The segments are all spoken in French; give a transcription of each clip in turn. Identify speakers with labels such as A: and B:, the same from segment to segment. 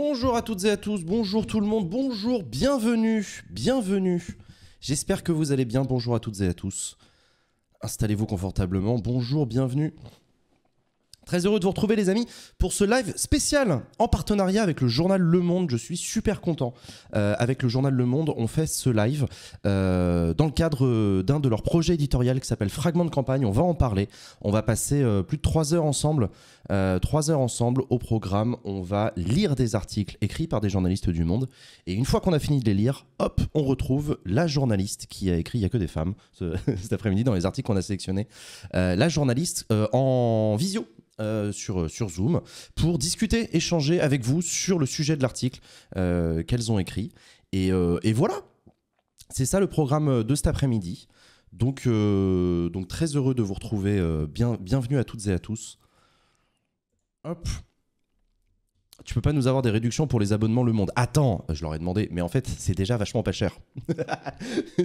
A: Bonjour à toutes et à tous, bonjour tout le monde, bonjour, bienvenue, bienvenue. J'espère que vous allez bien, bonjour à toutes et à tous. Installez-vous confortablement, bonjour, bienvenue Très heureux de vous retrouver les amis pour ce live spécial en partenariat avec le journal Le Monde. Je suis super content. Euh, avec le journal Le Monde, on fait ce live euh, dans le cadre d'un de leurs projets éditorial qui s'appelle Fragment de campagne. On va en parler. On va passer euh, plus de trois heures ensemble. Trois heures ensemble au programme. On va lire des articles écrits par des journalistes du Monde. Et une fois qu'on a fini de les lire, hop, on retrouve la journaliste qui a écrit Il n'y a que des femmes cet après-midi dans les articles qu'on a sélectionnés. la journaliste en visio euh, sur, euh, sur Zoom pour discuter, échanger avec vous sur le sujet de l'article euh, qu'elles ont écrit. Et, voilà, c'est ça le programme de cet après-midi. Donc, donc très heureux de vous retrouver. bien, bienvenue à toutes et à tous. Hop. Tu peux pas nous avoir des réductions pour les abonnements Le Monde. Attends, je leur ai demandé, mais en fait, c'est déjà vachement pas cher.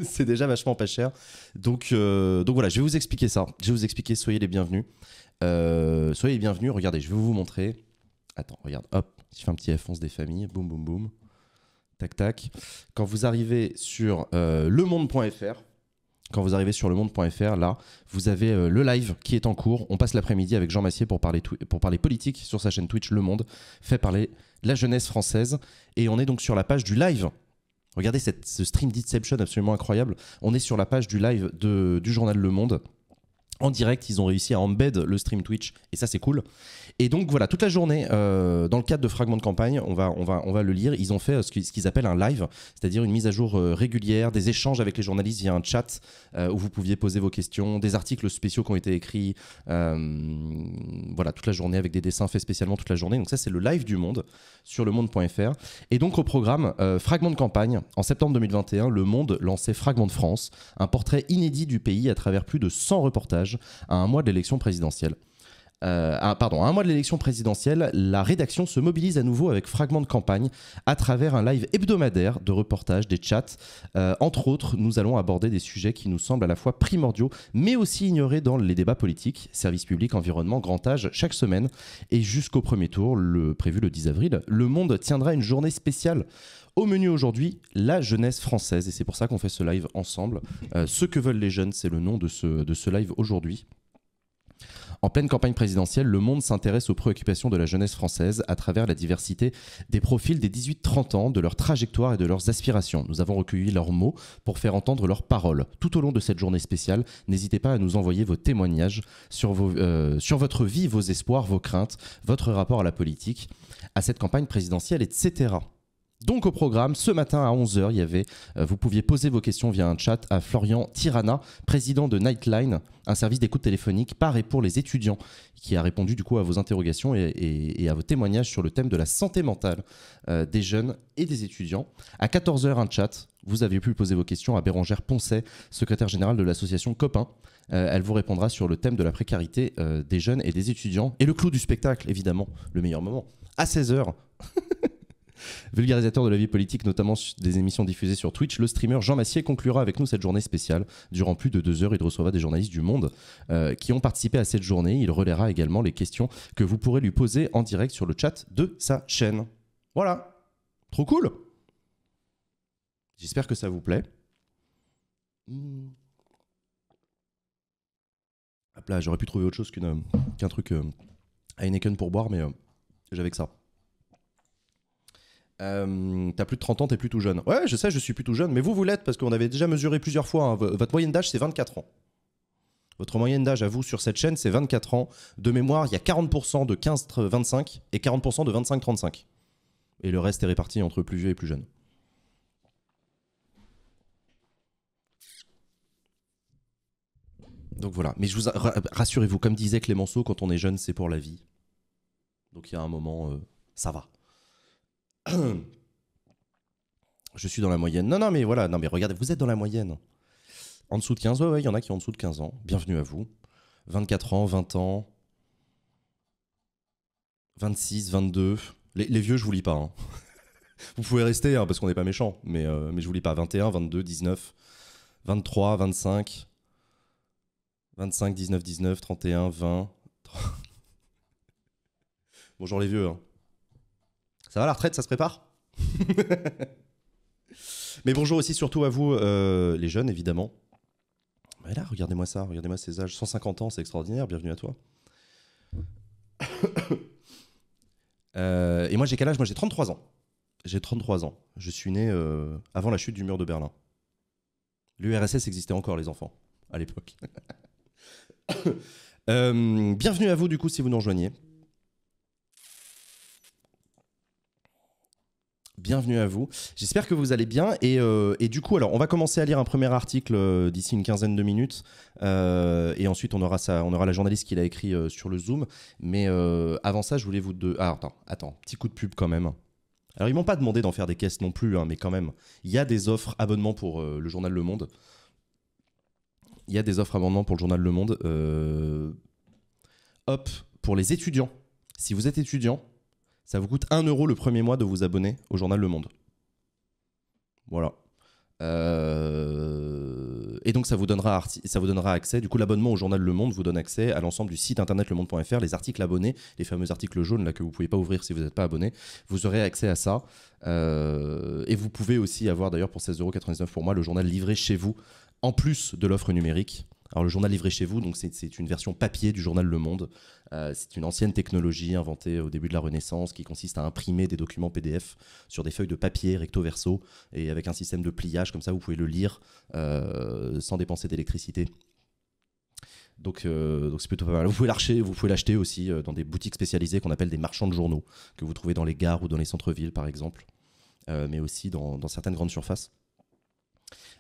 A: c'est déjà vachement pas cher. Donc, donc voilà, je vais vous expliquer ça. Je vais vous expliquer, soyez les bienvenus. Euh, soyez bienvenus. Regardez, je vais vous montrer. Attends, regarde, hop, je fais un petit f des familles. Boum, boum, boum. Tac, tac. Quand vous arrivez sur euh, lemonde.fr, quand vous arrivez sur lemonde.fr, là, vous avez euh, le live qui est en cours. On passe l'après-midi avec Jean Massier pour parler, pour parler politique sur sa chaîne Twitch Le Monde, fait parler la jeunesse française. Et on est donc sur la page du live. Regardez cette, ce stream d'Inception absolument incroyable. On est sur la page du live du journal Le Monde en direct, ils ont réussi à embed le stream Twitch et ça c'est cool. Et donc voilà, toute la journée, euh, dans le cadre de fragments de campagne, on va, on va, on va le lire, ils ont fait euh, ce qu'ils appellent un live, c'est-à-dire une mise à jour euh, régulière, des échanges avec les journalistes via un chat où vous pouviez poser vos questions, des articles spéciaux qui ont été écrits, voilà, toute la journée avec des dessins faits spécialement toute la journée. Donc ça c'est le live du monde sur le monde.fr. Et donc au programme, fragments de campagne, en septembre 2021, le monde lançait Fragments de France, un portrait inédit du pays à travers plus de 100 reportages à un mois de l'élection présidentielle. Euh, pardon, un mois de l'élection présidentielle, la rédaction se mobilise à nouveau avec fragments de campagne à travers un live hebdomadaire de reportages, des chats. Euh, entre autres, nous allons aborder des sujets qui nous semblent à la fois primordiaux, mais aussi ignorés dans les débats politiques, services publics, environnement, grand âge, chaque semaine. Et jusqu'au premier tour, le, prévu le 10 avril, Le Monde tiendra une journée spéciale au menu aujourd'hui, la jeunesse française. Et c'est pour ça qu'on fait ce live ensemble. Euh, ce que veulent les jeunes, c'est le nom de ce, de ce live aujourd'hui. En pleine campagne présidentielle, le monde s'intéresse aux préoccupations de la jeunesse française à travers la diversité des profils des 18-30 ans, de leur trajectoire et de leurs aspirations. Nous avons recueilli leurs mots pour faire entendre leurs paroles. Tout au long de cette journée spéciale, n'hésitez pas à nous envoyer vos témoignages sur, vos, euh, sur votre vie, vos espoirs, vos craintes, votre rapport à la politique, à cette campagne présidentielle, etc. Donc au programme, ce matin à 11h, il y avait, euh, vous pouviez poser vos questions via un chat à Florian Tirana, président de Nightline, un service d'écoute téléphonique par et pour les étudiants, qui a répondu du coup à vos interrogations et, à vos témoignages sur le thème de la santé mentale euh, des jeunes et des étudiants. À 14h, un chat, vous aviez pu poser vos questions à Bérangère Poncet, secrétaire générale de l'association Copain. Euh, elle vous répondra sur le thème de la précarité des jeunes et des étudiants. Et le clou du spectacle, évidemment, le meilleur moment, à 16h. Vulgarisateur de la vie politique, notamment des émissions diffusées sur Twitch, le streamer Jean Massier conclura avec nous cette journée spéciale. Durant plus de deux heures, il recevra des journalistes du monde euh, qui ont participé à cette journée. Il relaiera également les questions que vous pourrez lui poser en direct sur le chat de sa chaîne. Voilà, trop cool. J'espère que ça vous plaît. j'aurais pu trouver autre chose euh, qu'un truc truc euh, une Heineken pour boire, mais j'avais que ça. Euh, t'as plus de 30 ans, t'es plus jeune. Ouais, je sais, je suis plus tout jeune, mais vous, vous l'êtes parce qu'on avait déjà mesuré plusieurs fois. Hein. Votre moyenne d'âge, c'est 24 ans. Votre moyenne d'âge à vous sur cette chaîne, c'est 24 ans. De mémoire, il y a 40% de 15-25 et 40% de 25-35. Et le reste est réparti entre plus vieux et plus jeunes. Donc voilà. Mais je vous rassurez-vous, comme disait Clémenceau, quand on est jeune, c'est pour la vie. Donc il y a un moment, euh, ça va. je suis dans la moyenne. Non, non, mais voilà, non, mais regardez, vous êtes dans la moyenne. En dessous de 15, ouais, ouais, il y en a qui ont en dessous de 15 ans. Bienvenue à vous. 24 ans, 20 ans, 26, 22. Les, vieux, je vous lis pas. Hein. vous pouvez rester, hein, parce qu'on n'est pas méchant, mais, je euh, mais je vous lis pas. 21, 22, 19, 23, 25, 25, 19, 19, 31, 20. Bonjour les vieux. Hein. Ça va la retraite, ça se prépare Mais bonjour aussi surtout à vous, euh, les jeunes, évidemment. Mais là, regardez-moi ça, regardez-moi ces âges. 150 ans, c'est extraordinaire, bienvenue à toi. Euh, et moi, j'ai quel âge Moi, j'ai 33 ans. J'ai 33 ans. Je suis né euh, avant la chute du mur de Berlin. L'URSS existait encore, les enfants, à l'époque. bienvenue à vous, du coup, si vous nous rejoignez. Bienvenue à vous. J'espère que vous allez bien. Euh, et, du coup, alors, on va commencer à lire un premier article euh, d'ici une quinzaine de minutes. Euh, et ensuite, on aura, ça, on aura la journaliste qui l'a écrit sur le Zoom. Mais avant ça, je voulais vous. De... Ah, attends, attends, petit coup de pub quand même. Alors, ils m'ont pas demandé d'en faire des caisses non plus, hein, mais quand même, il y a des offres abonnement pour le journal Le Monde. Il y a des offres abonnement pour le journal Le Monde. Hop, pour les étudiants. Si vous êtes étudiant, ça vous coûte 1 euro le premier mois de vous abonner au journal Le Monde. Voilà. Euh, et donc ça vous donnera, ça vous donnera accès. Du coup, l'abonnement au journal Le Monde vous donne accès à l'ensemble du site internet lemonde.fr, les articles abonnés, les fameux articles jaunes là que vous pouvez pas ouvrir si vous n'êtes pas abonné. Vous aurez accès à ça. Euh, et vous pouvez aussi avoir d'ailleurs pour 16,99€ pour moi le journal livré chez vous, en plus de l'offre numérique. Alors le journal livré chez vous, donc c'est une version papier du journal Le Monde euh, c'est une ancienne technologie inventée au début de la Renaissance qui consiste à imprimer des documents PDF sur des feuilles de papier recto-verso et avec un système de pliage comme ça vous pouvez le lire euh, sans dépenser d'électricité. Donc, euh, donc c'est plutôt pas mal. Vous pouvez l'acheter, vous pouvez l'acheter aussi dans des boutiques spécialisées qu'on appelle des marchands de journaux, que vous trouvez dans les gares ou dans les centres-villes, par exemple, mais aussi dans, certaines grandes surfaces.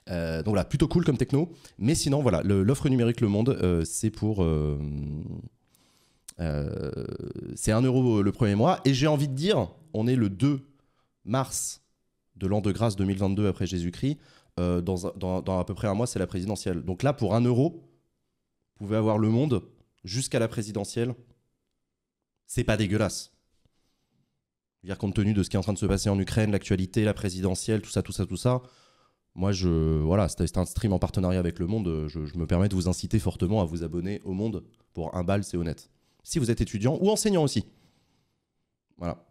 A: donc voilà, plutôt cool comme techno. Mais sinon, voilà, l'offre numérique Le Monde, c'est pour euh, c'est 1 euro le premier mois. Et j'ai envie de dire, on est le 2 mars de l'an de grâce 2022 après Jésus-Christ. Euh, dans, à peu près un mois, c'est la présidentielle. Donc là, pour un euro, vous pouvez avoir le monde jusqu'à la présidentielle. C'est pas dégueulasse. compte tenu de ce qui est en train de se passer en Ukraine, l'actualité, la présidentielle, tout ça, tout ça, tout ça. Moi, je, voilà, c'est un stream en partenariat avec Le Monde. Je, je, me permets de vous inciter fortement à vous abonner au Monde. Pour un bal, c'est honnête si vous êtes étudiant ou enseignant aussi. Voilà.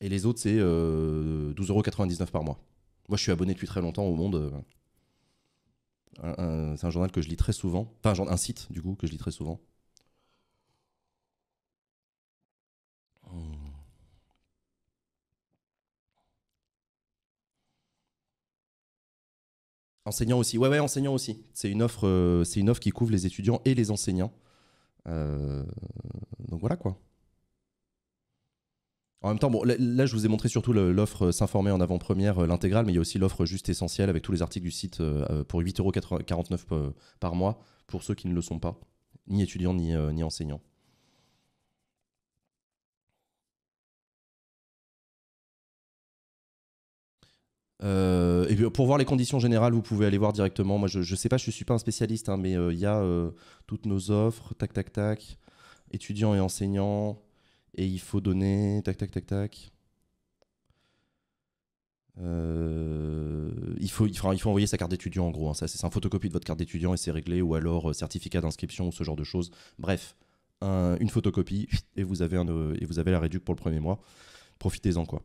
A: Et les autres, c'est euh, 12,99€ par mois. Moi, je suis abonné depuis très longtemps au Monde. Euh, c'est un journal que je lis très souvent. Enfin, un site, du coup, que je lis très souvent. Enseignant aussi. Ouais, ouais, enseignant aussi. C'est une euh, c'est une offre qui couvre les étudiants et les enseignants. Euh, donc voilà quoi. En même temps, bon, là, je vous ai montré surtout l'offre euh, S'informer en avant-première, euh, l'intégrale, mais il y a aussi l'offre juste essentielle avec tous les articles du site pour 8,49€ par mois pour ceux qui ne le sont pas, ni étudiants ni, ni enseignants.
B: Euh, et
A: pour voir les conditions générales, vous pouvez aller voir directement. Moi, je ne sais pas, je ne suis pas un spécialiste, hein, mais euh, il y a euh, toutes nos offres, tac, tac, tac, étudiants et enseignants, et il faut donner, tac, tac, tac, tac. il, faut, il, faut, il faut envoyer sa carte d'étudiant en gros, hein. Ça, c'est un photocopie de votre carte d'étudiant et c'est réglé, ou alors certificat d'inscription ou ce genre de choses. Bref, une photocopie et vous, avez un, et vous avez la réduction pour le premier mois. Profitez-en quoi.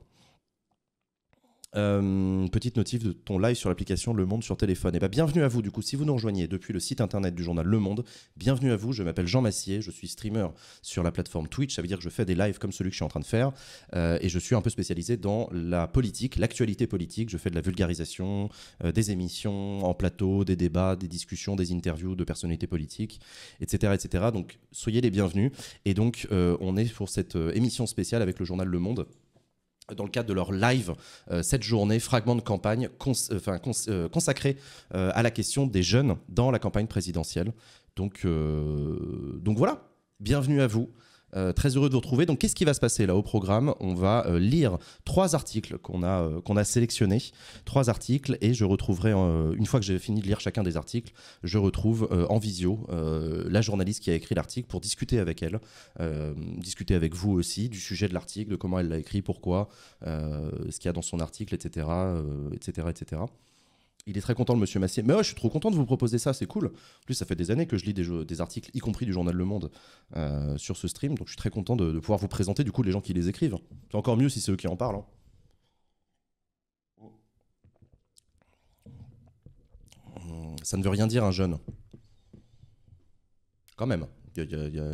A: Euh, petite notif de ton live sur l'application Le Monde sur téléphone. Et eh ben, bienvenue à vous. Du coup, si vous nous rejoignez depuis le site internet du journal Le Monde, bienvenue à vous. Je m'appelle Jean Massier, je suis streamer sur la plateforme Twitch. Ça veut dire que je fais des lives comme celui que je suis en train de faire. Euh, et je suis un peu spécialisé dans la politique, l'actualité politique. Je fais de la vulgarisation, euh, des émissions en plateau, des débats, des discussions, des interviews de personnalités politiques, etc., etc. Donc, soyez les bienvenus. Et donc, on est pour cette émission spéciale avec le journal Le Monde dans le cadre de leur live euh, cette journée, fragment de campagne euh, euh, consacré à la question des jeunes dans la campagne présidentielle. Donc, donc voilà, bienvenue à vous. Euh, très heureux de vous retrouver. Donc, qu'est-ce qui va se passer là au programme On va euh, lire trois articles qu'on a, euh, qu'on a sélectionnés, trois articles, et je retrouverai, une fois que j'ai fini de lire chacun des articles, je retrouve en visio la journaliste qui a écrit l'article pour discuter avec elle, discuter avec vous aussi du sujet de l'article, de comment elle l'a écrit, pourquoi, ce qu'il y a dans son article, etc., etc., etc. Il est très content, le monsieur Massier. Mais ouais, je suis trop content de vous proposer ça, c'est cool. En plus, ça fait des années que je lis des, articles, y compris du journal Le Monde, euh, sur ce stream. Donc, je suis très content de, pouvoir vous présenter, du coup, les gens qui les écrivent. C'est encore mieux si c'est eux qui en parlent. Hein. Hum, ça ne veut rien dire, un jeune. Quand même.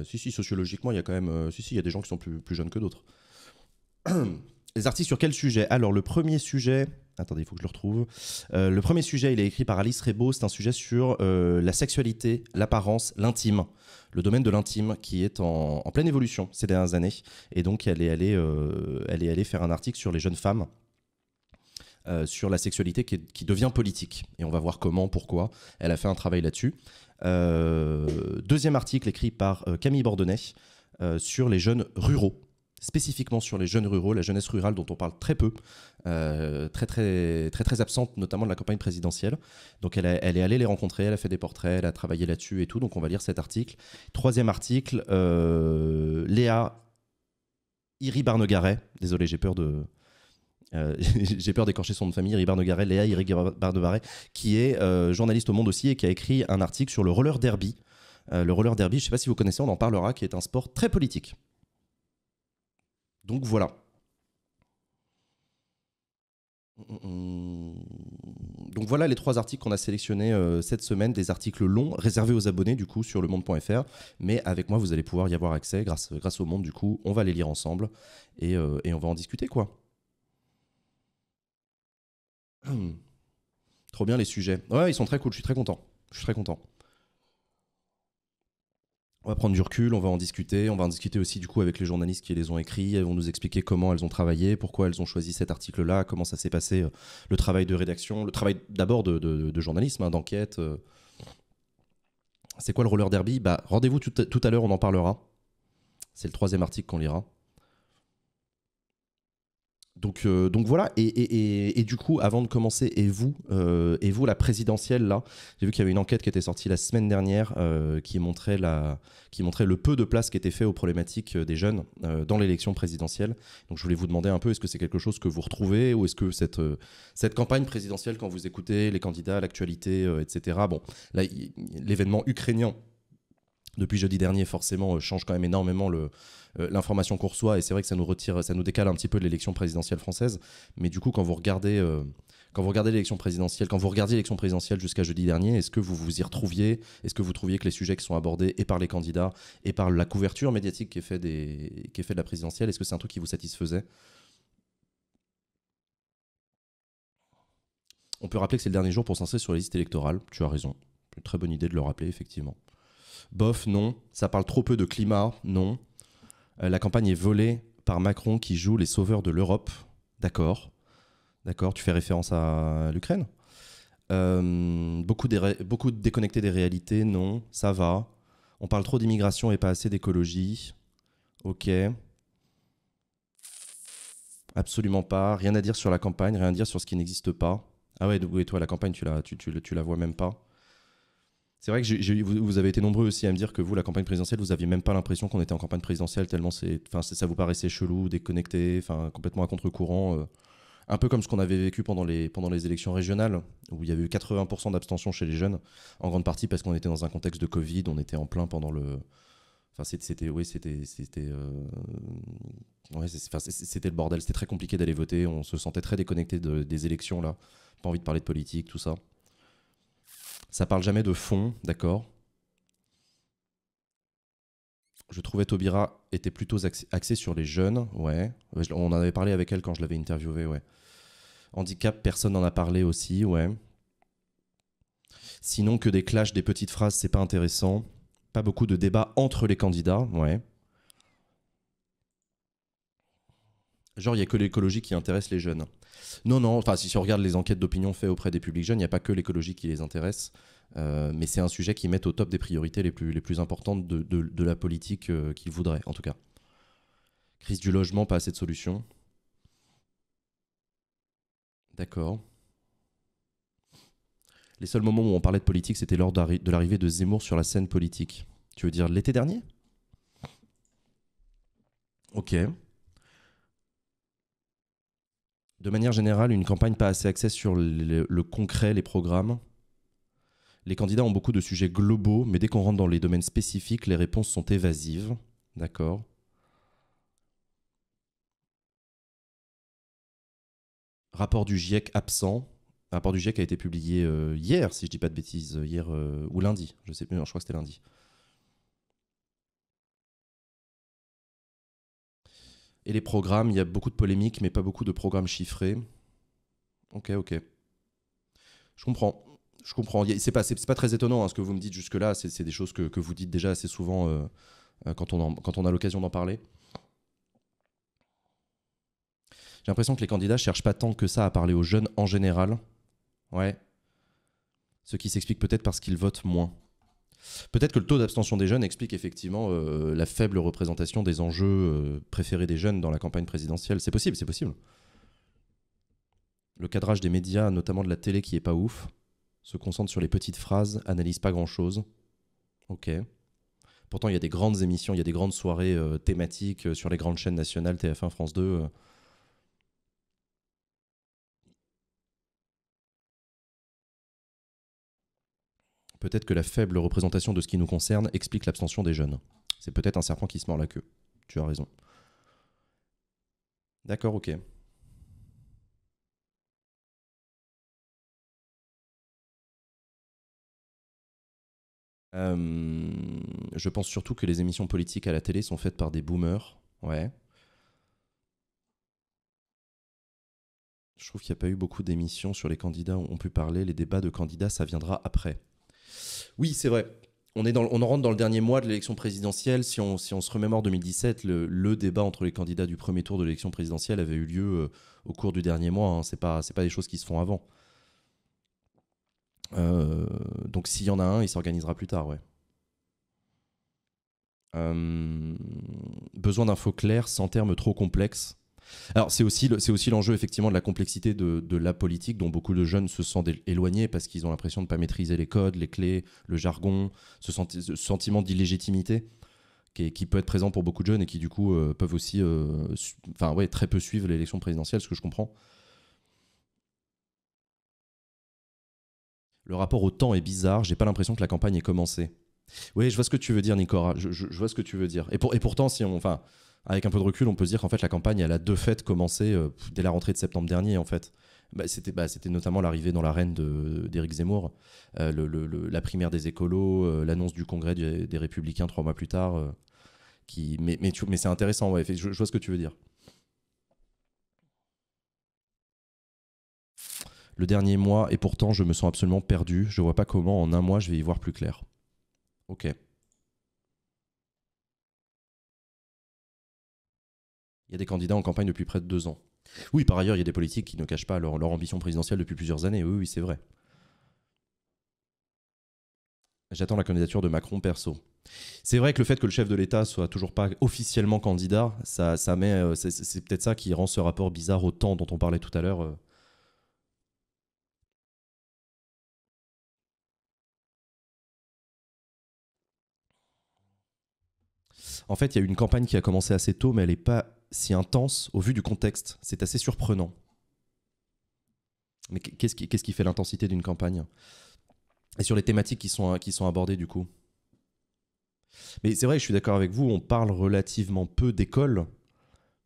A: si, si, sociologiquement, il y a quand même. Euh, si, si, il y a des gens qui sont plus, plus jeunes que d'autres. les articles sur quel sujet Alors, le premier sujet. Attendez, il faut que je le retrouve. Euh, le premier sujet, il est écrit par Alice Rebo. C'est un sujet sur euh, la sexualité, l'apparence, l'intime. Le domaine de l'intime qui est en, pleine évolution ces dernières années. Et donc, elle est allée, euh, faire un article sur les jeunes femmes. sur la sexualité qui, devient politique. Et on va voir comment, pourquoi. Elle a fait un travail là-dessus. deuxième article écrit par Camille Bordonnet sur les jeunes ruraux spécifiquement sur les jeunes ruraux, la jeunesse rurale dont on parle très peu, euh, très, très, très, très absente notamment de la campagne présidentielle. Donc elle, est allée les rencontrer, elle a fait des portraits, elle a travaillé là-dessus et tout. Donc on va lire cet article. Troisième article, euh, Léa Iri Barnegaret. Désolé, j'ai peur de, euh, j'ai peur d'écorcher son nom de famille, Iri Barnegaret, Léa Iri Barnegaret, qui est journaliste au Monde aussi et qui a écrit un article sur le roller derby. le roller derby, je ne sais pas si vous connaissez, on en parlera, qui est un sport très politique. Donc voilà. Donc voilà les trois articles qu'on a sélectionnés euh, cette semaine, des articles longs réservés aux abonnés du coup sur le monde.fr. Mais avec moi, vous allez pouvoir y avoir accès grâce, grâce au monde du coup. On va les lire ensemble et, euh, et on va en discuter quoi. Hum. Trop bien les sujets. Ouais, ils sont très cool, je suis très content. Je suis très content on va prendre du recul, on va en discuter, on va en discuter aussi du coup avec les journalistes qui les ont écrits, elles vont nous expliquer comment elles ont travaillé, pourquoi elles ont choisi cet article-là, comment ça s'est passé, euh, le travail de rédaction, le travail d'abord de, journalisme, hein, d'enquête. Euh. C'est quoi le roller derby bah, Rendez-vous tout à l'heure, on en parlera. C'est le troisième article qu'on lira. Donc, euh, donc voilà, et, du coup, avant de commencer, et vous, euh, et vous la présidentielle, là, j'ai vu qu'il y avait une enquête qui était sortie la semaine dernière euh, qui, montrait la, qui montrait le peu de place qui était fait aux problématiques des jeunes dans l'élection présidentielle. Donc je voulais vous demander un peu, est-ce que c'est quelque chose que vous retrouvez, ou est-ce que cette, cette campagne présidentielle, quand vous écoutez les candidats, l'actualité, etc., bon, là, l'événement ukrainien depuis jeudi dernier, forcément, euh, change quand même énormément le, euh, l'information qu'on reçoit et c'est vrai que ça nous retire, ça nous décale un petit peu de l'élection présidentielle française. Mais du coup, quand vous regardez, euh, quand vous regardez l'élection présidentielle, quand vous regardez l'élection présidentielle jusqu'à jeudi dernier, est-ce que vous vous y retrouviez Est-ce que vous trouviez que les sujets qui sont abordés et par les candidats et par la couverture médiatique qui est faite des, qui fait de la présidentielle, est-ce que c'est un truc qui vous satisfaisait On peut rappeler que c'est le dernier jour pour s'inscrire sur les listes électorales. Tu as raison. Une très bonne idée de le rappeler, effectivement. Bof, non. Ça parle trop peu de climat, non. Euh, la campagne est volée par Macron qui joue les sauveurs de l'Europe. D'accord. D'accord, tu fais référence à l'Ukraine. Euh, beaucoup, beaucoup déconnecté des réalités, non. Ça va. On parle trop d'immigration et pas assez d'écologie. Ok. Absolument pas. Rien à dire sur la campagne, rien à dire sur ce qui n'existe pas. Ah ouais, et toi, la campagne, tu la, tu la vois même pas. C'est vrai que vous, avez été nombreux aussi à me dire que vous, la campagne présidentielle, vous aviez même pas l'impression qu'on était en campagne présidentielle, tellement c'est, enfin, ça vous paraissait chelou, déconnecté, enfin, complètement à contre-courant. Euh, un peu comme ce qu'on avait vécu pendant les, pendant les élections régionales, où il y avait eu 80% d'abstention chez les jeunes, en grande partie parce qu'on était dans un contexte de Covid, on était en plein pendant le. Enfin, c'était, oui, c'était. C'était, euh, c'était le bordel, c'était très compliqué d'aller voter, on se sentait très déconnecté des élections, là. Pas envie de parler de politique, tout ça. Ça parle jamais de fond, d'accord je trouvais Tobira était plutôt axé sur les jeunes, ouais. On en avait parlé avec elle quand je l'avais interviewée, ouais. Handicap, personne n'en a parlé aussi, ouais. Sinon que des clashs, des petites phrases, c'est pas intéressant. Pas beaucoup de débats entre les candidats, ouais. Genre, il n'y a que l'écologie qui intéresse les jeunes. Non, non, enfin, si on regarde les enquêtes d'opinion faites auprès des publics jeunes, il n'y a pas que l'écologie qui les intéresse. Euh, mais c'est un sujet qui met au top des priorités les plus, les importantes de, la politique euh, qu'ils voudraient, en tout cas. Crise du logement, pas assez de solutions. D'accord. Les seuls moments où on parlait de politique, c'était lors de l'arrivée de Zemmour sur la scène politique. Tu veux dire l'été dernier Ok de manière générale, une campagne pas assez axée sur le, concret, les programmes. Les candidats ont beaucoup de sujets globaux, mais dès qu'on rentre dans les domaines spécifiques, les réponses sont évasives. D'accord Rapport du GIEC absent. rapport du GIEC a été publié euh, hier, si je dis pas de bêtises, euh, hier euh, ou lundi, je sais plus, je crois que c'était lundi. Et les programmes, il y a beaucoup de polémiques, mais pas beaucoup de programmes chiffrés. Ok, ok. Je comprends. Je comprends. C'est pas, c'est pas très étonnant hein, ce que vous me dites jusque-là. C'est des choses que, vous dites déjà assez souvent euh, euh, quand, on quand on a l'occasion d'en parler. J'ai l'impression que les candidats cherchent pas tant que ça à parler aux jeunes en général. Ouais. Ce qui s'explique peut-être parce qu'ils votent moins. Peut-être que le taux d'abstention des jeunes explique effectivement euh, la faible représentation des enjeux euh, préférés des jeunes dans la campagne présidentielle. C'est possible, c'est possible. Le cadrage des médias, notamment de la télé qui est pas ouf, se concentre sur les petites phrases, analyse pas grand-chose. Ok. Pourtant, il y a des grandes émissions, il y a des grandes soirées euh, thématiques sur les grandes chaînes nationales, TF1, France 2. Peut-être que la faible représentation de ce qui nous concerne explique l'abstention des jeunes. C'est peut-être un serpent qui se mord la queue. Tu as raison. D'accord, ok.
B: Euh,
A: je pense surtout que les émissions politiques à la télé sont faites par des boomers. Ouais. Je trouve qu'il n'y a pas eu beaucoup d'émissions sur les candidats où on peut parler. Les débats de candidats, ça viendra après. Oui, c'est vrai. On, est dans, on rentre dans le dernier mois de l'élection présidentielle. Si on, si on se remémore 2017, le, débat entre les candidats du premier tour de l'élection présidentielle avait eu lieu euh, au cours du dernier mois. Hein. Ce n'est pas, pas des choses qui se font avant. Euh, donc s'il y en a un, il s'organisera plus tard, ouais. Euh, besoin d'infos claires sans termes trop complexes. Alors c'est aussi c'est aussi l'enjeu effectivement de la complexité de, la politique dont beaucoup de jeunes se sentent éloignés parce qu'ils ont l'impression de ne pas maîtriser les codes, les clés, le jargon, ce, sentiment d'illégitimité qui, peut être présent pour beaucoup de jeunes et qui du coup euh, peuvent aussi, euh, enfin ouais, très peu suivre l'élection présidentielle, ce que je comprends. Le rapport au temps est bizarre. J'ai pas l'impression que la campagne ait commencé. Oui, je vois ce que tu veux dire, Nicolas. Je, vois ce que tu veux dire. Et, et pourtant, si on, enfin, avec un peu de recul, on peut dire qu'en fait la campagne, elle a de fait commencé euh, dès la rentrée de septembre dernier en fait. Bah, bah, c'était notamment l'arrivée dans l'arène d'Éric Zemmour, euh, la primaire des écolos, euh, l'annonce du congrès des, Républicains trois mois plus tard. Mais, c'est intéressant, je, vois ce que tu veux dire. Le dernier mois, et pourtant je me sens absolument perdu, je vois pas comment en un mois je vais y voir plus clair. Ok. il y a des candidats en campagne depuis près de deux ans. Oui, par ailleurs, il y a des politiques qui ne cachent pas leur, leur ambition présidentielle depuis plusieurs années. Oui, oui, c'est vrai. J'attends la candidature de Macron perso. C'est vrai que le fait que le chef de l'État soit toujours pas officiellement candidat, ça, ça met, euh, c'est, peut-être ça qui rend ce rapport bizarre au temps dont on parlait tout à l'heure euh, En fait, il y a une campagne qui a commencé assez tôt, mais elle n'est pas si intense au vu du contexte. C'est assez surprenant. Mais qu'est-ce qui, fait l'intensité d'une campagne Et sur les thématiques qui sont, qui sont abordées, du coup Mais c'est vrai, je suis d'accord avec vous, on parle relativement peu d'école,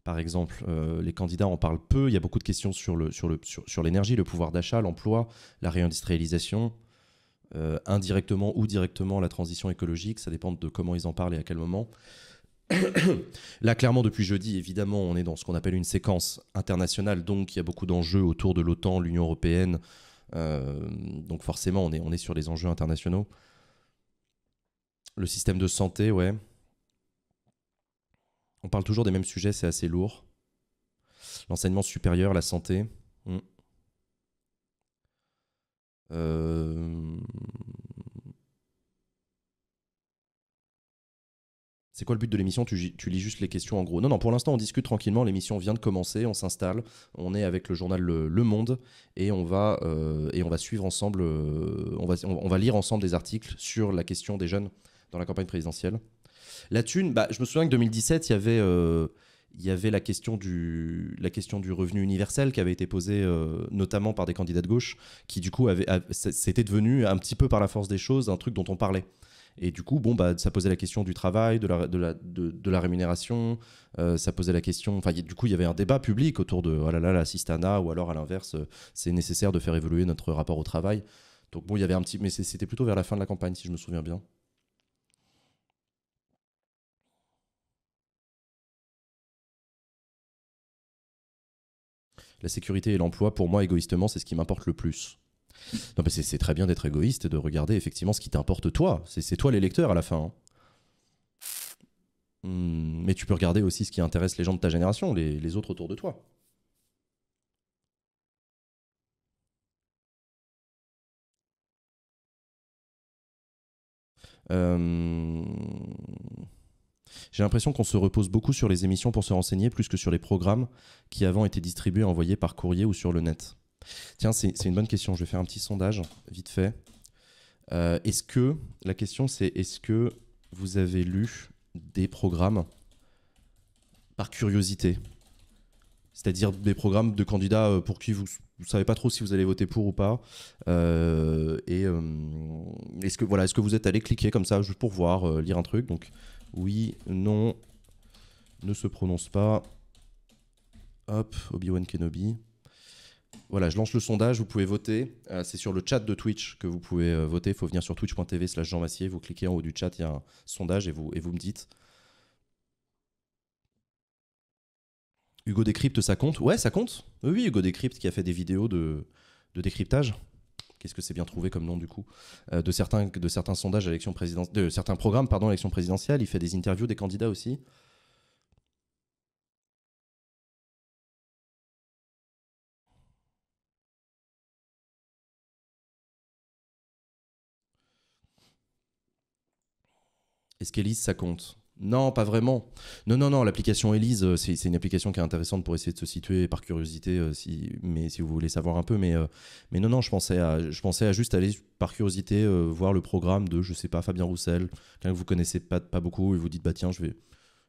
A: par exemple. Euh, les candidats en parlent peu. Il y a beaucoup de questions sur l'énergie, le, sur le, sur, le pouvoir d'achat, l'emploi, la réindustrialisation. Euh, indirectement ou directement la transition écologique, ça dépend de comment ils en parlent et à quel moment. Là, clairement, depuis jeudi, évidemment, on est dans ce qu'on appelle une séquence internationale, donc il y a beaucoup d'enjeux autour de l'OTAN, l'Union européenne. Euh, donc forcément, on est, on est sur les enjeux internationaux. Le système de santé, ouais. On parle toujours des mêmes sujets, c'est assez lourd. L'enseignement supérieur, la santé. Hmm. Euh, C'est quoi le but de l'émission tu, lis juste les questions en gros. Non, non, pour l'instant, on discute tranquillement. L'émission vient de commencer, on s'installe. On est avec le journal Le, Monde et on va, euh, et on va suivre ensemble, euh, on, va, on, va lire ensemble des articles sur la question des jeunes dans la campagne présidentielle. La thune, bah, je me souviens que 2017, il y avait. Euh, il y avait la question du, la question du revenu universel qui avait été posée notamment par des candidats de gauche, qui du coup c'était devenu un petit peu par la force des choses un truc dont on parlait. Et du coup, bon, bah, ça posait la question du travail, de la, de la, de, la rémunération, euh, ça posait la question. Enfin, du coup, il y avait un débat public autour de oh là là, la cistana, ou alors à l'inverse, euh, c'est nécessaire de faire évoluer notre rapport au travail. Donc, bon, il y avait un petit. Mais c'était plutôt vers la fin de la campagne, si je me souviens bien. La sécurité et l'emploi, pour moi, égoïstement, c'est ce qui m'importe le plus. Non, c'est très bien d'être égoïste et de regarder effectivement ce qui t'importe toi. C'est toi les lecteurs à la fin. Hein. Hmm, mais tu peux regarder aussi ce qui intéresse les gens de ta génération, les, les autres autour de toi.
B: Euh,
A: j'ai l'impression qu'on se repose beaucoup sur les émissions pour se renseigner plus que sur les programmes qui avant étaient distribués envoyés par courrier ou sur le net. Tiens, c'est une bonne question. Je vais faire un petit sondage, vite fait. Euh, est-ce que, la question c'est, est-ce que vous avez lu des programmes par curiosité c'est-à-dire des programmes de candidats euh, pour qui vous ne savez pas trop si vous allez voter pour ou pas. Euh, et est-ce que, voilà, est que vous êtes allé cliquer comme ça juste pour voir, lire un truc Donc oui, non, ne se prononce pas. Hop, Obi-Wan Kenobi. Voilà, je lance le sondage, vous pouvez voter. Euh, c'est sur le chat de Twitch que vous pouvez euh, voter. Il faut venir sur twitch.tv slash Vous cliquez en haut du chat, il y a un sondage et vous, et vous me dites. Hugo Décrypte, ça compte Ouais, ça compte. Oui, Hugo Décrypte qui a fait des vidéos de, décryptage. Qu'est-ce que c'est bien trouvé comme nom du coup euh, de, certains, de certains sondages, de certains programmes, pardon, l'élection présidentielle. Il fait des interviews des candidats aussi. Est-ce qu'Elise, ça compte non, pas vraiment. Non, non, non, l'application Elise, euh, c'est, une application qui est intéressante pour essayer de se situer par curiosité, euh, si, mais si vous voulez savoir un peu. Mais, euh, mais non, non, je pensais, à, je pensais à juste aller par curiosité voir le programme de, je sais pas, Fabien Roussel, quelqu'un que vous connaissez pas, pas beaucoup, et vous dites, bah tiens, je vais,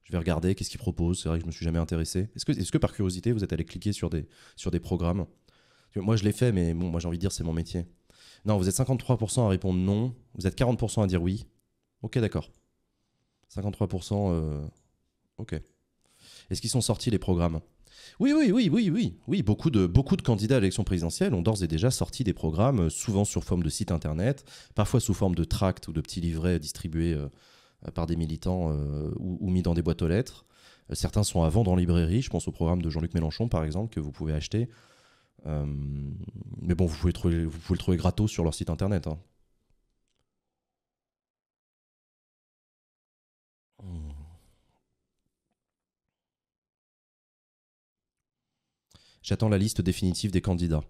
A: je vais regarder, qu'est-ce qu'il propose. C'est vrai que je me suis jamais intéressé. Est-ce que, est-ce que par curiosité, vous êtes allé cliquer sur des, sur des programmes Moi, je l'ai fait, mais bon, moi, j'ai envie de dire, c'est mon métier. Non, vous êtes 53% à répondre non, vous êtes 40% à dire oui. Ok, d'accord. 53%, euh, ok. Est-ce qu'ils sont sortis les programmes oui, oui, oui, oui, oui, oui. Beaucoup de, beaucoup de candidats à l'élection présidentielle ont d'ores et déjà sorti des programmes, euh, souvent sous forme de site internet, parfois sous forme de tracts ou de petits livrets distribués euh, par des militants ou, mis dans des boîtes aux lettres. Certains sont à vendre en librairie. Je pense au programme de Jean-Luc Mélenchon, par exemple, que vous pouvez acheter. mais bon, vous pouvez, trouver, vous le trouver gratos sur leur site internet. Hein. J'attends la liste définitive des candidats.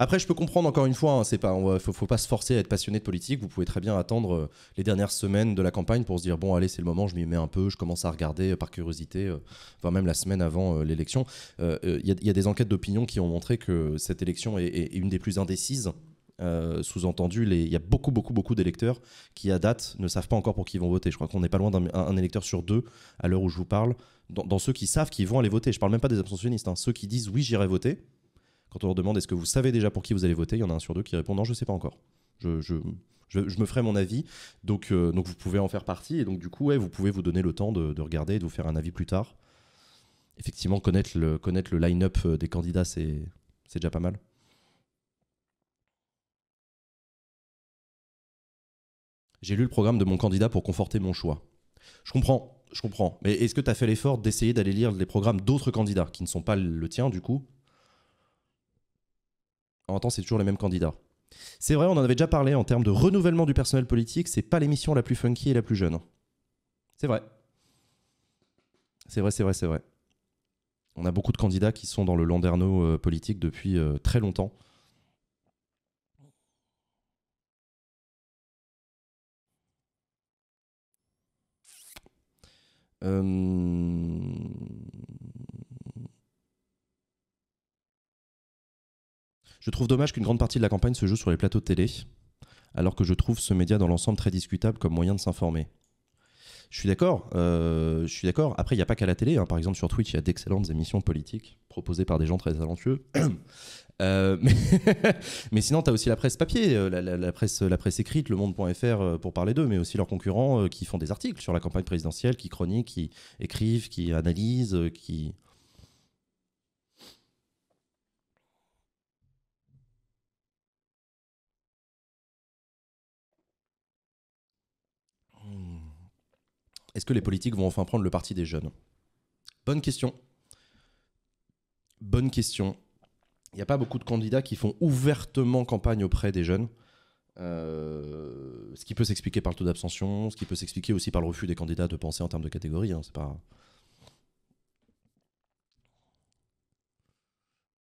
A: Après, je peux comprendre encore une fois, il hein, ne faut, pas se forcer à être passionné de politique. Vous pouvez très bien attendre euh, les dernières semaines de la campagne pour se dire bon, allez, c'est le moment, je m'y mets un peu, je commence à regarder euh, par curiosité, euh, voire même la semaine avant l'élection. Il y, a des enquêtes d'opinion qui ont montré que cette élection est une des plus indécises euh, sous-entendu, il y a beaucoup, beaucoup, beaucoup d'électeurs qui, à date, ne savent pas encore pour qui ils vont voter. Je crois qu'on n'est pas loin d'un électeur sur deux, à l'heure où je vous parle, dans, ceux qui savent qu'ils vont aller voter. Je parle même pas des abstentionnistes, hein. ceux qui disent oui, j'irai voter. Quand on leur demande est-ce que vous savez déjà pour qui vous allez voter, il y en a un sur deux qui répond non, je ne sais pas encore. Je, je, je, me ferai mon avis. Donc, euh, donc vous pouvez en faire partie. Et donc du coup, vous pouvez vous donner le temps de, regarder et de vous faire un avis plus tard. Effectivement, connaître le, connaître le line-up euh, des candidats, c'est déjà pas mal. J'ai lu le programme de mon candidat pour conforter mon choix. Je comprends, je comprends. Mais est-ce que tu as fait l'effort d'essayer d'aller lire les programmes d'autres candidats qui ne sont pas le tien du coup En même temps, c'est toujours les mêmes candidats. C'est vrai, on en avait déjà parlé en termes de renouvellement du personnel politique, c'est pas l'émission la plus funky et la plus jeune. C'est vrai. C'est vrai, c'est vrai, c'est vrai. On a beaucoup de candidats qui sont dans le landerneau euh, politique depuis euh, très longtemps Euh, je trouve dommage qu'une grande partie de la campagne se joue sur les plateaux de télé, alors que je trouve ce média dans l'ensemble très discutable comme moyen de s'informer. Je suis d'accord, euh, je suis d'accord. Après, il n'y a pas qu'à la télé. Hein. Par exemple, sur Twitch, il y a d'excellentes émissions politiques proposées par des gens très talentueux. Euh, mais, sinon, tu as aussi la presse papier, euh, la, presse, la presse écrite, le monde.fr euh, pour parler d'eux, mais aussi leurs concurrents qui font des articles sur la campagne présidentielle, qui chroniquent, qui écrivent, qui analysent, qui... Hmm. Est-ce que les politiques vont enfin prendre le parti des jeunes Bonne question. Bonne question il n'y a pas beaucoup de candidats qui font ouvertement campagne auprès des jeunes. Euh, ce qui peut s'expliquer par le taux d'abstention, ce qui peut s'expliquer aussi par le refus des candidats de penser en termes de catégorie. Hein, c'est pas.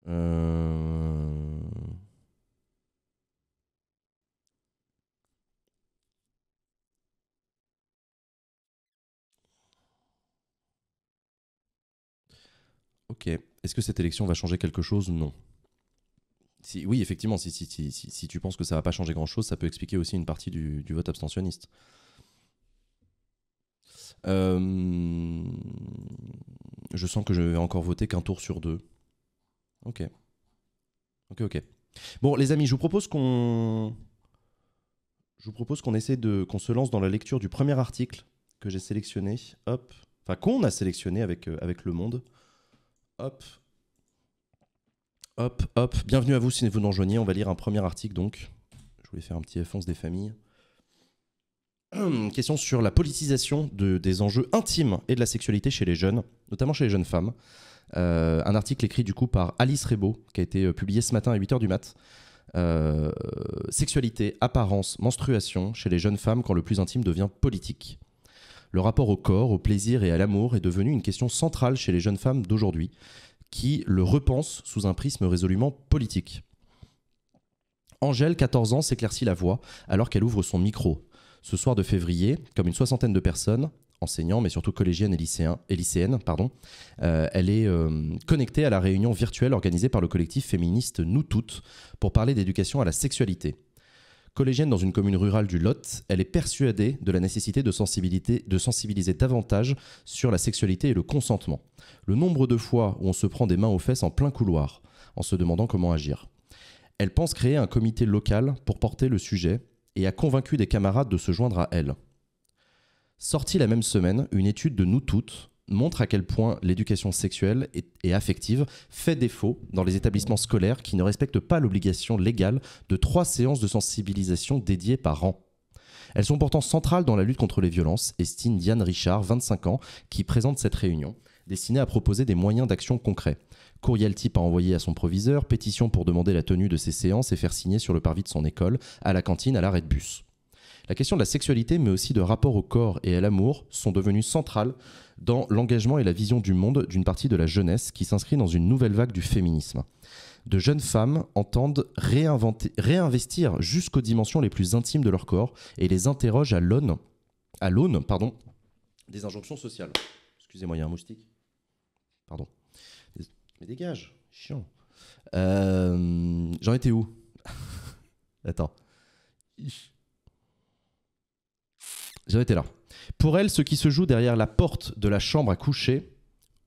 C: Euh,
A: ok. Est-ce que cette élection va changer quelque chose Non oui, effectivement, si, si, tu penses que ça va pas changer grand-chose, ça peut expliquer aussi une partie du, vote abstentionniste. Euh, je sens que je vais encore voter qu'un tour sur deux. Ok. Ok, ok. Bon, les amis, je vous propose qu'on... Je vous propose qu'on essaie de... qu'on se lance dans la lecture du premier article que j'ai sélectionné. Hop. Enfin, qu'on a sélectionné avec, euh, avec Le Monde. Hop. Hop, hop. Bienvenue à vous si vous nous rejoignez. On va lire un premier article donc. Je voulais faire un petit f des familles. Hum, question sur la politisation de, des enjeux intimes et de la sexualité chez les jeunes, notamment chez les jeunes femmes. Euh, un article écrit du coup par Alice Rebaud, qui a été euh, publié ce matin à 8h du mat. Euh, sexualité, apparence, menstruation chez les jeunes femmes quand le plus intime devient politique. Le rapport au corps, au plaisir et à l'amour est devenu une question centrale chez les jeunes femmes d'aujourd'hui, qui le repense sous un prisme résolument politique. Angèle, 14 ans, s'éclaircit la voix alors qu'elle ouvre son micro. Ce soir de février, comme une soixantaine de personnes, enseignants, mais surtout collégiennes et, lycéens, et lycéennes, pardon, euh, elle est euh, connectée à la réunion virtuelle organisée par le collectif féministe Nous Toutes pour parler d'éducation à la sexualité. Collégienne dans une commune rurale du Lot, elle est persuadée de la nécessité de, sensibiliser davantage sur la sexualité et le consentement. Le nombre de fois où on se prend des mains aux fesses en plein couloir, en se demandant comment agir. Elle pense créer un comité local pour porter le sujet et a convaincu des camarades de se joindre à elle. Sortie la même semaine, une étude de Nous Toutes montre à quel point l'éducation sexuelle et, affective fait défaut dans les établissements scolaires qui ne respectent pas l'obligation légale de trois séances de sensibilisation dédiées par an. Elles sont pourtant centrales dans la lutte contre les violences, estime Diane Richard, 25 ans, qui présente cette réunion, destinée à proposer des moyens d'action concrets. Courriel type à envoyer à son proviseur, pétition pour demander la tenue de ces séances et faire signer sur le parvis de son école, à la cantine, à l'arrêt de bus. La question de la sexualité, mais aussi de rapport au corps et à l'amour, sont devenues centrales dans l'engagement et la vision du monde d'une partie de la jeunesse qui s'inscrit dans une nouvelle vague du féminisme. De jeunes femmes entendent réinvestir jusqu'aux dimensions les plus intimes de leur corps et les interrogent à l'aune, à l'aune pardon, des injonctions sociales. Excusez-moi, il y a un moustique. Pardon. Mais dégage, chiant. Euh, j'en étais où Attends. J'en étais là. Pour elle, ce qui se joue derrière la porte de la chambre à coucher,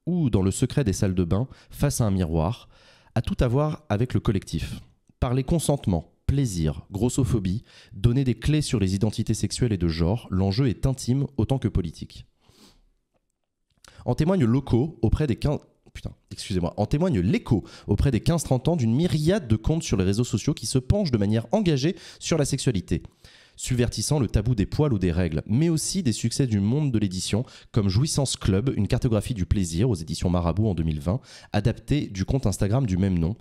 A: ou dans le secret des salles de bain, face à un miroir, a tout à voir avec le collectif. Parler consentement, plaisir, grossophobie, donner des clés sur les identités sexuelles et de genre, l'enjeu est intime autant que politique. En locaux auprès des En témoigne l'écho auprès des 15-30 ans d'une myriade de comptes sur les réseaux sociaux qui se penchent de manière engagée sur la sexualité subvertissant le tabou des poils ou des règles, mais aussi des succès du monde de l'édition, comme Jouissance Club, une cartographie du plaisir aux éditions Marabout en 2020, adaptée du compte Instagram du même nom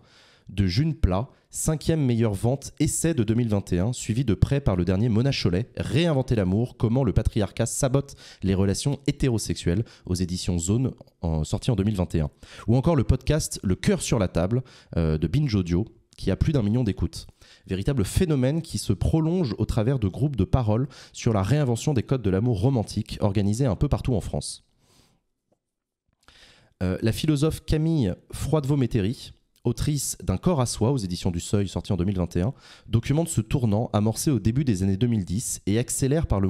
A: de June Plat, cinquième meilleure vente essai de 2021, suivi de près par le dernier Mona Cholet, Réinventer l'amour, comment le patriarcat sabote les relations hétérosexuelles aux éditions Zone, en, sortie en 2021. Ou encore le podcast Le cœur sur la table euh, de Binge Audio, qui a plus d'un million d'écoutes véritable phénomène qui se prolonge au travers de groupes de paroles sur la réinvention des codes de l'amour romantique organisés un peu partout en France. Euh, la philosophe Camille Froidevaux-Métairie autrice d'un corps à soi aux éditions du Seuil sorti en 2021, documente ce tournant amorcé au début des années 2010 et, et accéléré par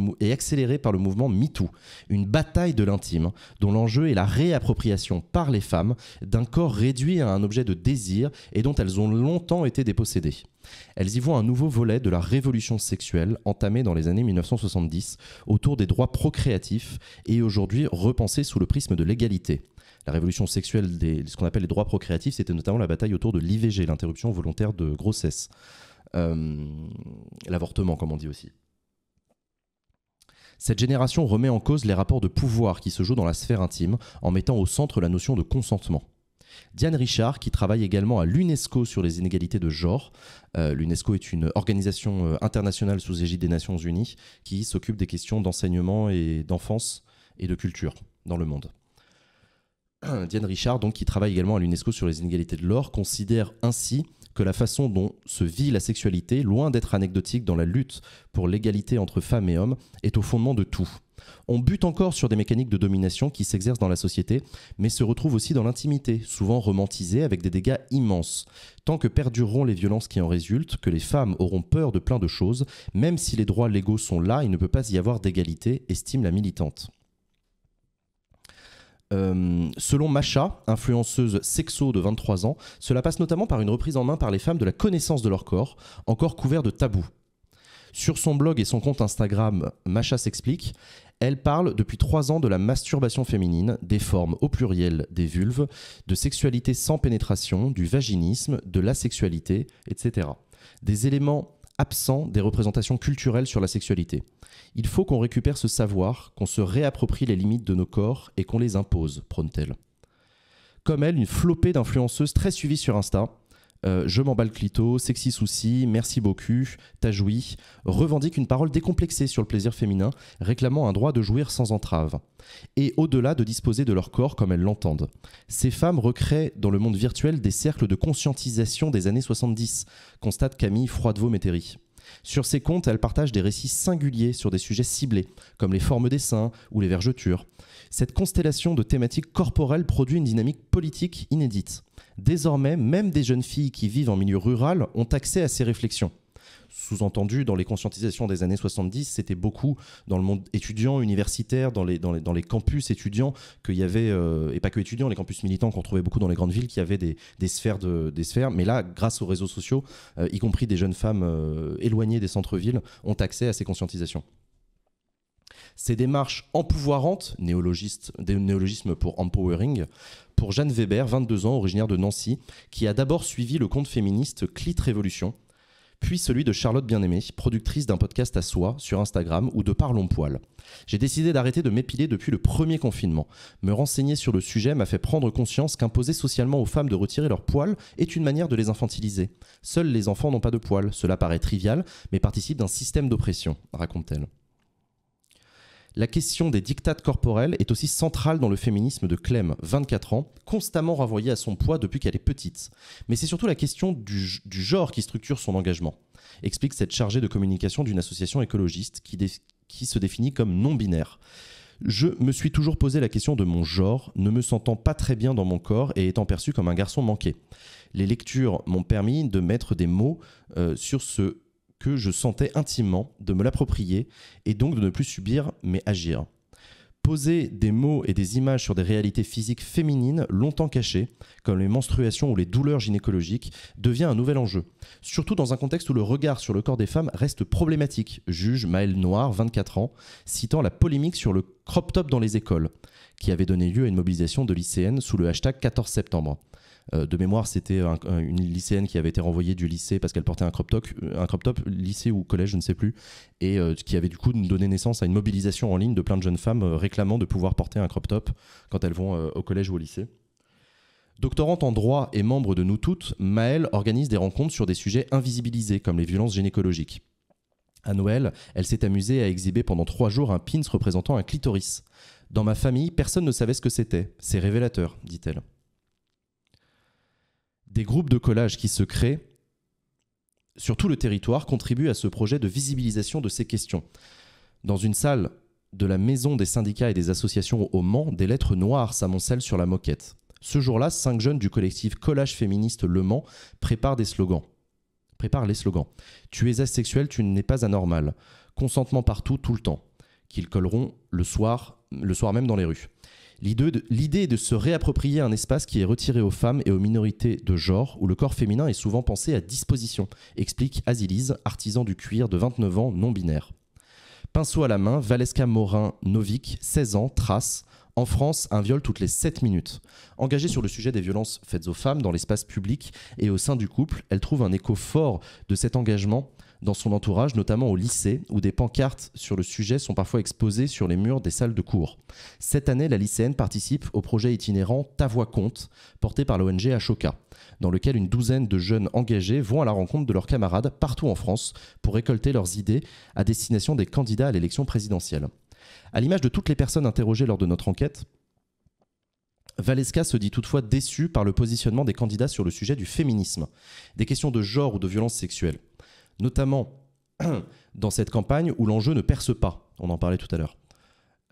A: le mouvement MeToo, une bataille de l'intime hein, dont l'enjeu est la réappropriation par les femmes d'un corps réduit à un objet de désir et dont elles ont longtemps été dépossédées. Elles y voient un nouveau volet de la révolution sexuelle entamée dans les années 1970 autour des droits procréatifs et aujourd'hui repensée sous le prisme de l'égalité la révolution sexuelle des ce qu'on appelle les droits procréatifs, c'était notamment la bataille autour de l'IVG, l'interruption volontaire de grossesse, euh, l'avortement comme on dit aussi. Cette génération remet en cause les rapports de pouvoir qui se jouent dans la sphère intime en mettant au centre la notion de consentement. Diane Richard, qui travaille également à l'UNESCO sur les inégalités de genre. Euh, L'UNESCO est une organisation euh, internationale sous égide des Nations Unies qui s'occupe des questions d'enseignement et d'enfance et de culture dans le monde. Diane Richard, donc, qui travaille également à l'UNESCO sur les inégalités de l'or, considère ainsi que la façon dont se vit la sexualité, loin d'être anecdotique dans la lutte pour l'égalité entre femmes et hommes, est au fondement de tout. On bute encore sur des mécaniques de domination qui s'exercent dans la société, mais se retrouvent aussi dans l'intimité, souvent romantisée avec des dégâts immenses. Tant que perdureront les violences qui en résultent, que les femmes auront peur de plein de choses, même si les droits légaux sont là, il ne peut pas y avoir d'égalité, estime la militante. Euh, selon Macha, influenceuse sexo de 23 ans, cela passe notamment par une reprise en main par les femmes de la connaissance de leur corps, encore couvert de tabous. Sur son blog et son compte Instagram, Macha s'explique, elle parle depuis trois ans de la masturbation féminine, des formes au pluriel des vulves, de sexualité sans pénétration, du vaginisme, de l'asexualité, etc. Des éléments absent des représentations culturelles sur la sexualité. Il faut qu'on récupère ce savoir, qu'on se réapproprie les limites de nos corps et qu'on les impose, prône-t-elle. Comme elle, une flopée d'influenceuses très suivies sur Insta, euh, je m'emballe clito, sexy souci, merci beaucoup, t'as joui, revendique une parole décomplexée sur le plaisir féminin, réclamant un droit de jouir sans entrave. Et au-delà de disposer de leur corps comme elles l'entendent. Ces femmes recréent dans le monde virtuel des cercles de conscientisation des années 70, constate Camille Froidevaux-Métairie. Sur ses comptes, elle partage des récits singuliers sur des sujets ciblés, comme les formes des seins ou les vergetures. Cette constellation de thématiques corporelles produit une dynamique politique inédite. Désormais, même des jeunes filles qui vivent en milieu rural ont accès à ces réflexions sous-entendu, dans les conscientisations des années 70, c'était beaucoup dans le monde étudiant, universitaire, dans les, campus étudiants, qu'il y avait, euh, et pas que étudiants, les campus militants qu'on trouvait beaucoup dans les grandes villes, qui avaient des, sphères des sphères. Mais là, grâce aux réseaux sociaux, euh, y compris des jeunes femmes euh, éloignées des centres-villes, ont accès à ces conscientisations. Ces démarches empouvoirantes, néologisme pour empowering, pour Jeanne Weber, 22 ans, originaire de Nancy, qui a d'abord suivi le compte féministe Clit Révolution, puis celui de Charlotte Bien-Aimée, productrice d'un podcast à soi sur Instagram ou de Parlons Poil. J'ai décidé d'arrêter de m'épiler depuis le premier confinement. Me renseigner sur le sujet m'a fait prendre conscience qu'imposer socialement aux femmes de retirer leurs poils est une manière de les infantiliser. Seuls les enfants n'ont pas de poils, cela paraît trivial, mais participe d'un système d'oppression, raconte-t-elle. La question des dictates corporels est aussi centrale dans le féminisme de Clem, 24 ans, constamment renvoyée à son poids depuis qu'elle est petite. Mais c'est surtout la question du, genre qui structure son engagement, explique cette chargée de communication d'une association écologiste qui, se définit comme non-binaire. Je me suis toujours posé la question de mon genre, ne me sentant pas très bien dans mon corps et étant perçu comme un garçon manqué. Les lectures m'ont permis de mettre des mots euh, sur ce que je sentais intimement, de me l'approprier et donc de ne plus subir mais agir. Poser des mots et des images sur des réalités physiques féminines longtemps cachées, comme les menstruations ou les douleurs gynécologiques, devient un nouvel enjeu, surtout dans un contexte où le regard sur le corps des femmes reste problématique, juge Maëlle Noir, 24 ans, citant la polémique sur le crop top dans les écoles, qui avait donné lieu à une mobilisation de lycéennes sous le hashtag 14 septembre. Euh, de mémoire, c'était une lycéenne qui avait été renvoyée du lycée parce qu'elle portait un crop, top, euh, un crop top, lycée ou collège, je ne sais plus, et euh, qui avait du coup donné naissance à une mobilisation en ligne de plein de jeunes femmes réclamant de pouvoir porter un crop top quand elles vont au collège ou au lycée. Doctorante en droit et membre de Nous Toutes, Maëlle organise des rencontres sur des sujets invisibilisés comme les violences gynécologiques. À Noël, elle s'est amusée à exhiber pendant trois jours un pins représentant un clitoris. Dans ma famille, personne ne savait ce que c'était. C'est révélateur, dit-elle des groupes de collage qui se créent sur tout le territoire contribuent à ce projet de visibilisation de ces questions. Dans une salle de la maison des syndicats et des associations au Mans, des lettres noires s'amoncellent sur la moquette. Ce jour-là, cinq jeunes du collectif Collage féministe Le Mans préparent des slogans. Préparent les slogans. Tu es asexuel, tu n'es pas anormal. Consentement partout, tout le temps. Qu'ils colleront le soir, le soir même dans les rues. L'idée de, de, se réapproprier un espace qui est retiré aux femmes et aux minorités de genre, où le corps féminin est souvent pensé à disposition, explique Azilise, artisan du cuir de 29 ans, non-binaire. Pinceau à la main, Valeska Morin Novik, 16 ans, trace. En France, un viol toutes les 7 minutes. Engagée sur le sujet des violences faites aux femmes dans l'espace public et au sein du couple, elle trouve un écho fort de cet engagement dans son entourage, notamment au lycée, où des pancartes sur le sujet sont parfois exposées sur les murs des salles de cours. Cette année, la lycéenne participe au projet itinérant Ta voix compte, porté par l'ONG Ashoka, dans lequel une douzaine de jeunes engagés vont à la rencontre de leurs camarades partout en France pour récolter leurs idées à destination des candidats à l'élection présidentielle. À l'image de toutes les personnes interrogées lors de notre enquête, Valeska se dit toutefois déçue par le positionnement des candidats sur le sujet du féminisme, des questions de genre ou de violence sexuelle notamment dans cette campagne où l'enjeu ne perce pas, on en parlait tout à l'heure.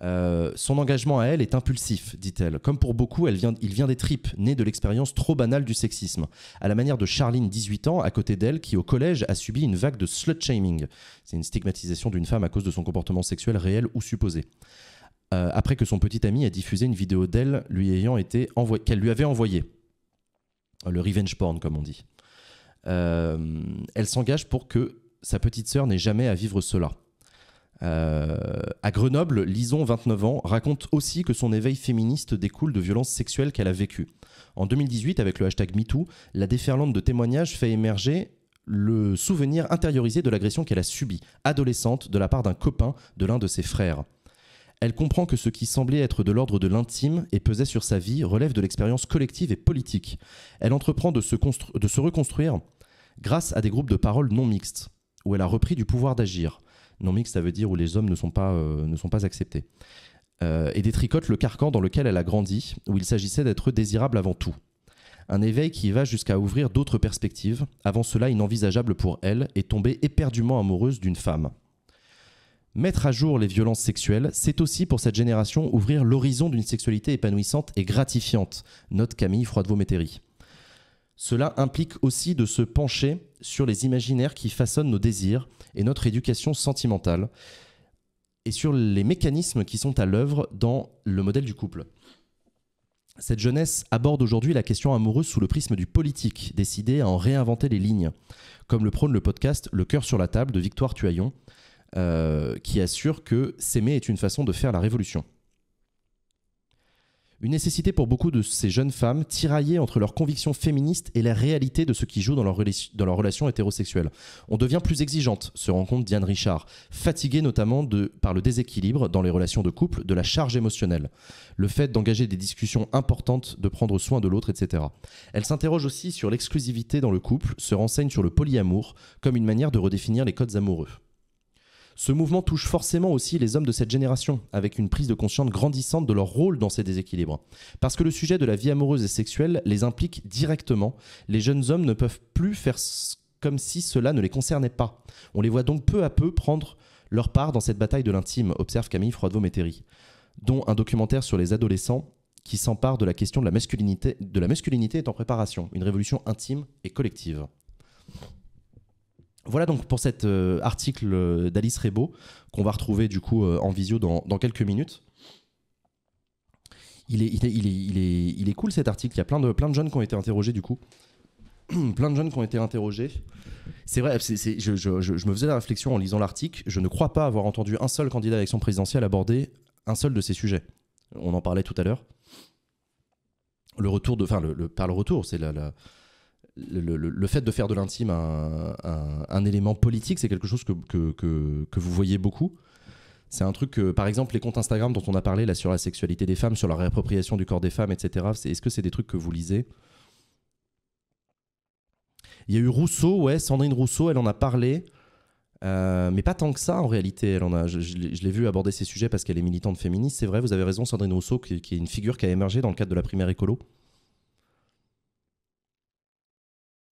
A: Euh, son engagement à elle est impulsif, dit-elle. Comme pour beaucoup, elle vient, il vient des tripes, né de l'expérience trop banale du sexisme. À la manière de Charline, 18 ans, à côté d'elle, qui au collège a subi une vague de slut-shaming. C'est une stigmatisation d'une femme à cause de son comportement sexuel réel ou supposé. Euh, après que son petit ami a diffusé une vidéo d'elle lui ayant été qu'elle lui avait envoyée. Le revenge porn, comme on dit. Euh, elle s'engage pour que sa petite sœur n'ait jamais à vivre cela. Euh, à Grenoble, Lison, 29 ans, raconte aussi que son éveil féministe découle de violences sexuelles qu'elle a vécues. En 2018, avec le hashtag MeToo, la déferlante de témoignages fait émerger le souvenir intériorisé de l'agression qu'elle a subie, adolescente, de la part d'un copain de l'un de ses frères. Elle comprend que ce qui semblait être de l'ordre de l'intime et pesait sur sa vie relève de l'expérience collective et politique. Elle entreprend de se, de se reconstruire grâce à des groupes de paroles non mixtes, où elle a repris du pouvoir d'agir. Non mixte, ça veut dire où les hommes ne sont pas, euh, ne sont pas acceptés. Euh, et détricote le carcan dans lequel elle a grandi, où il s'agissait d'être désirable avant tout. Un éveil qui va jusqu'à ouvrir d'autres perspectives, avant cela inenvisageable pour elle, et tomber éperdument amoureuse d'une femme. Mettre à jour les violences sexuelles, c'est aussi pour cette génération ouvrir l'horizon d'une sexualité épanouissante et gratifiante, note Camille Froidevaux-Métairie. Cela implique aussi de se pencher sur les imaginaires qui façonnent nos désirs et notre éducation sentimentale, et sur les mécanismes qui sont à l'œuvre dans le modèle du couple. Cette jeunesse aborde aujourd'hui la question amoureuse sous le prisme du politique, décidé à en réinventer les lignes, comme le prône le podcast Le cœur sur la table de Victoire Tuaillon, euh, qui assure que s'aimer est une façon de faire la révolution. Une nécessité pour beaucoup de ces jeunes femmes tiraillées entre leurs convictions féministes et la réalité de ce qui joue dans leur, dans hétérosexuelles. relation hétérosexuelle. On devient plus exigeante, se rend compte Diane Richard, fatiguée notamment par le déséquilibre dans les relations de couple, de la charge émotionnelle, le fait d'engager des discussions importantes, de prendre soin de l'autre, etc. Elle s'interroge aussi sur l'exclusivité dans le couple, se renseigne sur le polyamour comme une manière de redéfinir les codes amoureux. Ce mouvement touche forcément aussi les hommes de cette génération, avec une prise de conscience grandissante de leur rôle dans ces déséquilibres. Parce que le sujet de la vie amoureuse et sexuelle les implique directement, les jeunes hommes ne peuvent plus faire comme si cela ne les concernait pas. On les voit donc peu à peu prendre leur part dans cette bataille de l'intime, observe Camille froidevaux Metteri, dont un documentaire sur les adolescents qui s'empare de la question de la masculinité est en préparation, une révolution intime et collective. Voilà donc pour cet euh, article euh, d'Alice Rebaud qu'on va retrouver du coup euh, en visio dans, quelques minutes. Il est, il, cool cet article, il y a plein de, plein de jeunes qui ont été interrogés du coup. plein de jeunes qui ont été interrogés. C'est vrai, je, me faisais la réflexion en lisant l'article, je ne crois pas avoir entendu un seul candidat à l'élection présidentielle aborder un seul de ces sujets. On en parlait tout à l'heure. Le retour de... Enfin, le, le, par le retour, c'est la le, fait de faire de l'intime un, élément politique, c'est quelque chose que, que, vous voyez beaucoup. C'est un truc que, par exemple, les comptes Instagram dont on a parlé là sur la sexualité des femmes, sur la réappropriation du corps des femmes, etc. Est-ce que c'est des trucs que vous lisez Il y a eu Rousseau, ouais, Sandrine Rousseau, elle en a parlé. Euh, mais pas tant que ça en réalité. Elle en a, je, l'ai vu aborder ces sujets parce qu'elle est militante féministe. C'est vrai, vous avez raison, Sandrine Rousseau, qui, qui, est une figure qui a émergé dans le cadre de la primaire écolo.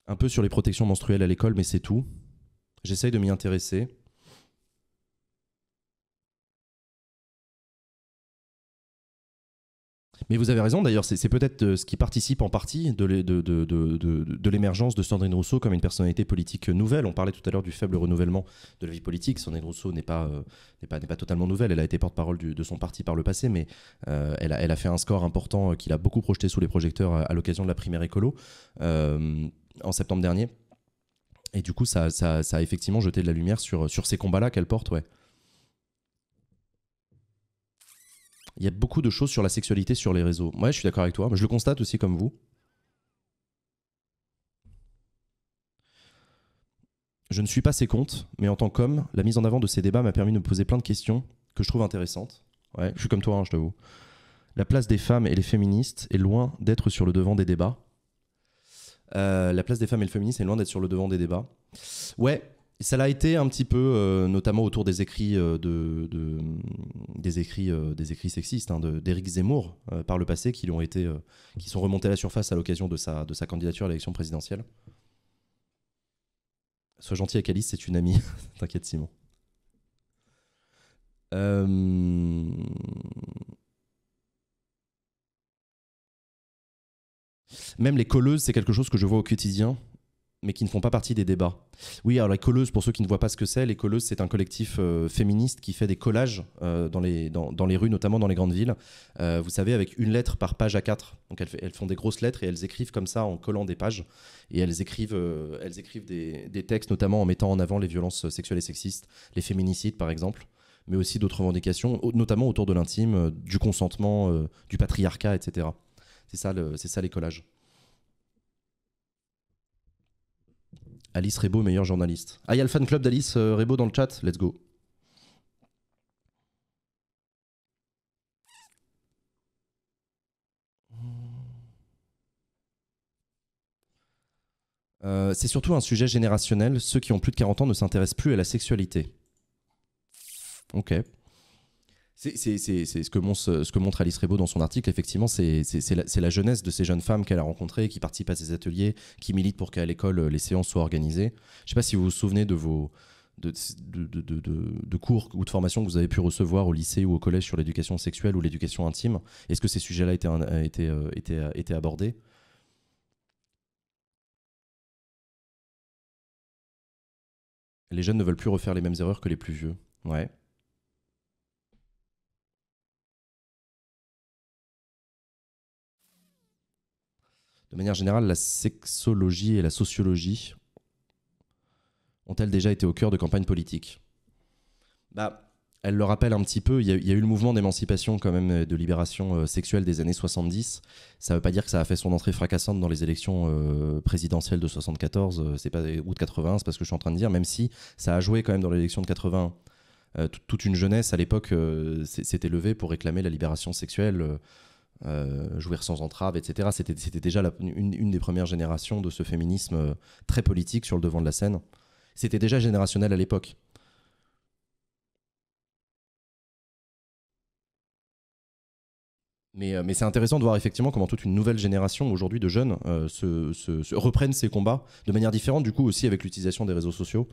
A: un peu sur les protections menstruelles à l'école, mais c'est tout. J'essaye de m'y intéresser. Mais vous avez raison, d'ailleurs, c'est peut-être euh, ce qui participe en partie de l'émergence de Sandrine Rousseau comme une personnalité politique nouvelle. On parlait tout à l'heure du faible renouvellement de la vie politique. Sandrine Rousseau n'est pas, euh, pas, pas totalement nouvelle. Elle a été porte-parole de son parti par le passé, mais euh, elle, a, fait un score important qu'il a beaucoup projeté sous les projecteurs à, l'occasion de la primaire écolo en septembre dernier. Et du coup, ça, a effectivement jeté de la lumière sur, sur ces combats-là qu'elle porte, ouais. Il y a beaucoup de choses sur la sexualité sur les réseaux. Ouais, je suis d'accord avec toi, mais je le constate aussi comme vous. Je ne suis pas ses comptes, mais en tant qu'homme, la mise en avant de ces débats m'a permis de me poser plein de questions que je trouve intéressantes. Ouais, je suis comme toi, hein, je t'avoue. La place des femmes et les féministes est loin d'être sur le devant des débats. Euh, la place des femmes et le féminisme est loin d'être sur le devant des débats. Ouais, ça l'a été un petit peu, euh, notamment autour des écrits, euh, de, des écrits, des écrits sexistes hein, d'Éric Zemmour par le passé, qui, ont été, qui sont remontés à la surface à l'occasion de sa, de sa candidature à l'élection présidentielle. Sois gentil avec Alice, c'est une amie. T'inquiète, Simon. Euh... Même les colleuses, c'est quelque chose que je vois au quotidien, mais qui ne font pas partie des débats. Oui, alors les colleuses, pour ceux qui ne voient pas ce que c'est, les colleuses, c'est un collectif euh, féministe qui fait des collages euh, dans, les, dans, les rues, notamment dans les grandes villes. Euh, vous savez, avec une lettre par page à quatre. Donc elles, font des grosses lettres et elles écrivent comme ça en collant des pages. Et elles écrivent, elles écrivent des, des textes, notamment en mettant en avant les violences sexuelles et sexistes, les féminicides par exemple mais aussi d'autres revendications, notamment autour de l'intime, du consentement, du patriarcat, etc. C'est ça, le, les Alice Rebaud, meilleure journaliste. Ah, il y a le fan club d'Alice euh, Rebaud dans le chat. Let's go. Euh, c'est surtout un sujet générationnel. Ceux qui ont plus de 40 ans ne s'intéressent plus à la sexualité. Ok. C'est ce que, montre, ce que montre Alice Rebaud dans son article. Effectivement, c'est la, jeunesse de ces jeunes femmes qu'elle a rencontrées, qui participent à ces ateliers, qui militent pour qu'à l'école, les séances soient organisées. Je ne sais pas si vous vous souvenez de vos, de, cours ou de formations que vous avez pu recevoir au lycée ou au collège sur l'éducation sexuelle ou l'éducation intime Est-ce que ces sujets-là étaient, euh, euh, étaient, abordés
B: Les jeunes ne veulent plus refaire les mêmes erreurs que les plus vieux. Ouais.
A: de manière générale, la sexologie et la sociologie ont-elles déjà été au cœur de campagnes politiques bah, Elle le rappelle un petit peu, il y, a, eu le mouvement d'émancipation quand même, euh, de libération euh, sexuelle des années 70. Ça ne veut pas dire que ça a fait son entrée fracassante dans les élections euh, présidentielles de 74 c'est pas, ou de 80. c'est pas ce que je suis en train de dire, même si ça a joué quand même dans l'élection de 80. toute une jeunesse à l'époque s'était levée pour réclamer la libération sexuelle euh, jouir sans entrave, etc. C'était déjà une, des premières générations de ce féminisme euh, très politique sur le devant de la scène. C'était déjà générationnel à l'époque. Mais, euh, c'est intéressant de voir effectivement comment toute une nouvelle génération aujourd'hui de jeunes se, se reprennent ces combats de manière différente, du coup aussi avec l'utilisation des réseaux sociaux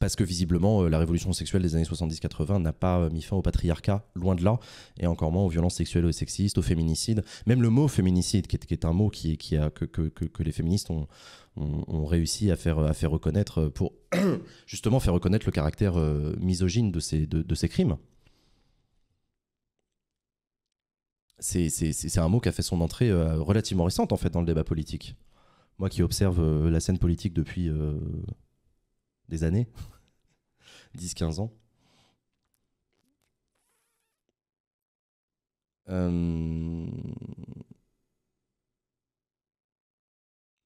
A: parce que visiblement, euh, la révolution sexuelle des années 70-80 n'a pas euh, mis fin au patriarcat, loin de là, et encore moins aux violences sexuelles et sexistes, aux féminicides. Même le mot féminicide, qui est, un mot qui, que, les féministes ont, réussi à faire, reconnaître euh, pour justement faire reconnaître le caractère misogyne de ces, crimes. C'est un mot qui a fait son entrée relativement récente en fait dans le débat politique. Moi qui observe la scène politique depuis des années, 10-15 ans. Euh,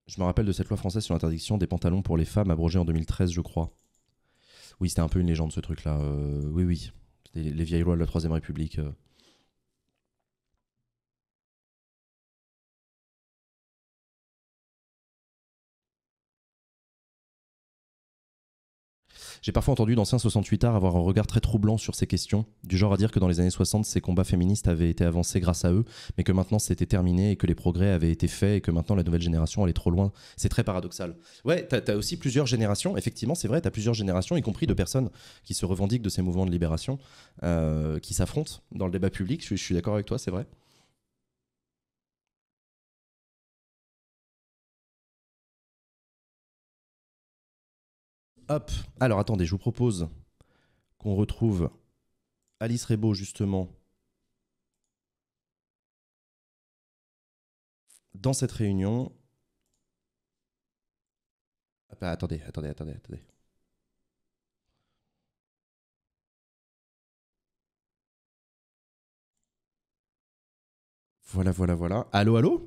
A: je me rappelle de cette loi française sur l'interdiction des pantalons pour les femmes abrogée en 2013, je crois. Oui, c'était un peu une légende ce truc-là. Euh, oui, oui. C'était les, vieilles lois de la Troisième République. Euh. J'ai parfois entendu d'anciens 68 arts avoir un regard très troublant sur ces questions, du genre à dire que dans les années 60, ces combats féministes avaient été avancés grâce à eux, mais que maintenant c'était terminé et que les progrès avaient été faits et que maintenant la nouvelle génération allait trop loin. C'est très paradoxal. Ouais, t'as as aussi plusieurs générations, effectivement, c'est vrai, t'as plusieurs générations, y compris de personnes qui se revendiquent de ces mouvements de libération, euh, qui s'affrontent dans le débat public. je suis d'accord avec toi, c'est vrai.
B: Hop. Alors attendez, je vous propose qu'on retrouve Alice Rebaud justement dans cette réunion. Ah, bah, attendez, attendez, attendez, attendez.
A: Voilà, voilà, voilà. Allô, allô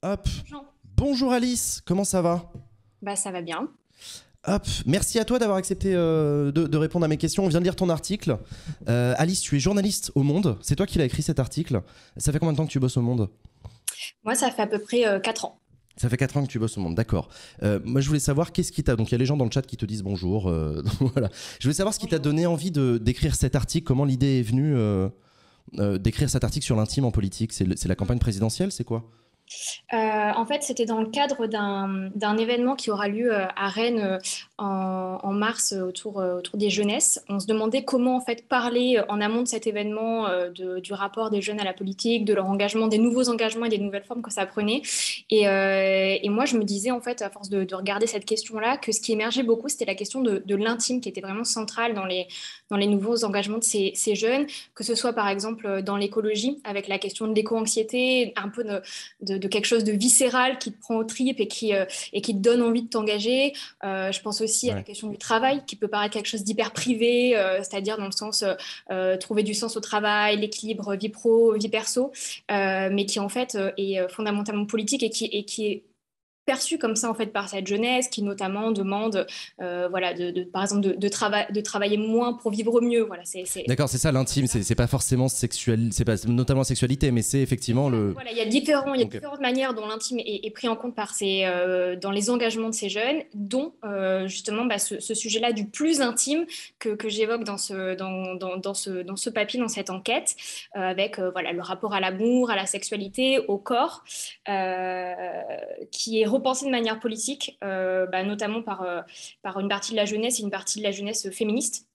A: Hop Bonjour. Bonjour Alice, comment ça va Bah ça va bien. Hop, merci à toi d'avoir accepté euh, de, répondre à mes questions. On vient de lire ton article. Euh, Alice, tu es journaliste au Monde. C'est toi qui l'as écrit cet article. Ça fait combien de temps que tu bosses au Monde
D: Moi, ça fait à peu près 4 euh, ans.
A: Ça fait 4 ans que tu bosses au Monde, d'accord. moi, je voulais savoir qu'est-ce qui t'a. Donc, il y a les gens dans le chat qui te disent bonjour. voilà. Je voulais savoir ce qui t'a donné envie de d'écrire cet article. Comment l'idée est venue d'écrire cet article sur l'intime en politique C'est la campagne présidentielle, c'est quoi
D: euh, en fait, c'était dans le cadre d'un événement qui aura lieu euh, à Rennes euh, en, mars autour, autour, des jeunesses. On se demandait comment en fait parler en amont de cet événement du rapport des jeunes à la politique, de leur engagement, des nouveaux engagements et des nouvelles formes que ça prenait. Et, moi, je me disais en fait, à force de, regarder cette question-là, que ce qui émergeait beaucoup, c'était la question de, de l'intime qui était vraiment centrale dans les, les nouveaux engagements de ces, jeunes, que ce soit par exemple euh, dans l'écologie, avec la question de l'éco-anxiété, un peu de, quelque chose de viscéral qui te prend aux tripes et qui, euh, et qui te donne envie de t'engager. Euh, je pense aussi à la question du travail, qui peut paraître quelque chose d'hyper privé, c'est-à-dire dans le sens trouver du sens au travail, l'équilibre vie pro, vie perso, mais qui en fait est fondamentalement politique et qui, et qui est perçu comme ça en fait par cette jeunesse qui notamment demande euh, voilà de, par exemple de, de travailler moins pour vivre mieux voilà c'est d'accord
A: c'est ça l'intime c'est pas forcément sexuel c'est pas notamment sexualité mais c'est effectivement le
D: il y a différents il différentes manières dont l'intime est, pris en compte par ces euh, dans les engagements de ces jeunes dont euh, justement bah, ce, sujet là du plus intime que, j'évoque dans ce dans, dans, ce dans ce papier dans cette enquête avec voilà le rapport à l'amour à la sexualité au corps qui est repensée de manière politique, euh, bah, notamment par, euh, par une partie de la jeunesse et une partie de la jeunesse féministe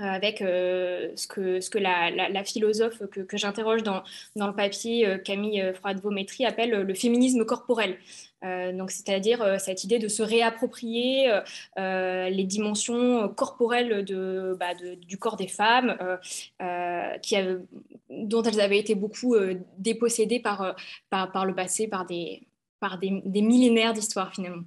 D: euh, avec ce que, ce que la, philosophe que, j'interroge dans, le papier, Camille froide Vométrie appelle le féminisme corporel. donc, c'est-à-dire cette idée de se réapproprier les dimensions corporelles bah, de, du corps des femmes, qui, dont elles avaient été beaucoup dépossédées par, par, le passé, par des, par des, millénaires d'histoire finalement.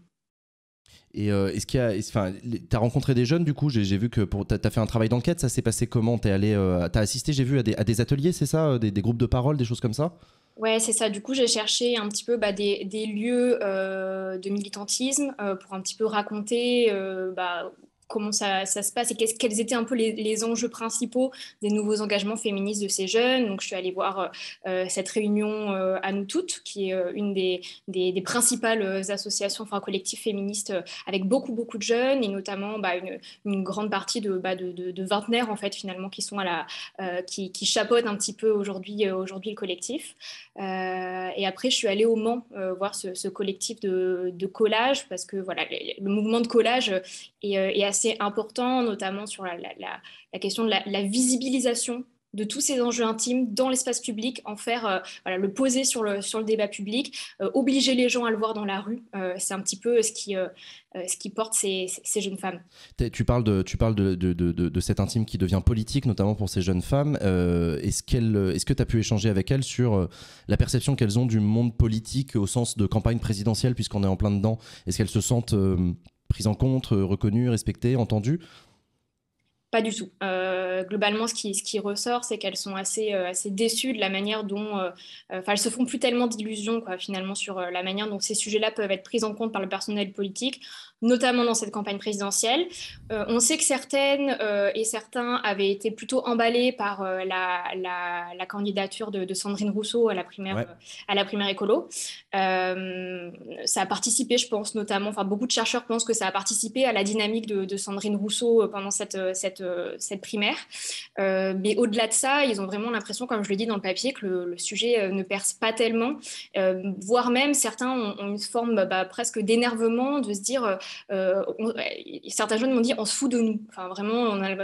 A: Et euh, est-ce qu'il y a, enfin, t'as rencontré des jeunes du coup J'ai vu que pour, t'as as fait un travail d'enquête. Ça s'est passé comment T'es allé, euh, t'as assisté, j'ai vu à des, ateliers, c'est ça, euh, des, groupes de parole, des choses comme ça
D: Ouais, c'est ça. Du coup, j'ai cherché un petit peu bah, des, lieux de militantisme pour un petit peu raconter bah, comment ça, se passe et quels étaient un peu les, enjeux principaux des nouveaux engagements féministes de ces jeunes. Donc, je suis allée voir euh, cette réunion euh, à nous toutes, qui est euh, une des, principales associations, enfin collectif féministes avec beaucoup, beaucoup de jeunes et notamment bah, une, grande partie de, bah, de, vingtenaires, en fait, finalement, qui sont à la, qui, qui chapeautent un petit peu aujourd'hui aujourd'hui le collectif. et après, je suis allée au Mans voir ce, collectif de, collage parce que voilà, le, mouvement de collage est, est assez c'est important, notamment sur la, question de la, visibilisation de tous ces enjeux intimes dans l'espace public, en faire euh, voilà, le poser sur le, sur le débat public, euh, obliger les gens à le voir dans la rue. Euh, c'est un petit peu ce qui, ce qui porte ces, jeunes femmes.
A: Tu parles, de, tu parles de, cet intime qui devient politique, notamment pour ces jeunes femmes. est-ce, est-ce que tu as pu échanger avec elles sur la perception qu'elles ont du monde politique au sens de campagne présidentielle, puisqu'on est en plein dedans Est-ce qu'elles se sentent prise en compte, euh, reconnue, respectée, entendue
D: pas du tout. Euh, globalement, ce qui, ressort, c'est qu'elles sont assez, euh, déçues de la manière dont. Enfin, elles se font plus tellement d'illusions, quoi, finalement, sur la manière dont ces sujets-là peuvent être pris en compte par le personnel politique notamment dans cette campagne présidentielle. Euh, on sait que certaines euh, et certains avaient été plutôt emballés par euh, la, candidature de, Sandrine Rousseau à la primaire, à la primaire écolo. ça a participé, je pense, notamment, enfin beaucoup de chercheurs pensent que ça a participé à la dynamique de, Sandrine Rousseau pendant cette, cette, primaire. mais au-delà de ça, ils ont vraiment l'impression, comme je le dis dans le papier, que le, sujet ne perce pas tellement, voire même certains ont, une forme bah, presque d'énervement de se dire euh, certains jeunes m'ont dit on se fout de nous. vraiment, on a le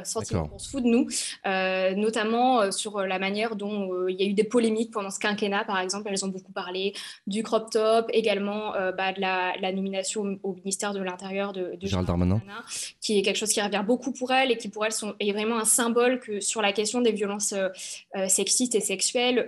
D: qu'on se fout de nous, euh, notamment euh, sur la manière dont il y a eu des polémiques pendant ce quinquennat, par exemple. Elles ont beaucoup parlé du crop top, également bah, de, la, nomination au ministère de l'Intérieur de, Gérald Darmanin, qui est quelque chose qui revient beaucoup pour elles et qui pour elles, est vraiment un symbole que sur la question des violences sexistes et sexuelles,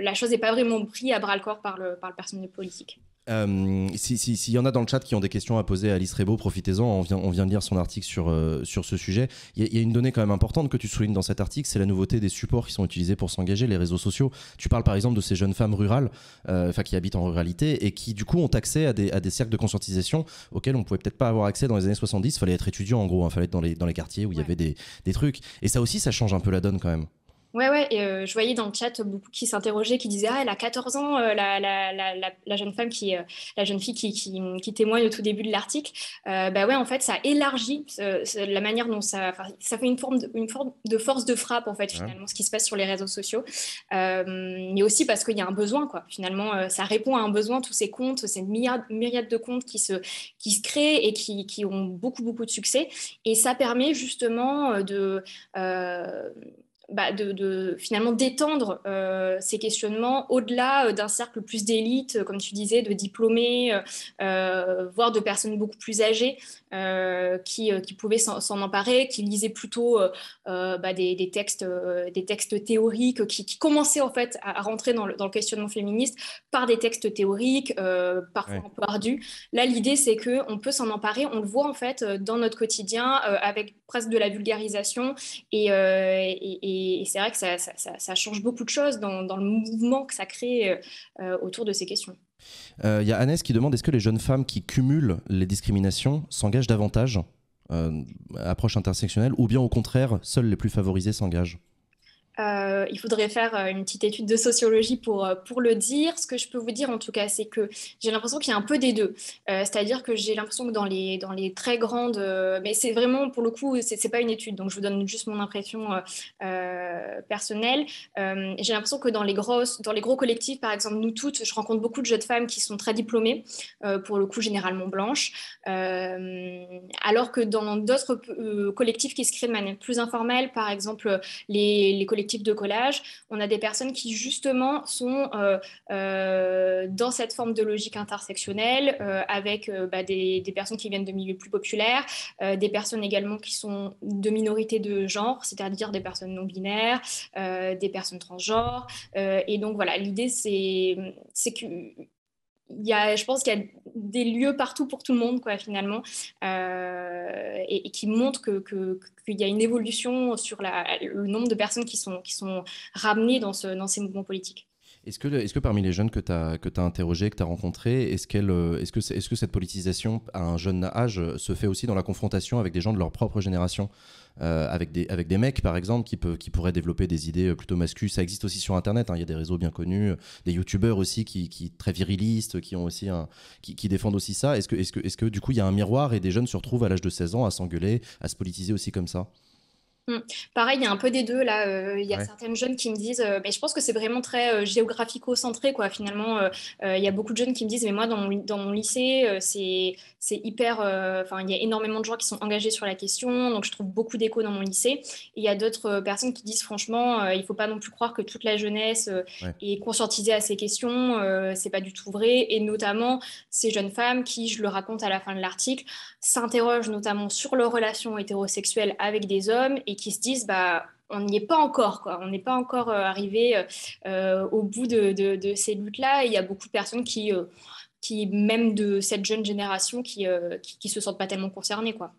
D: la chose n'est pas vraiment prise à bras le corps par le personnel politique.
A: Euh, s'il y en a dans le chat qui ont des questions à poser à Alice Rebaud, profitez-en. On vient, on vient de lire son article sur, euh, sur ce sujet. Il y, a une donnée quand même importante que tu soulignes dans cet article, c'est la nouveauté des supports qui sont utilisés pour s'engager, les réseaux sociaux. Tu parles par exemple de ces jeunes femmes rurales, euh, enfin qui habitent en ruralité et qui du coup ont accès à des, cercles de conscientisation auxquels on pouvait peut-être pas avoir accès dans les années 70. Fallait être étudiant en gros, il hein. fallait être dans les, dans les quartiers où il y avait des trucs. Et ça aussi, ça change un peu la donne quand même.
D: Ouais, ouais, euh, je voyais dans le chat beaucoup qui s'interrogeaient, qui disaient Ah, elle a 14 ans, euh, la, la, la, la, jeune femme qui, euh, la jeune fille qui, qui, témoigne au tout début de l'article. bah ouais, en fait, ça élargit la manière dont ça. Ça fait une forme, de, une forme de force de frappe, en fait, finalement, ce qui se passe sur les réseaux sociaux. mais aussi parce qu'il y a un besoin, quoi. Finalement, ça répond à un besoin, tous ces comptes, ces myriades, de comptes qui se, qui se créent et qui, qui ont beaucoup, beaucoup de succès. Et ça permet justement de. Bah, de, finalement d'étendre euh, ces questionnements au-delà euh, d'un cercle plus d'élite, euh, comme tu disais, de diplômés, voire de personnes beaucoup plus âgées qui, pouvaient s'en emparer, qui lisaient plutôt bah, des, textes, des textes théoriques, qui, commençaient en fait à, rentrer dans le, questionnement féministe par des textes théoriques, parfois ouais. un peu Là, l'idée, c'est qu'on peut s'en emparer, on le voit en fait dans notre quotidien, avec presque de la vulgarisation et et, c'est vrai que ça, change beaucoup de choses dans, le mouvement que ça crée euh, euh, autour de ces questions.
A: Il euh, y a Annès qui demande est-ce que les jeunes femmes qui cumulent les discriminations s'engagent davantage, approche intersectionnelle, ou bien au contraire, seules les plus favorisées s'engagent
D: euh, il faudrait faire euh, une petite étude de sociologie pour, euh, pour le dire. Ce que je peux vous dire, en tout cas, c'est que j'ai l'impression qu'il y a un peu des deux. C'est-à-dire que j'ai l'impression que dans les, dans les très grandes... mais c'est vraiment, pour le coup, c'est n'est pas une étude, donc je vous donne juste mon impression personnelle. j'ai l'impression que dans les, grosses, dans les gros collectifs, par exemple, nous toutes, je rencontre beaucoup de jeunes femmes qui sont très diplômées, pour le coup, généralement blanches, alors que dans d'autres collectifs qui se créent de manière plus informelle, par exemple, les, les collectifs type de collage, On a des personnes qui, justement, sont euh, euh, dans cette forme de logique intersectionnelle, euh, avec bah, des, personnes qui viennent de milieux plus populaires, des personnes également qui sont de minorités de genre, c'est-à-dire des personnes non binaires, des personnes transgenres. et donc, voilà, l'idée, c'est que je pense qu'il y a des lieux partout pour tout le monde, quoi, finalement, euh, et, qui montrent qu'il que, y a une évolution sur le nombre de personnes qui sont, qui sont ramenées dans, ce, dans ces mouvements politiques.
A: Est-ce que, parmi les jeunes que tu as, interrogés, que tu as rencontrés, est-ce euh, est que, est -ce que cette politisation à un jeune âge euh, se fait aussi dans la confrontation avec des gens de leur propre génération euh, avec, des, avec des mecs, par exemple, qui, peuvent, pourraient développer des idées plutôt masculines. Ça existe aussi sur Internet. Hein. Il y a des réseaux bien connus, des youtubeurs aussi qui, qui, très virilistes, qui, ont aussi défendent aussi ça. Est-ce que, est -ce que du coup, il y a un miroir et des jeunes se retrouvent à l'âge de 16 ans à s'engueuler, à se politiser aussi comme ça
D: Mm. Pareil, il y a un peu des deux. Là, euh, il y a certaines jeunes qui me disent, euh, mais je pense que c'est vraiment très euh, géographico-centré, quoi. Finalement, il y a beaucoup de jeunes qui me disent, mais moi, dans mon, lycée, c'est c'est hyper. Enfin, il y a énormément de gens qui sont engagés sur la question, donc je trouve beaucoup d'écho dans mon lycée. il y a d'autres personnes qui disent, franchement, il faut pas non plus croire que toute la jeunesse est conscientisée à ces questions. c'est pas du tout vrai. Et notamment ces jeunes femmes qui, je le raconte à la fin de l'article, s'interrogent notamment sur leurs relations hétérosexuelles avec des hommes et qui se disent bah on n'y est pas encore, quoi. On n'est pas encore euh, arrivé euh, euh, au bout de, ces luttes-là. Il y a beaucoup de personnes qui, qui, même de cette jeune génération, qui, ne se sentent pas tellement concernées, quoi.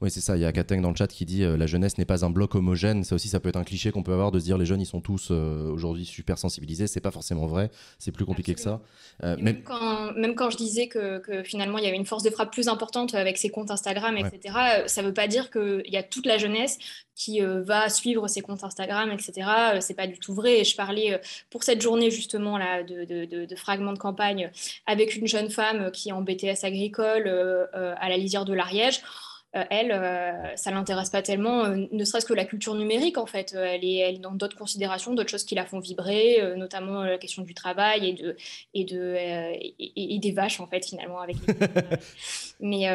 A: Oui, c'est ça. Il y a Kateng dans le chat qui dit euh, la jeunesse n'est pas un bloc homogène. Ça aussi, ça peut être un cliché qu'on peut avoir de se dire les jeunes, ils sont tous euh, aujourd'hui super sensibilisés. C'est pas forcément vrai. C'est plus compliqué que ça. Euh, même...
D: quand, je disais que, finalement il y avait une force de frappe plus importante avec ses comptes Instagram, etc. Ça veut pas dire qu'il y a toute la jeunesse qui va suivre ses comptes Instagram, etc. c'est pas du tout vrai. et Je parlais pour cette journée justement là de, de fragments de campagne avec une jeune femme qui est en BTS agricole à la lisière de l'Ariège. Euh, elle, euh, ça l'intéresse pas tellement, euh, ne serait-ce que la culture numérique en fait. elle, est, dans d'autres considérations, d'autres choses qui la font vibrer, notamment la question du travail et, des vaches en fait finalement. mais,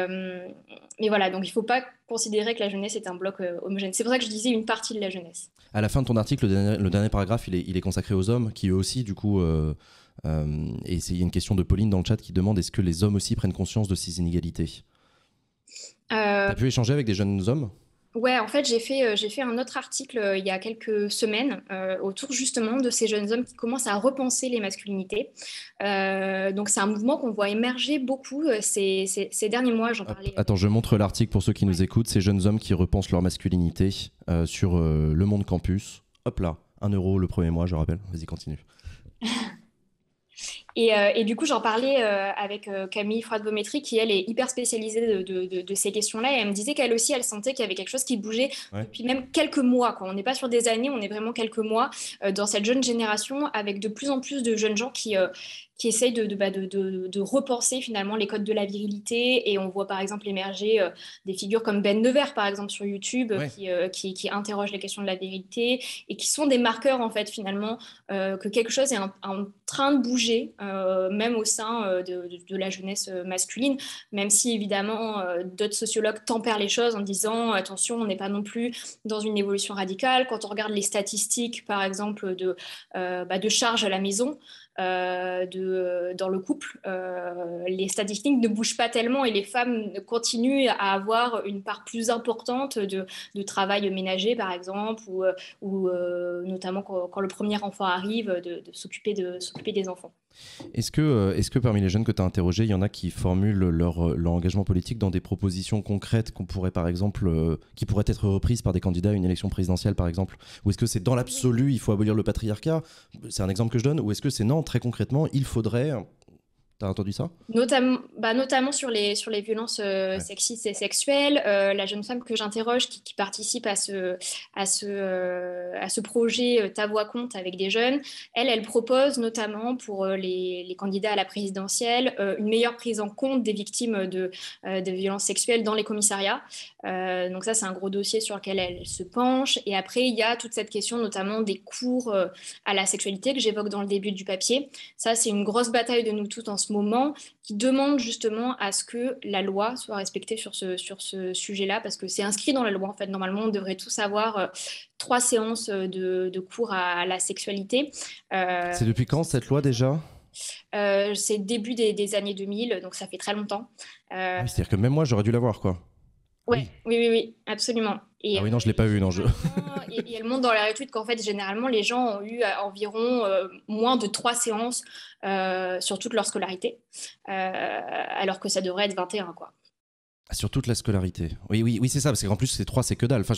D: voilà, donc il ne faut pas considérer que la jeunesse est un bloc homogène. C'est pour ça que je disais une partie de la jeunesse.
A: À la fin de ton article, le dernier, paragraphe, il est, consacré aux hommes qui eux aussi du coup... et il une question de Pauline dans le chat qui demande est-ce que les hommes aussi prennent conscience de ces inégalités as euh, pu échanger avec des jeunes hommes
D: Ouais, en fait, j'ai fait, euh, j'ai fait un autre article euh, il y a quelques semaines autour justement de ces jeunes hommes qui commencent à repenser les masculinités. donc, c'est un mouvement qu'on voit émerger beaucoup ces, ces, derniers mois. J'en ah, parlais.
A: Attends, je montre l'article pour ceux qui nous écoutent. Ces jeunes hommes qui repensent leur masculinité sur le monde campus. Hop là, 1 euro le premier mois, je rappelle. Vas-y, continue.
D: Euh, et, du coup, j'en parlais euh, avec euh, Camille froide qui elle est hyper spécialisée de, ces questions-là. Et elle me disait qu'elle aussi, elle sentait qu'il y avait quelque chose qui bougeait depuis même quelques mois. Quoi. On n'est pas sur des années, on est vraiment quelques mois dans cette jeune génération, avec de plus en plus de jeunes gens qui, qui essaye bah, de, repenser finalement les codes de la virilité. Et on voit par exemple émerger euh, des figures comme Ben Nevers, par exemple, sur YouTube, qui, euh, interrogent interroge les questions de la virilité et qui sont des marqueurs, en fait, finalement, euh, que quelque chose est en, train de bouger, même au sein de, la jeunesse masculine, même si évidemment d'autres sociologues tempèrent les choses en disant attention, on n'est pas non plus dans une évolution radicale. Quand on regarde les statistiques, par exemple, de, bah, de charges à la maison, euh, euh, dans le couple, euh, les statistiques ne bougent pas tellement et les femmes continuent à avoir une part plus importante de, travail ménager, par exemple, ou, notamment quand, le premier enfant arrive, de s'occuper des enfants.
A: Est-ce que, euh, est que parmi les jeunes que tu as interrogés, il y en a qui formulent euh, leur, engagement politique dans des propositions concrètes qu'on pourrait, par exemple, euh, qui pourraient être reprises par des candidats à une élection présidentielle, par exemple Ou est-ce que c'est dans l'absolu, il faut abolir le patriarcat C'est un exemple que je donne. Ou est-ce que c'est non, très concrètement, il faudrait T'as entendu ça
D: notamment bah, Notamment sur les, sur les violences euh, sexistes et sexuelles. Euh, la jeune femme que j'interroge qui, participe à ce, à ce, euh, à ce projet Ta voix compte avec des jeunes, elle, elle propose notamment pour les, les, candidats à la présidentielle une meilleure prise en compte des victimes de, des violences sexuelles dans les commissariats. donc ça, c'est un gros dossier sur lequel elle se penche. Et après, il y a toute cette question notamment des cours à la sexualité que j'évoque dans le début du papier. Ça, c'est une grosse bataille de nous toutes en ce moment, qui demande justement à ce que la loi soit respectée sur ce, sur ce sujet-là, parce que c'est inscrit dans la loi. En fait, normalement, on devrait tous avoir euh, trois séances euh, de, cours à, la sexualité. Euh, c'est depuis
A: quand cette loi déjà
D: C'est début des, années 2000, donc ça fait très longtemps. Ah c'est-à-dire
A: que même moi, j'aurais dû l'avoir, quoi.
D: Ouais, oui, oui, oui, absolument. Et, ah oui, non,
A: je ne l'ai pas vu, non, je... Ah,
D: et, et, elle montre dans leur étude qu'en fait, généralement, les gens ont eu euh, environ euh, moins de trois séances euh, sur toute leur scolarité, alors que ça devrait être 21, quoi.
A: Ah, sur toute la scolarité. Oui, oui, oui, c'est ça, parce qu'en plus, c'est 3, c'est que dalle. Enfin,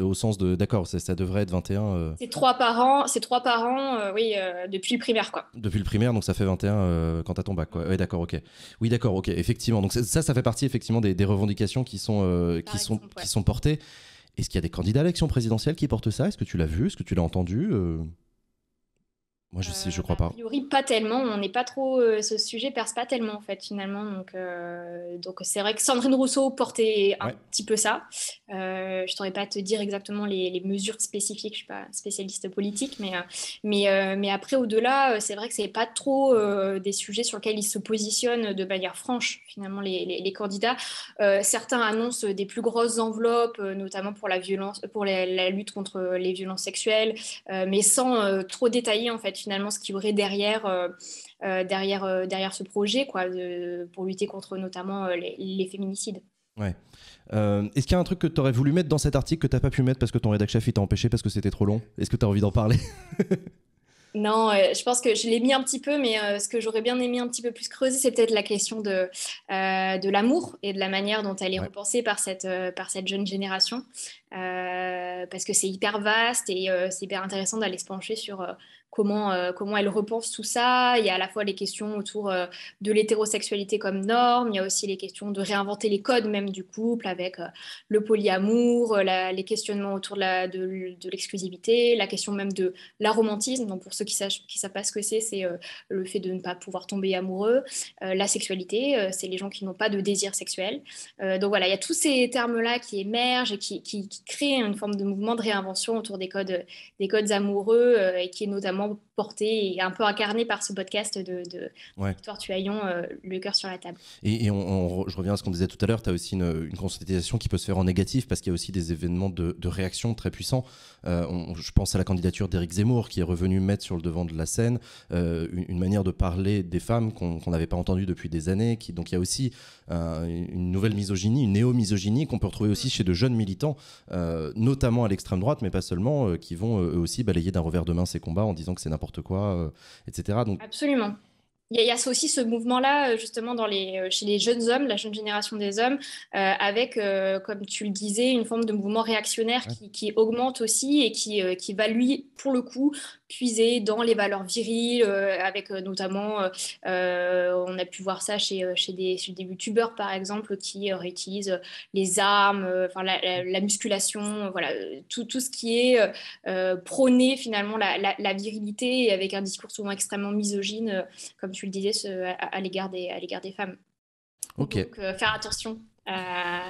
A: au sens de, d'accord, ça, devrait être 21. Euh...
D: C'est 3 par an, trois par an, oui, depuis le primaire, quoi.
A: Depuis le primaire, donc ça fait 21 quand t'as ton bac, quoi. Oui, d'accord, ok. Oui, d'accord, ok, effectivement. Donc ça, ça fait partie, effectivement, des, revendications qui sont, qui, sont qui sont portées. Est-ce qu'il y a des candidats à l'élection présidentielle qui portent ça Est-ce que tu l'as vu Est-ce que tu l'as entendu euh, Moi, je sais, je euh, crois bah, pas. A
D: priori, pas tellement. On n'est pas trop. Euh, ce sujet perce pas tellement, en fait, finalement. Donc, donc c'est vrai que Sandrine Rousseau portait un petit peu ça. Euh, je ne saurais pas te dire exactement les, mesures spécifiques, je ne suis pas spécialiste politique, mais, euh, euh, mais, après, au-delà, c'est vrai que ce n'est pas trop des sujets sur lesquels ils se positionnent de manière franche, finalement, les, candidats. certains annoncent des plus grosses enveloppes, notamment pour, la, violence, pour la, lutte contre les violences sexuelles, mais sans trop détailler, en fait, finalement, ce qu'il y aurait derrière. derrière, derrière ce projet, quoi, pour lutter contre notamment les féminicides.
A: Ouais. Euh, est-ce qu'il y a un truc que tu aurais voulu mettre dans cet article que tu n'as pas pu mettre parce que ton rédacteur chef t'a empêché parce que c'était trop long Est-ce que tu as envie d'en parler
D: Non, euh, je pense que je l'ai mis un petit peu, mais euh, ce que j'aurais bien aimé un petit peu plus creuser, c'est peut-être la question de, de l'amour et de la manière dont elle est repensée par cette, par cette jeune génération. parce que c'est hyper vaste et c'est hyper intéressant d'aller se pencher sur euh, comment, elle repense tout ça. Il y a à la fois les questions autour euh, de l'hétérosexualité comme norme, il y a aussi les questions de réinventer les codes même du couple avec euh, le polyamour, les questionnements autour de l'exclusivité, la, question même de l'aromantisme. Donc pour ceux qui ne qui savent pas ce que c'est, c'est le fait de ne pas pouvoir tomber amoureux. la sexualité, c'est les gens qui n'ont pas de désir sexuel. donc voilà, il y a tous ces termes-là qui émergent et qui, créent une forme de mouvement de réinvention autour des codes, des codes amoureux et qui est notamment all porté et un peu incarné par ce podcast de, de Victoire Tuaillon, euh, Le cœur sur la table.
A: Et, et on, je reviens à ce qu'on disait tout à l'heure, tu as aussi une, une, constatation qui peut se faire en négatif parce qu'il y a aussi des événements de, de réaction très puissants. Euh, je pense à la candidature d'Éric Zemmour qui est revenu mettre sur le devant de la scène euh, une, manière de parler des femmes qu'on n'avait pas entendues depuis des années. Qui, donc il y a aussi une nouvelle misogynie, une néo-misogynie qu'on peut retrouver aussi mm. chez de jeunes militants, notamment à l'extrême droite, mais pas seulement, qui vont eux aussi balayer d'un revers de main ces combats en disant que c'est n'importe quoi, euh, etc. Donc...
D: Absolument. Il y, a aussi ce mouvement-là, euh, justement, dans les, euh, chez les jeunes hommes, la jeune génération des hommes, avec, comme tu le disais, une forme de mouvement réactionnaire qui, augmente aussi et qui, qui va, lui, pour le coup, puiser dans les valeurs viriles, euh, avec euh, notamment, euh, on a pu voir ça chez, chez des, chez youtubeurs par exemple, qui réutilisent les armes, enfin, la, musculation, voilà, tout, tout ce qui est prôné, finalement la, la, virilité avec un discours souvent extrêmement misogyne, comme tu le disais, à, l'égard des, des femmes. Donc, faire attention à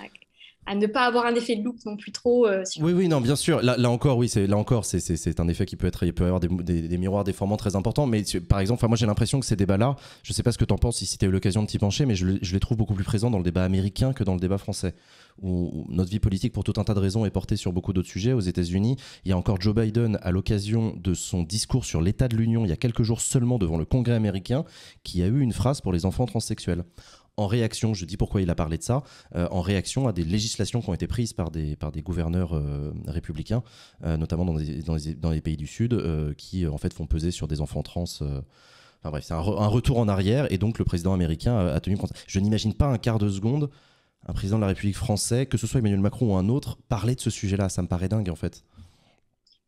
D: à ne pas avoir un effet de loupe non plus trop. Euh,
A: oui, oui, non, bien sûr. Là, encore, oui, c'est là encore, c'est un effet qui peut être, il peut avoir des, des, miroirs déformants très importants. Mais par exemple, moi, j'ai l'impression que ces débats-là, je ne sais pas ce que tu en penses, si tu as eu l'occasion de t'y pencher, mais je, les trouve beaucoup plus présents dans le débat américain que dans le débat français, où notre vie politique, pour tout un tas de raisons, est portée sur beaucoup d'autres sujets. Aux États-Unis, il y a encore Joe Biden à l'occasion de son discours sur l'état de l'Union il y a quelques jours seulement devant le Congrès américain, qui a eu une phrase pour les enfants transsexuels en réaction, je dis pourquoi il a parlé de ça, euh, en réaction à des législations qui ont été prises par des, par des gouverneurs euh, républicains, euh, notamment dans, dans, les, pays du Sud, qui en fait font peser sur des enfants trans. Enfin bref, c'est un, retour en arrière, et donc le président américain a, a tenu compte. Je n'imagine pas un quart de seconde un président de la République française, que ce soit Emmanuel Macron ou un autre, parler de ce sujet-là. Ça me paraît dingue en fait.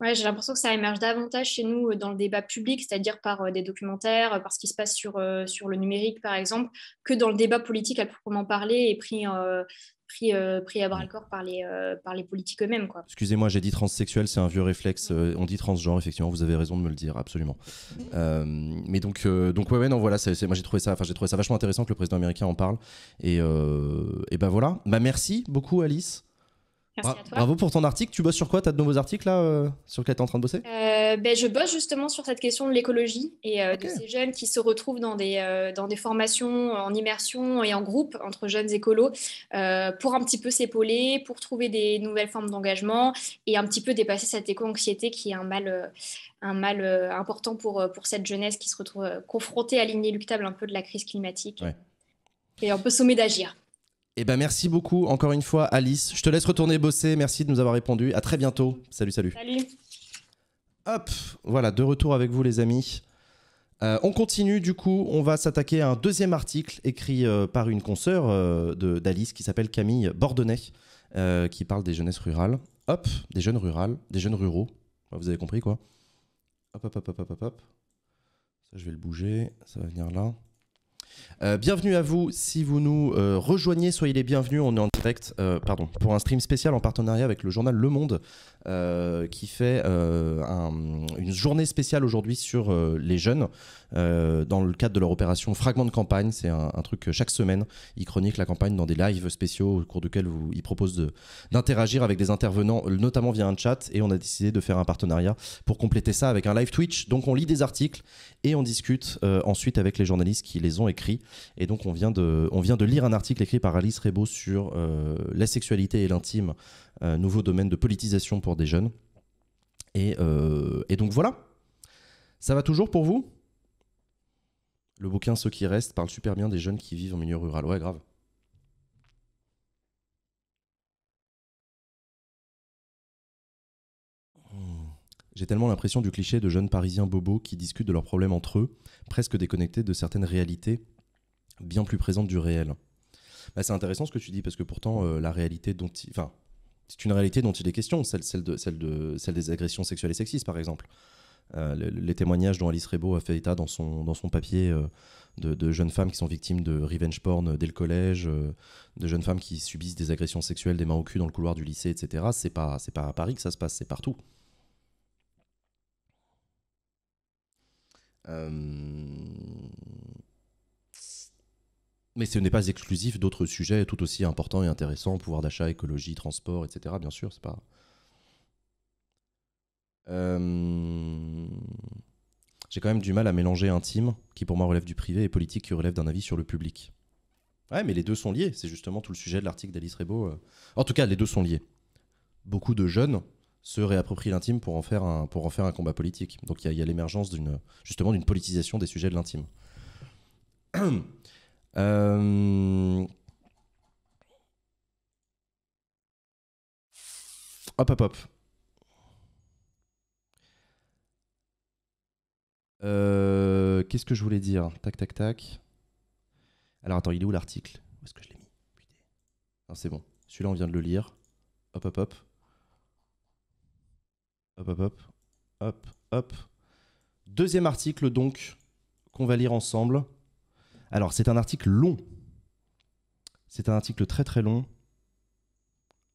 D: Ouais, j'ai l'impression que ça émerge davantage chez nous euh, dans le débat public, c'est-à-dire par euh, des documentaires, euh, par ce qui se passe sur, sur le numérique, par exemple, que dans le débat politique à proprement parler et pris, pris, pris à bras-le-corps mm. par, les par les politiques eux-mêmes.
A: Excusez-moi, j'ai dit transsexuel, c'est un vieux réflexe. Mm. on dit transgenre, effectivement, vous avez raison de me le dire, absolument. mais donc, donc ouais, non, voilà, moi j'ai trouvé, ça, j'ai trouvé ça vachement intéressant que le président américain en parle. Et, et ben voilà, bah, merci beaucoup Alice. Merci Bravo pour ton article. Tu bosses sur quoi Tu as de nouveaux articles là euh, sur lequel tu es en train de bosser
D: euh, ben, Je bosse justement sur cette question de l'écologie et euh, de ces jeunes qui se retrouvent dans des, dans des formations en immersion et en groupe entre jeunes écolos pour un petit peu s'épauler, pour trouver des nouvelles formes d'engagement et un petit peu dépasser cette éco-anxiété qui est un mal, un mal important pour, pour cette jeunesse qui se retrouve confrontée à l'inéluctable un peu de la crise climatique et un peu sommée d'agir.
A: Eh ben merci beaucoup encore une fois Alice. Je te laisse retourner bosser. Merci de nous avoir répondu. À très bientôt. Salut, salut. Salut. Hop, voilà, de retour avec vous les amis. Euh, on continue du coup, on va s'attaquer à un deuxième article écrit euh, par une consoeur euh, de d'Alice qui s'appelle Camille Bordonnet, qui parle des jeunesses rurales. Hop, des jeunes rurales, des jeunes ruraux. Vous avez compris quoi Hop, hop, hop, hop, hop, hop. Ça, je vais le bouger, ça va venir là. Euh, bienvenue à vous. Si vous nous euh, rejoignez, soyez les bienvenus. On est en direct euh, pardon, pour un stream spécial en partenariat avec le journal Le Monde qui fait une journée spéciale aujourd'hui sur les jeunes dans le cadre de leur opération Fragment de campagne. C'est un, truc que chaque semaine, ils chroniquent la campagne dans des lives spéciaux au cours duquel vous, ils proposent d'interagir avec des intervenants, notamment via un chat. Et on a décidé de faire un partenariat pour compléter ça avec un live Twitch. Donc on lit des articles et on discute euh, ensuite avec les journalistes qui les ont écrits. Et donc on vient de, on vient de lire un article écrit par Alice Rebo sur euh, la sexualité et l'intime, euh, nouveau domaine de politisation pour des jeunes. Et, et donc voilà. Ça va toujours pour vous Le bouquin Ceux qui restent parle super bien des jeunes qui vivent en milieu rural. Ouais, grave. J'ai tellement l'impression du cliché de jeunes parisiens bobos qui discutent de leurs problèmes entre eux, presque déconnectés de certaines réalités bien plus présentes du réel. Bah, c'est intéressant ce que tu dis, parce que pourtant, euh, la réalité dont. Enfin, c'est une réalité dont il est question, celle, celle, de, celle, de, celle des agressions sexuelles et sexistes, par exemple. Euh, les, témoignages dont Alice Rebaud a fait état dans son, dans son papier euh, de, de, jeunes femmes qui sont victimes de revenge porn dès le collège, de jeunes femmes qui subissent des agressions sexuelles des mains au cul dans le couloir du lycée, etc. C'est pas, c'est pas à Paris que ça se passe, c'est partout. Euh, mais ce n'est pas exclusif d'autres sujets tout aussi importants et intéressants, pouvoir d'achat, écologie, transport, etc. Bien sûr, c'est pas. Euh, j'ai quand même du mal à mélanger intime, qui pour moi relève du privé, et politique, qui relève d'un avis sur le public. Ouais, mais les deux sont liés. C'est justement tout le sujet de l'article d'Alice Rebaud. Euh. En tout cas, les deux sont liés. Beaucoup de jeunes se réapproprier l'intime pour en faire un pour en faire un combat politique. Donc il y a, l'émergence d'une justement d'une politisation des sujets de l'intime. Euh, hop hop hop. Euh, qu'est-ce que je voulais dire Tac tac tac. Alors attends, il est où l'article Où est-ce que je l'ai mis c'est bon. Celui-là, on vient de le lire. Hop hop hop. Hop, hop, hop. Hop, hop. Deuxième article, donc, qu'on va lire ensemble. Alors, c'est un article long. C'est un article très très long.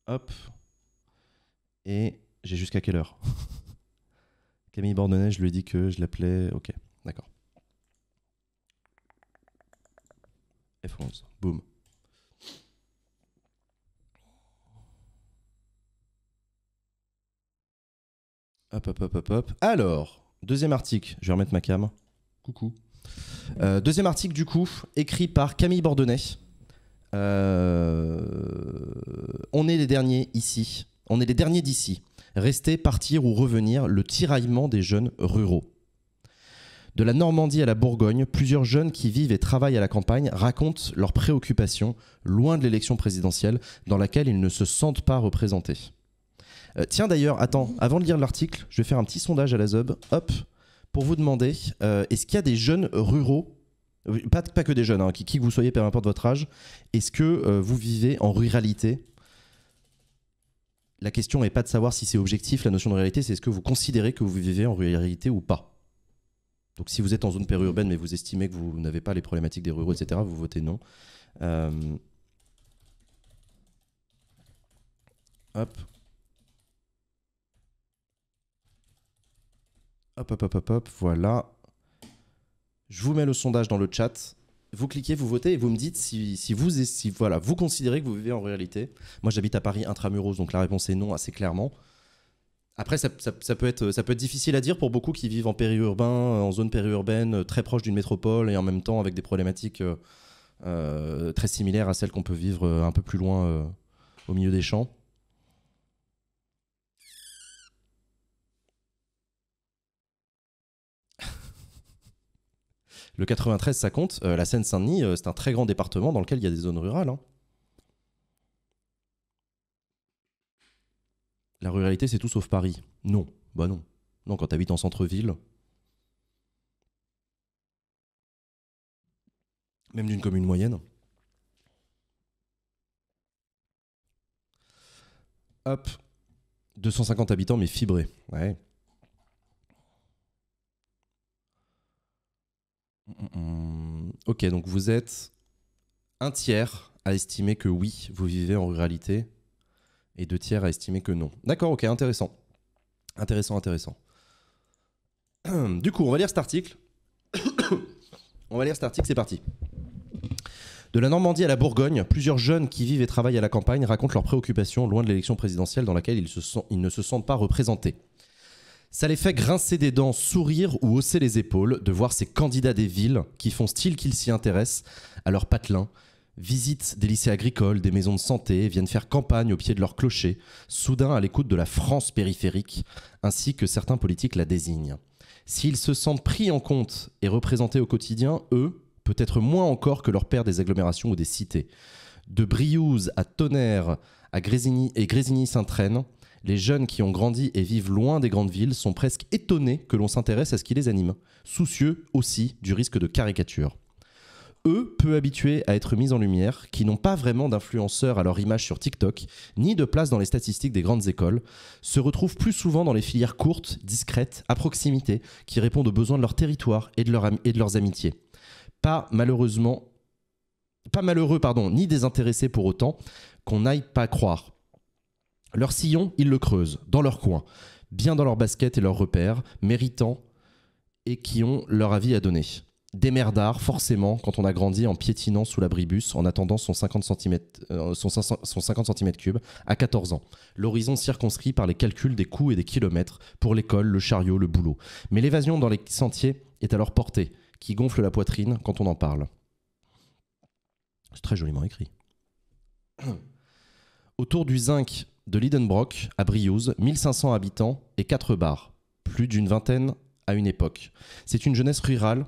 A: Hop. Et j'ai jusqu'à quelle heure Camille Bordonnet, je lui ai dit que je l'appelais. Ok, d'accord. F11. Boum. Hop, hop, hop, hop, hop. Alors, deuxième article. Je vais remettre ma cam. Coucou. Euh, deuxième article, du coup, écrit par Camille Bordonnet. Euh, on est les derniers ici. On est les derniers d'ici. Rester, partir ou revenir, le tiraillement des jeunes ruraux. De la Normandie à la Bourgogne, plusieurs jeunes qui vivent et travaillent à la campagne racontent leurs préoccupations, loin de l'élection présidentielle, dans laquelle ils ne se sentent pas représentés. Euh, tiens d'ailleurs, attends, avant de lire l'article, je vais faire un petit sondage à la Zob, hop, pour vous demander euh, est-ce qu'il y a des jeunes ruraux pas, pas que des jeunes, hein, qui, que vous soyez, peu importe votre âge, est-ce que euh, vous vivez en ruralité La question n'est pas de savoir si c'est objectif, la notion de réalité, c'est est-ce que vous considérez que vous vivez en ruralité ou pas Donc si vous êtes en zone périurbaine mais vous estimez que vous n'avez pas les problématiques des ruraux, etc., vous votez non. Hop, Hop, hop, hop, hop, voilà. Je vous mets le sondage dans le chat. Vous cliquez, vous votez et vous me dites si, si vous si, voilà, vous considérez que vous vivez en réalité. Moi, j'habite à Paris intramuros, donc la réponse est non assez clairement. Après, ça, ça, peut être, ça peut être difficile à dire pour beaucoup qui vivent en périurbain, en zone périurbaine, très proche d'une métropole et en même temps avec des problématiques euh, euh, très similaires à celles qu'on peut vivre euh, un peu plus loin au milieu des champs. Le 93, ça compte. Euh, la Seine-Saint-Denis, euh, c'est un très grand département dans lequel il y a des zones rurales. Hein. La ruralité, c'est tout sauf Paris. Non, bah non. Non, quand t'habites en centre-ville, même d'une commune moyenne. Hop, 250 habitants mais fibrés. Ouais. Mm, mm, mm. Ok, donc vous êtes un tiers à estimer que oui, vous vivez en ruralité, et deux tiers à estimer que non. D'accord, ok, intéressant. Intéressant, intéressant. Du coup, on va lire cet article. on va lire cet article, c'est parti. De la Normandie à la Bourgogne, plusieurs jeunes qui vivent et travaillent à la campagne racontent leurs préoccupations loin de l'élection présidentielle dans laquelle ils, ils ne se sentent pas représentés. Ça les fait grincer des dents, sourire ou hausser les épaules de voir ces candidats des villes qui font style qu'ils s'y intéressent à leur patelin, visitent des lycées agricoles, des maisons de santé, viennent faire campagne au pied de leur clocher, soudain à l'écoute de la France périphérique, ainsi que certains politiques la désignent. S'ils se sentent pris en compte et représentés au quotidien, eux, peut-être moins encore que leurs père des agglomérations ou des cités. De Briouze à Tonnerre à Grésigny et grésigny saint les jeunes qui ont grandi et vivent loin des grandes villes sont presque étonnés que l'on s'intéresse à ce qui les anime, soucieux aussi du risque de caricature. Eux, peu habitués à être mis en lumière, qui n'ont pas vraiment d'influenceurs à leur image sur TikTok, ni de place dans les statistiques des grandes écoles, se retrouvent plus souvent dans les filières courtes, discrètes, à proximité, qui répondent aux besoins de leur territoire et de, leurs amitiés. Pas malheureusement pas malheureux, pardon, ni désintéressés pour autant, qu'on n'aille pas croire. Leur sillon, ils le creusent, dans leur coin, bien dans leur basket et leurs repères, méritants et qui ont leur avis à donner. Des merdards, forcément, quand on a grandi en piétinant sous l'abribus, en attendant son 50, cm, euh, son, son 50 cm3 à 14 ans. L'horizon circonscrit par les calculs des coûts et des kilomètres pour l'école, le chariot, le boulot. Mais l'évasion dans les sentiers est à leur portée, qui gonfle la poitrine quand on en parle. C'est très joliment écrit. Autour du zinc de Lidenbrock à Briouze, 1500 habitants et 4 bars, plus d'une vingtaine à une époque. C'est une jeunesse rurale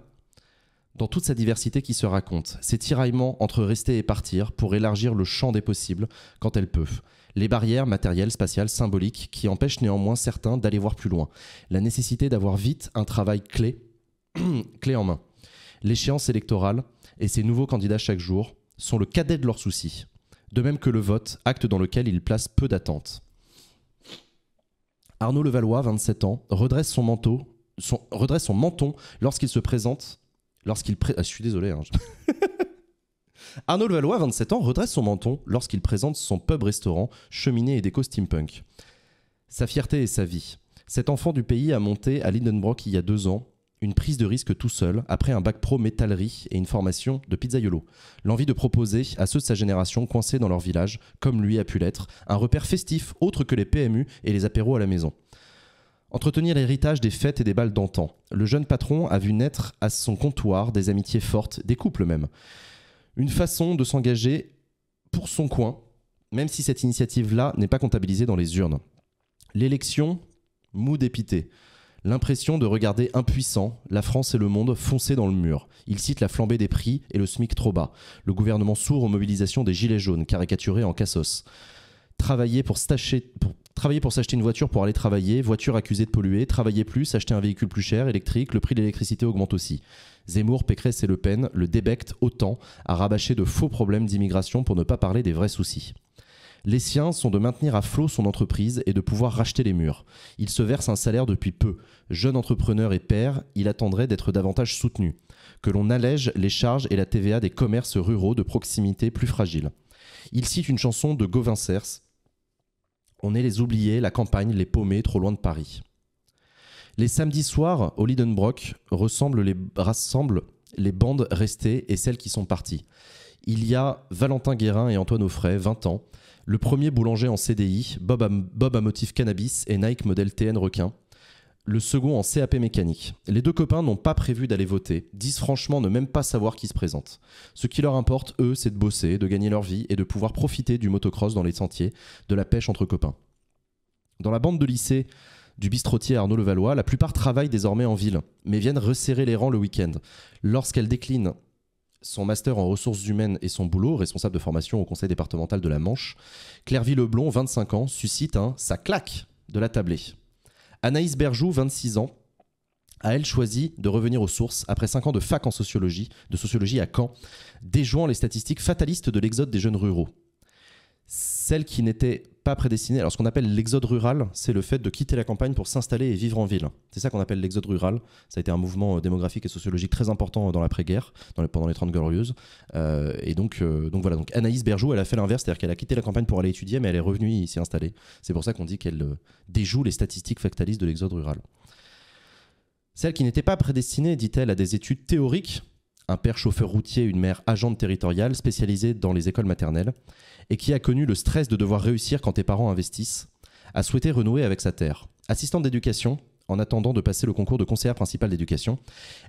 A: dans toute sa diversité qui se raconte, ses tiraillements entre rester et partir pour élargir le champ des possibles quand elle peut. Les barrières matérielles, spatiales, symboliques qui empêchent néanmoins certains d'aller voir plus loin. La nécessité d'avoir vite un travail clé, clé en main. L'échéance électorale et ses nouveaux candidats chaque jour sont le cadet de leurs soucis de même que le vote, acte dans lequel il place peu d'attentes. Arnaud Levallois, 27 ans, redresse son, manteau, redresse son menton lorsqu'il se présente. Lorsqu'il ah, je suis désolé. Hein, Arnaud Levallois, 27 ans, redresse son menton lorsqu'il présente son pub-restaurant, cheminée et déco steampunk. Sa fierté et sa vie. Cet enfant du pays a monté à Lindenbrock il y a deux ans une prise de risque tout seul après un bac pro métallerie et une formation de pizzaïolo. L'envie de proposer à ceux de sa génération coincés dans leur village, comme lui a pu l'être, un repère festif autre que les PMU et les apéros à la maison. Entretenir l'héritage des fêtes et des balles d'antan, le jeune patron a vu naître à son comptoir des amitiés fortes, des couples même. Une façon de s'engager pour son coin, même si cette initiative-là n'est pas comptabilisée dans les urnes. L'élection, mou dépité. L'impression de regarder impuissant la France et le monde foncer dans le mur. Il cite la flambée des prix et le SMIC trop bas. Le gouvernement sourd aux mobilisations des gilets jaunes, caricaturés en cassos. Travailler pour s'acheter une voiture pour aller travailler, voiture accusée de polluer, travailler plus, acheter un véhicule plus cher, électrique, le prix de l'électricité augmente aussi. Zemmour, Pécresse et Le Pen le débectent autant à rabâcher de faux problèmes d'immigration pour ne pas parler des vrais soucis. Les siens sont de maintenir à flot son entreprise et de pouvoir racheter les murs. Il se verse un salaire depuis peu. Jeune entrepreneur et père, il attendrait d'être davantage soutenu. Que l'on allège les charges et la TVA des commerces ruraux de proximité plus fragiles. Il cite une chanson de Gauvin Cers. On est les oubliés, la campagne, les paumés, trop loin de Paris. Les samedis soirs, au Lidenbrock, les, rassemblent les bandes restées et celles qui sont parties. Il y a Valentin Guérin et Antoine Offray, 20 ans, le premier boulanger en CDI, Bob à, motif cannabis et Nike modèle TN requin. Le second en CAP mécanique. Les deux copains n'ont pas prévu d'aller voter, disent franchement ne même pas savoir qui se présente. Ce qui leur importe, eux, c'est de bosser, de gagner leur vie et de pouvoir profiter du motocross dans les sentiers, de la pêche entre copains. Dans la bande de lycée du bistrotier Arnaud Levallois, la plupart travaillent désormais en ville, mais viennent resserrer les rangs le week-end. Lorsqu'elle décline son master en ressources humaines et son boulot, responsable de formation au conseil départemental de la Manche, Clairville Leblon, 25 ans, suscite un ça claque de la tablée. Anaïs Berjou, 26 ans, a elle choisi de revenir aux sources après 5 ans de fac en sociologie, de sociologie à Caen, déjouant les statistiques fatalistes de l'exode des jeunes ruraux. Celle qui n'était pas prédestiné. Alors, ce qu'on appelle l'exode rural, c'est le fait de quitter la campagne pour s'installer et vivre en ville. C'est ça qu'on appelle l'exode rural. Ça a été un mouvement euh, démographique et sociologique très important dans l'après-guerre, pendant les 30 Glorieuses. Euh, et donc, euh, donc voilà. Donc Anaïs Berjou, elle a fait l'inverse, c'est-à-dire qu'elle a quitté la campagne pour aller étudier, mais elle est revenue et s'y installer. C'est pour ça qu'on dit qu'elle déjoue les statistiques factalistes de l'exode rural. Celle qui n'était pas prédestinée, dit-elle, à des études théoriques un père chauffeur routier, une mère agente territoriale spécialisée dans les écoles maternelles, et qui a connu le stress de devoir réussir quand tes parents investissent, a souhaité renouer avec sa terre. Assistante d'éducation, en attendant de passer le concours de conseillère principale d'éducation,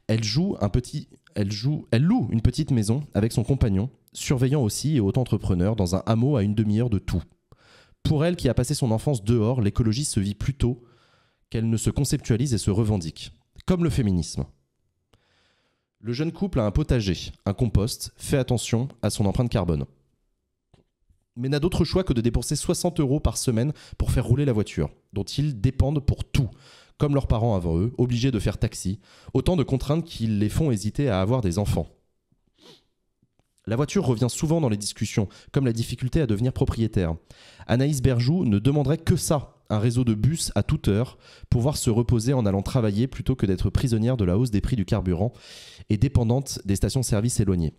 A: elle joue un petit, elle joue, elle loue une petite maison avec son compagnon, surveillant aussi et auto-entrepreneur dans un hameau à une demi-heure de tout. Pour elle qui a passé son enfance dehors, l'écologie se vit plutôt qu'elle ne se conceptualise et se revendique, comme le féminisme. Le jeune couple a un potager, un compost, fait attention à son empreinte carbone. Mais n'a d'autre choix que de dépenser 60 euros par semaine pour faire rouler la voiture, dont ils dépendent pour tout, comme leurs parents avant eux, obligés de faire taxi, autant de contraintes qui les font hésiter à avoir des enfants. La voiture revient souvent dans les discussions, comme la difficulté à devenir propriétaire. Anaïs Berjou ne demanderait que ça un réseau de bus à toute heure, pouvoir se reposer en allant travailler plutôt que d'être prisonnière de la hausse des prix du carburant et dépendante des stations-service éloignées.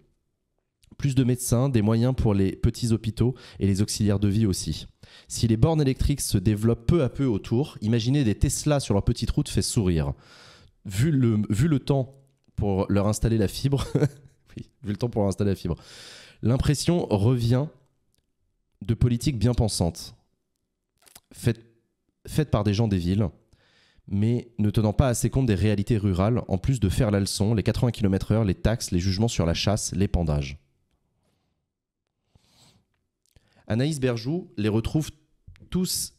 A: Plus de médecins, des moyens pour les petits hôpitaux et les auxiliaires de vie aussi. Si les bornes électriques se développent peu à peu autour, imaginer des Tesla sur leur petite route fait sourire. Vu le, temps pour leur installer la fibre, vu le temps pour leur installer la fibre, l'impression revient de politique bien pensante. Faites Faites par des gens des villes, mais ne tenant pas assez compte des réalités rurales, en plus de faire la leçon, les 80 km/h, les taxes, les jugements sur la chasse, l'épandage. Anaïs Berjou les retrouve tous.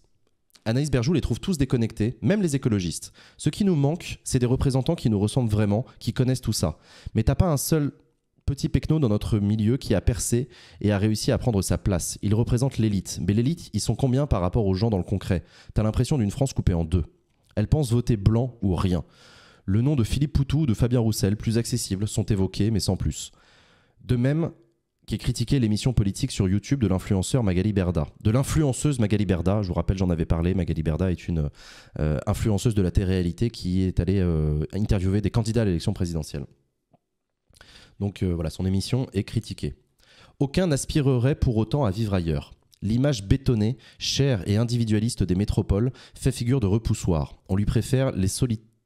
A: Anaïs Berjou les trouve tous déconnectés, même les écologistes. Ce qui nous manque, c'est des représentants qui nous ressemblent vraiment, qui connaissent tout ça. Mais t'as pas un seul petit pecno dans notre milieu qui a percé et a réussi à prendre sa place. Il représente l'élite. Mais l'élite, ils sont combien par rapport aux gens dans le concret T'as l'impression d'une France coupée en deux. Elle pense voter blanc ou rien. Le nom de Philippe Poutou ou de Fabien Roussel, plus accessibles, sont évoqués, mais sans plus. De même qui est critiqué l'émission politique sur YouTube de l'influenceur Magali Berda. De l'influenceuse Magali Berda, je vous rappelle, j'en avais parlé, Magali Berda est une euh, influenceuse de la télé-réalité qui est allée euh, interviewer des candidats à l'élection présidentielle. Donc euh, voilà, son émission est critiquée. Aucun n'aspirerait pour autant à vivre ailleurs. L'image bétonnée, chère et individualiste des métropoles fait figure de repoussoir. On lui préfère les,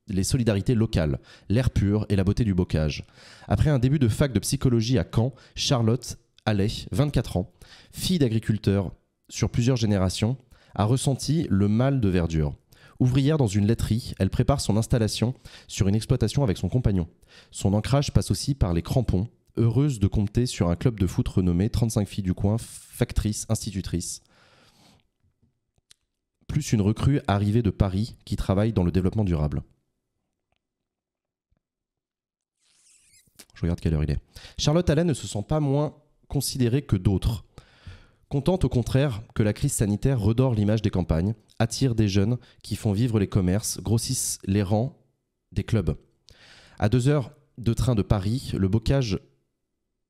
A: les solidarités locales, l'air pur et la beauté du bocage. Après un début de fac de psychologie à Caen, Charlotte Allais, 24 ans, fille d'agriculteur sur plusieurs générations, a ressenti le mal de verdure. Ouvrière dans une laiterie, elle prépare son installation sur une exploitation avec son compagnon. Son ancrage passe aussi par les crampons, heureuse de compter sur un club de foot renommé 35 filles du coin, factrice, institutrice. Plus une recrue arrivée de Paris qui travaille dans le développement durable. Je regarde quelle heure il est. Charlotte Allen ne se sent pas moins considérée que d'autres. Contente au contraire que la crise sanitaire redore l'image des campagnes, attirent des jeunes qui font vivre les commerces, grossissent les rangs des clubs. À deux heures de train de Paris, le bocage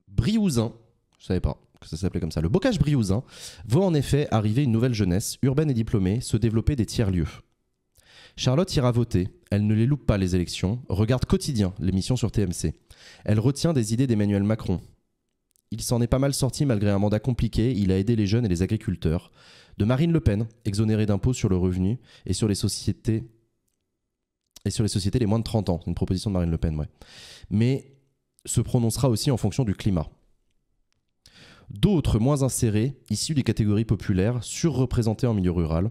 A: Briouzin, je savais pas que ça s'appelait comme ça, le bocage briousin, voit en effet arriver une nouvelle jeunesse, urbaine et diplômée, se développer des tiers-lieux. Charlotte ira voter, elle ne les loupe pas les élections, regarde quotidien l'émission sur TMC. Elle retient des idées d'Emmanuel Macron, il s'en est pas mal sorti malgré un mandat compliqué, il a aidé les jeunes et les agriculteurs. De Marine Le Pen, exonérée d'impôts sur le revenu et sur les sociétés et sur les sociétés les moins de 30 ans, une proposition de Marine Le Pen, ouais. Mais se prononcera aussi en fonction du climat. D'autres moins insérés, issus des catégories populaires, surreprésentés en milieu rural,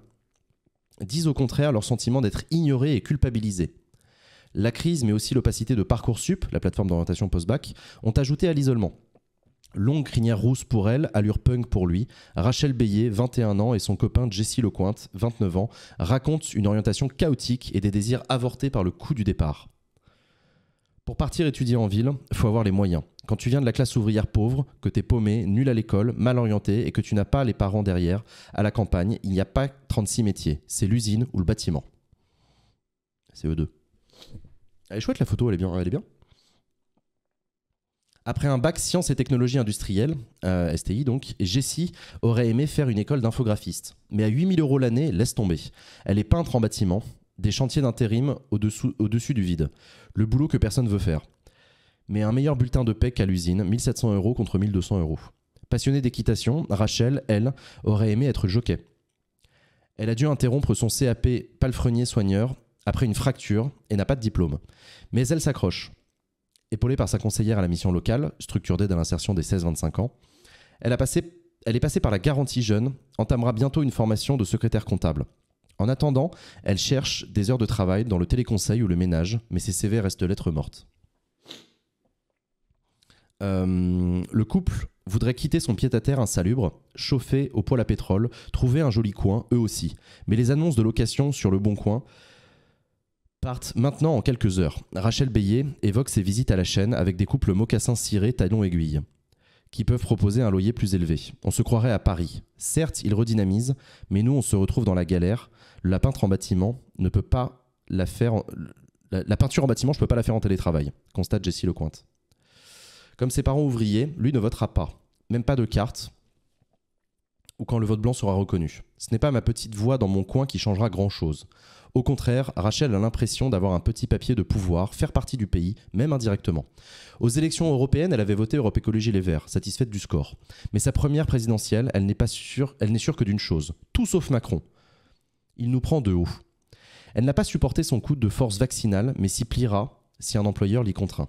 A: disent au contraire leur sentiment d'être ignorés et culpabilisés. La crise, mais aussi l'opacité de Parcoursup, la plateforme d'orientation post-bac, ont ajouté à l'isolement. Longue crinière rousse pour elle, allure punk pour lui. Rachel Bélier, 21 ans, et son copain Jesse Lecointe, 29 ans, racontent une orientation chaotique et des désirs avortés par le coup du départ. Pour partir étudier en ville, faut avoir les moyens. Quand tu viens de la classe ouvrière pauvre, que t'es paumé, nul à l'école, mal orienté et que tu n'as pas les parents derrière, à la campagne, il n'y a pas 36 métiers. C'est l'usine ou le bâtiment. C'est eux deux. Elle est chouette la photo, elle est bien. Elle est bien. Après un bac sciences et technologies industrielles, euh, STI donc, Jessie aurait aimé faire une école d'infographiste. Mais à 8000 euros l'année, laisse tomber. Elle est peintre en bâtiment, des chantiers d'intérim au dessus du vide. Le boulot que personne veut faire. Mais un meilleur bulletin de paie qu'à l'usine, 1700 euros contre 1200 euros. Passionnée d'équitation, Rachel, elle, aurait aimé être jockey. Elle a dû interrompre son CAP palefrenier soigneur après une fracture et n'a pas de diplôme. Mais elle s'accroche. Épaulée par sa conseillère à la mission locale, structurée dans l'insertion des 16-25 ans, elle, a passé, elle est passée par la garantie jeune, entamera bientôt une formation de secrétaire comptable. En attendant, elle cherche des heures de travail dans le téléconseil ou le ménage, mais ses CV restent lettres mortes. Euh, le couple voudrait quitter son pied-à-terre insalubre, chauffer au poêle à pétrole, trouver un joli coin, eux aussi. Mais les annonces de location sur le bon coin partent maintenant en quelques heures. Rachel Bélier évoque ses visites à la chaîne avec des couples mocassins cirés talons aiguilles qui peuvent proposer un loyer plus élevé. On se croirait à Paris. Certes, ils redynamisent, mais nous, on se retrouve dans la galère. La peintre en bâtiment ne peut pas la faire. La, la, peinture en bâtiment, je ne peux pas la faire en télétravail, constate Jessie Lecointe. Comme ses parents ouvriers, lui ne votera pas. Même pas de carte, ou quand le vote blanc sera reconnu. Ce n'est pas ma petite voix dans mon coin qui changera grand-chose. Au contraire, Rachel a l'impression d'avoir un petit papier de pouvoir, faire partie du pays, même indirectement. Aux élections européennes, elle avait voté Europe Écologie Les Verts, satisfaite du score. Mais sa première présidentielle, elle n'est pas sûre, elle n'est que d'une chose, tout sauf Macron. Il nous prend de haut. Elle n'a pas supporté son coup de force vaccinale, mais s'y pliera si un employeur l'y contraint.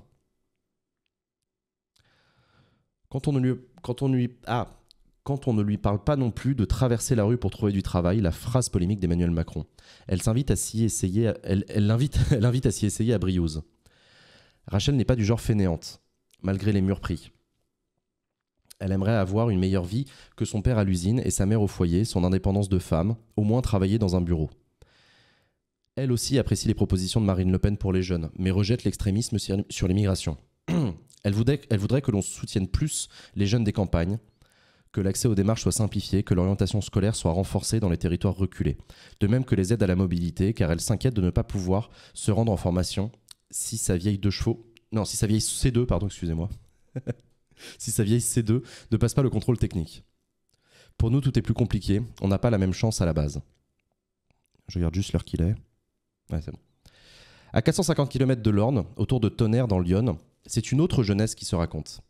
A: Quand on quand on lui, ah, quand on ne lui parle pas non plus de traverser la rue pour trouver du travail, la phrase polémique d'Emmanuel Macron. Elle s'invite à s'y essayer, elle, à s'y essayer à Briouze. Rachel n'est pas du genre fainéante, malgré les murs pris. Elle aimerait avoir une meilleure vie que son père à l'usine et sa mère au foyer, son indépendance de femme, au moins travailler dans un bureau. Elle aussi apprécie les propositions de Marine Le Pen pour les jeunes, mais rejette l'extrémisme sur l'immigration. elle voudrait que l'on soutienne plus les jeunes des campagnes, que l'accès aux démarches soit simplifié, que l'orientation scolaire soit renforcée dans les territoires reculés, de même que les aides à la mobilité, car elle s'inquiète de ne pas pouvoir se rendre en formation si sa vieille deux chevaux, non, si sa vieille C2, pardon, excusez-moi, si sa vieille C2 ne passe pas le contrôle technique. Pour nous, tout est plus compliqué, on n'a pas la même chance à la base. Je regarde juste l'heure qu'il est. Ouais, À 450 km de l'Orne, autour de Tonnerre dans l'Yonne, c'est une autre jeunesse qui se raconte.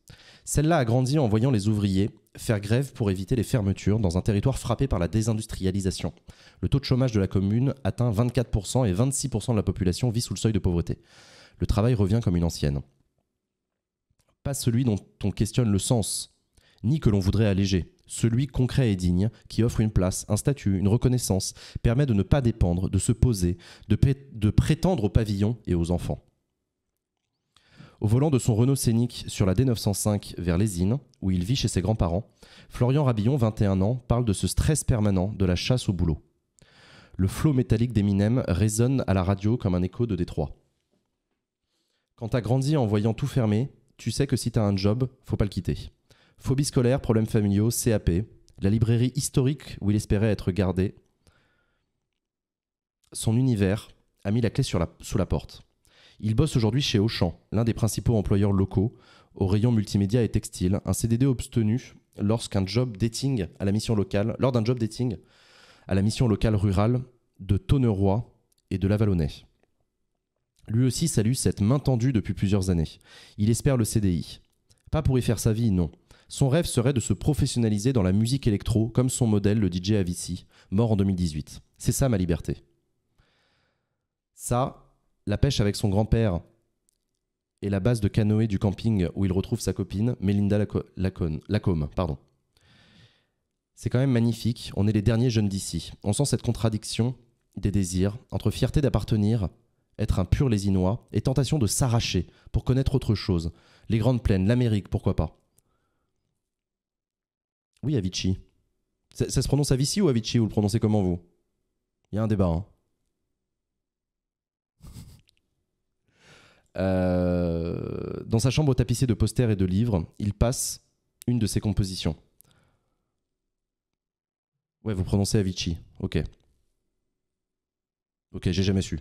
A: Celle-là a grandi en voyant les ouvriers faire grève pour éviter les fermetures dans un territoire frappé par la désindustrialisation. Le taux de chômage de la commune atteint 24% et 26% de la population vit sous le seuil de pauvreté. Le travail revient comme une ancienne. Pas celui dont on questionne le sens, ni que l'on voudrait alléger. Celui concret et digne, qui offre une place, un statut, une reconnaissance, permet de ne pas dépendre, de se poser, de, de prétendre au pavillon et aux enfants. Au volant de son Renault Scénique sur la D905 vers Lésine, où il vit chez ses grands-parents, Florian Rabillon, 21 ans, parle de ce stress permanent de la chasse au boulot. Le flot métallique d'Eminem résonne à la radio comme un écho de Détroit. Quand t'as grandi en voyant tout fermé, tu sais que si t'as un job, faut pas le quitter. Phobie scolaire, problèmes familiaux, CAP, la librairie historique où il espérait être gardé, son univers a mis la clé sous la porte. Il bosse aujourd'hui chez Auchan, l'un des principaux employeurs locaux, au rayon multimédia et textile, un CDD obtenu lorsqu'un job dating à la mission locale, lors d'un job dating à la mission locale rurale de Tonneroy et de la Lui aussi salue cette main tendue depuis plusieurs années. Il espère le CDI. Pas pour y faire sa vie, non. Son rêve serait de se professionnaliser dans la musique électro, comme son modèle, le DJ Avici, mort en 2018. C'est ça ma liberté. Ça, la pêche avec son grand-père et la base de canoë du camping où il retrouve sa copine, Melinda Lacombe. Pardon. C'est quand même magnifique, on est les derniers jeunes d'ici. On sent cette contradiction des désirs entre fierté d'appartenir, être un pur lésinois, et tentation de s'arracher pour connaître autre chose. Les grandes plaines, l'Amérique, pourquoi pas. Oui, Avicii. Ça, ça se prononce Avicii ou Avicii Vous le prononcez comment vous Il y a un débat, hein Euh, dans sa chambre tapissée de posters et de livres, il passe une de ses compositions. Ouais, vous prononcez Avicii. Ok. Ok, j'ai jamais su.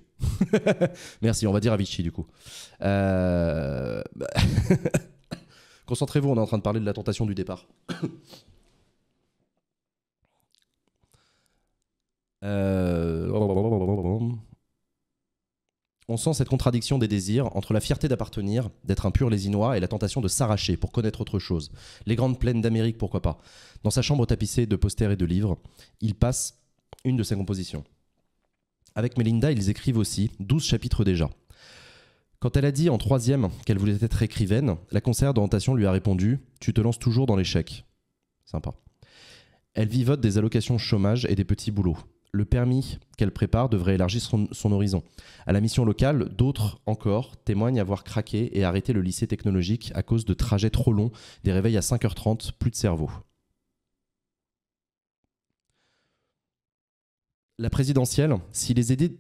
A: Merci, on va dire Avicii du coup. Euh, concentrez-vous, on est en train de parler de la tentation du départ. euh on sent cette contradiction des désirs entre la fierté d'appartenir, d'être un pur lésinois, et la tentation de s'arracher pour connaître autre chose. Les grandes plaines d'Amérique, pourquoi pas. Dans sa chambre tapissée de posters et de livres, il passe une de ses compositions. Avec Melinda, ils écrivent aussi douze chapitres déjà. Quand elle a dit en troisième qu'elle voulait être écrivaine, la conseillère d'orientation lui a répondu Tu te lances toujours dans l'échec. Sympa. Elle vivote des allocations chômage et des petits boulots le permis qu'elle prépare devrait élargir son, horizon. À la mission locale, d'autres encore témoignent avoir craqué et arrêté le lycée technologique à cause de trajets trop longs, des réveils à 5h30, plus de cerveau. La présidentielle, si les, idées,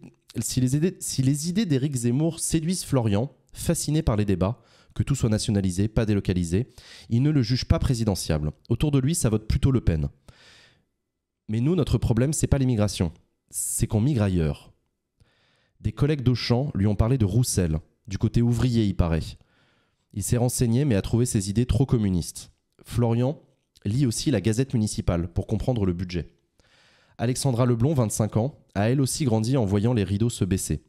A: si les idées d'Éric Zemmour séduisent Florian, fasciné par les débats, que tout soit nationalisé, pas délocalisé, il ne le juge pas présidentiable. Autour de lui, ça vote plutôt Le Pen. Mais nous, notre problème, c'est pas l'immigration, c'est qu'on migre ailleurs. Des collègues d'Auchan lui ont parlé de Roussel, du côté ouvrier, il paraît. Il s'est renseigné, mais a trouvé ses idées trop communistes. Florian lit aussi la Gazette municipale pour comprendre le budget. Alexandra Leblond, 25 ans, a elle aussi grandi en voyant les rideaux se baisser,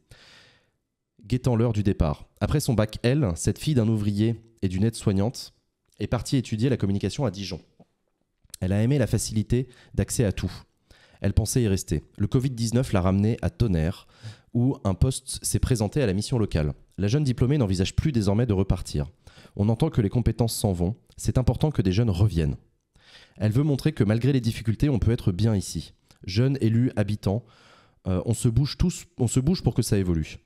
A: guettant l'heure du départ. Après son bac L, cette fille d'un ouvrier et d'une aide-soignante est partie étudier la communication à Dijon. Elle a aimé la facilité d'accès à tout. Elle pensait y rester. Le Covid-19 l'a ramenée à Tonnerre, où un poste s'est présenté à la mission locale. La jeune diplômée n'envisage plus désormais de repartir. On entend que les compétences s'en vont. C'est important que des jeunes reviennent. Elle veut montrer que malgré les difficultés, on peut être bien ici. Jeunes, élus, habitants, euh, on se bouge tous, on se bouge pour que ça évolue.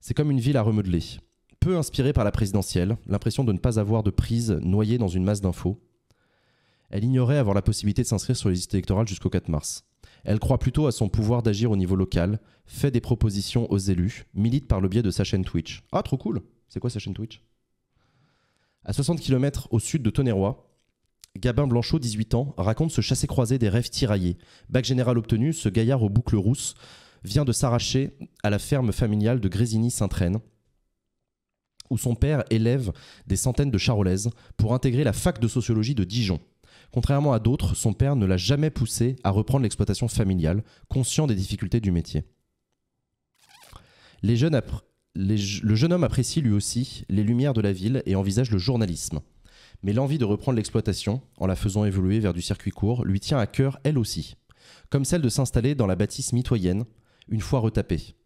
A: C'est comme une ville à remodeler. Peu inspirée par la présidentielle, l'impression de ne pas avoir de prise noyée dans une masse d'infos, elle ignorait avoir la possibilité de s'inscrire sur les listes électorales jusqu'au 4 mars. Elle croit plutôt à son pouvoir d'agir au niveau local, fait des propositions aux élus, milite par le biais de sa chaîne Twitch. Ah, trop cool C'est quoi sa chaîne Twitch À 60 km au sud de Tonnerrois, Gabin Blanchot, 18 ans, raconte ce chasser croisé des rêves tiraillés. Bac général obtenu, ce gaillard aux boucles rousses vient de s'arracher à la ferme familiale de grésigny saint reine où son père élève des centaines de charolaises pour intégrer la fac de sociologie de Dijon. Contrairement à d'autres, son père ne l'a jamais poussé à reprendre l'exploitation familiale, conscient des difficultés du métier. le jeune homme apprécie lui aussi les lumières de la ville et envisage le journalisme. Mais l'envie de reprendre l'exploitation, en la faisant évoluer vers du circuit court, lui tient à cœur elle aussi, comme celle de s'installer dans la bâtisse mitoyenne, une fois retapée.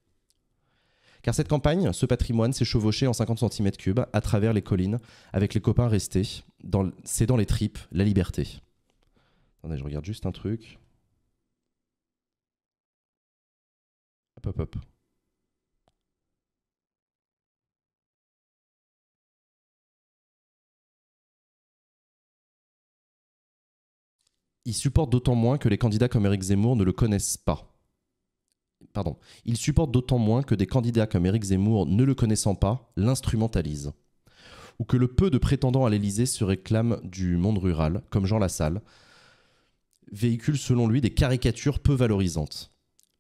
A: Car cette campagne, ce patrimoine s'est chevauché en 50 cm cubes à travers les collines avec les copains restés. c'est dans les tripes, la liberté. Attendez, je regarde juste un truc. Hop, hop, hop. Il supporte d'autant moins que les candidats comme Eric Zemmour ne le connaissent pas il supporte d'autant moins que des candidats comme Éric Zemmour, ne le connaissant pas, l'instrumentalisent. Ou que le peu de prétendants à l'Élysée se réclament du monde rural, comme Jean Lassalle, véhicule selon lui des caricatures peu valorisantes.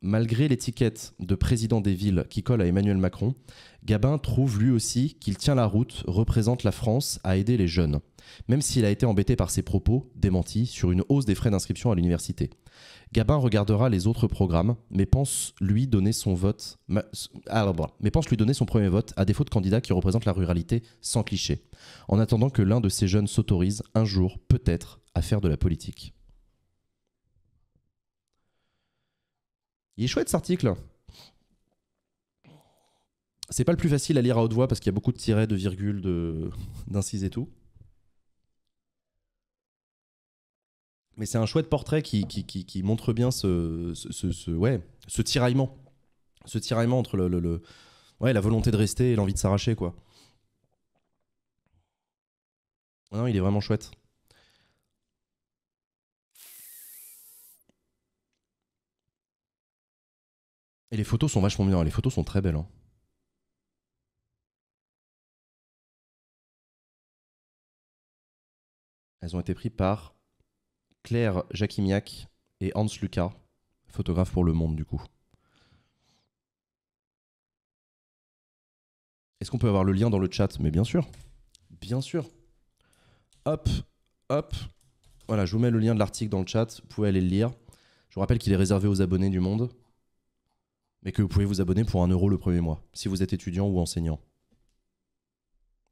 A: Malgré l'étiquette de président des villes qui colle à Emmanuel Macron, Gabin trouve lui aussi qu'il tient la route, représente la France à aider les jeunes même s'il a été embêté par ses propos, démentis, sur une hausse des frais d'inscription à l'université. Gabin regardera les autres programmes, mais pense lui donner son vote, ah, mais pense lui donner son premier vote à défaut de candidats qui représentent la ruralité sans cliché, en attendant que l'un de ces jeunes s'autorise un jour, peut-être, à faire de la politique. Il est chouette cet article. C'est pas le plus facile à lire à haute voix parce qu'il y a beaucoup de tirets, de virgules, d'incises et tout. mais c'est un chouette portrait qui, qui, montre bien ce, ce, ouais, ce tiraillement. Ce tiraillement entre ouais, la volonté de rester et l'envie de s'arracher, quoi. Ah non, il est vraiment chouette.
B: Et les photos sont vachement bien, les photos sont très belles. Hein. Elles ont été prises par Claire Jacquimiac et Hans Lucas, photographe pour Le Monde du coup. Est-ce qu'on peut
A: avoir le lien dans le chat Mais bien sûr, bien sûr. Hop, hop. Voilà, je vous mets le lien de l'article dans le chat, vous pouvez aller le lire. Je vous rappelle qu'il est réservé aux abonnés du Monde, mais que vous pouvez vous abonner pour un euro le premier mois, si vous êtes étudiant ou enseignant.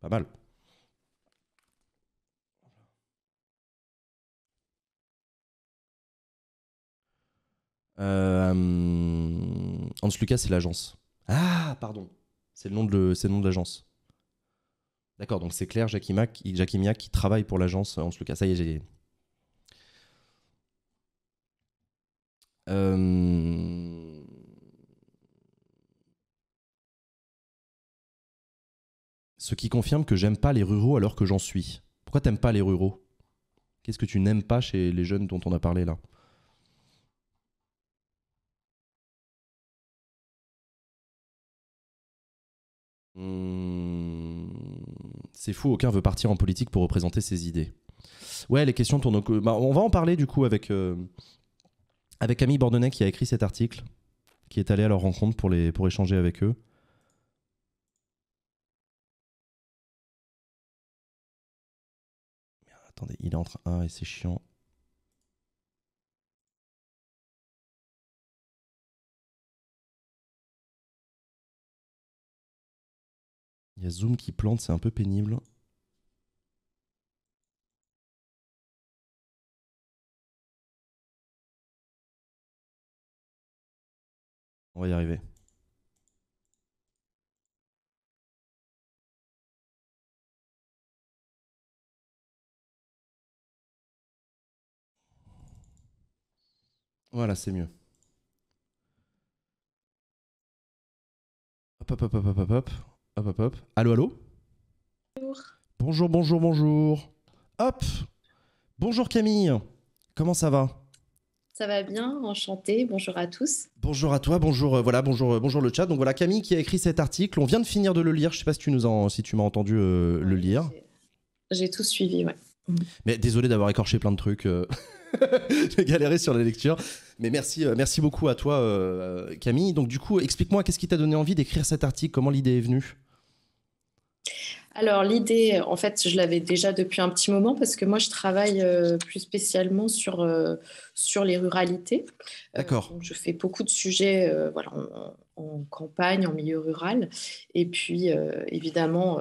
A: Pas mal. Euh, hum, Hans Lucas, c'est l'agence. Ah, pardon. C'est le nom de, de l'agence. D'accord, donc c'est clair Jackie Miak qui travaille pour l'agence euh, Hans Lucas. Ça y est, euh, Ce qui confirme que j'aime pas les ruraux alors que j'en suis. Pourquoi t'aimes pas les ruraux Qu'est-ce que tu n'aimes pas chez les jeunes dont on a parlé là Hmm, c'est fou, aucun veut partir en politique pour représenter ses idées. Ouais, les questions tournent au... Bah, on va en parler du coup avec, euh, avec Camille Bordonnet qui a écrit cet article, qui est allé à leur rencontre pour, les, pour échanger avec eux.
B: attendez, il entre.
E: un et c'est chiant. Il y a Zoom qui plante, c'est un peu pénible. On va y arriver.
B: Voilà, c'est mieux. Hop, hop, hop, hop, hop, hop. Hop, hop, hop. Allô, allô Bonjour.
A: Bonjour, bonjour, bonjour. Hop Bonjour Camille, comment ça va
F: ça va bien, enchanté. Bonjour à tous.
A: Bonjour à toi, bonjour euh, voilà, bonjour euh, bonjour le chat. Donc voilà Camille qui a écrit cet article. On vient de finir de le lire. Je sais pas si tu nous si tu m'as entendu euh, le lire.
F: J'ai tout suivi, ouais.
A: Mais désolé d'avoir écorché plein de trucs. J'ai galéré sur la lecture. Mais merci, merci beaucoup à toi, Camille. Donc du coup, explique-moi qu'est-ce qui t'a donné envie d'écrire cet article. Comment l'idée est venue
F: alors l'idée, en fait, je l'avais déjà depuis un petit moment parce que moi, je travaille euh, plus spécialement sur, euh, sur les ruralités. Euh, D'accord. je fais beaucoup de sujets voilà, en, campagne, en milieu rural. Et puis, évidemment,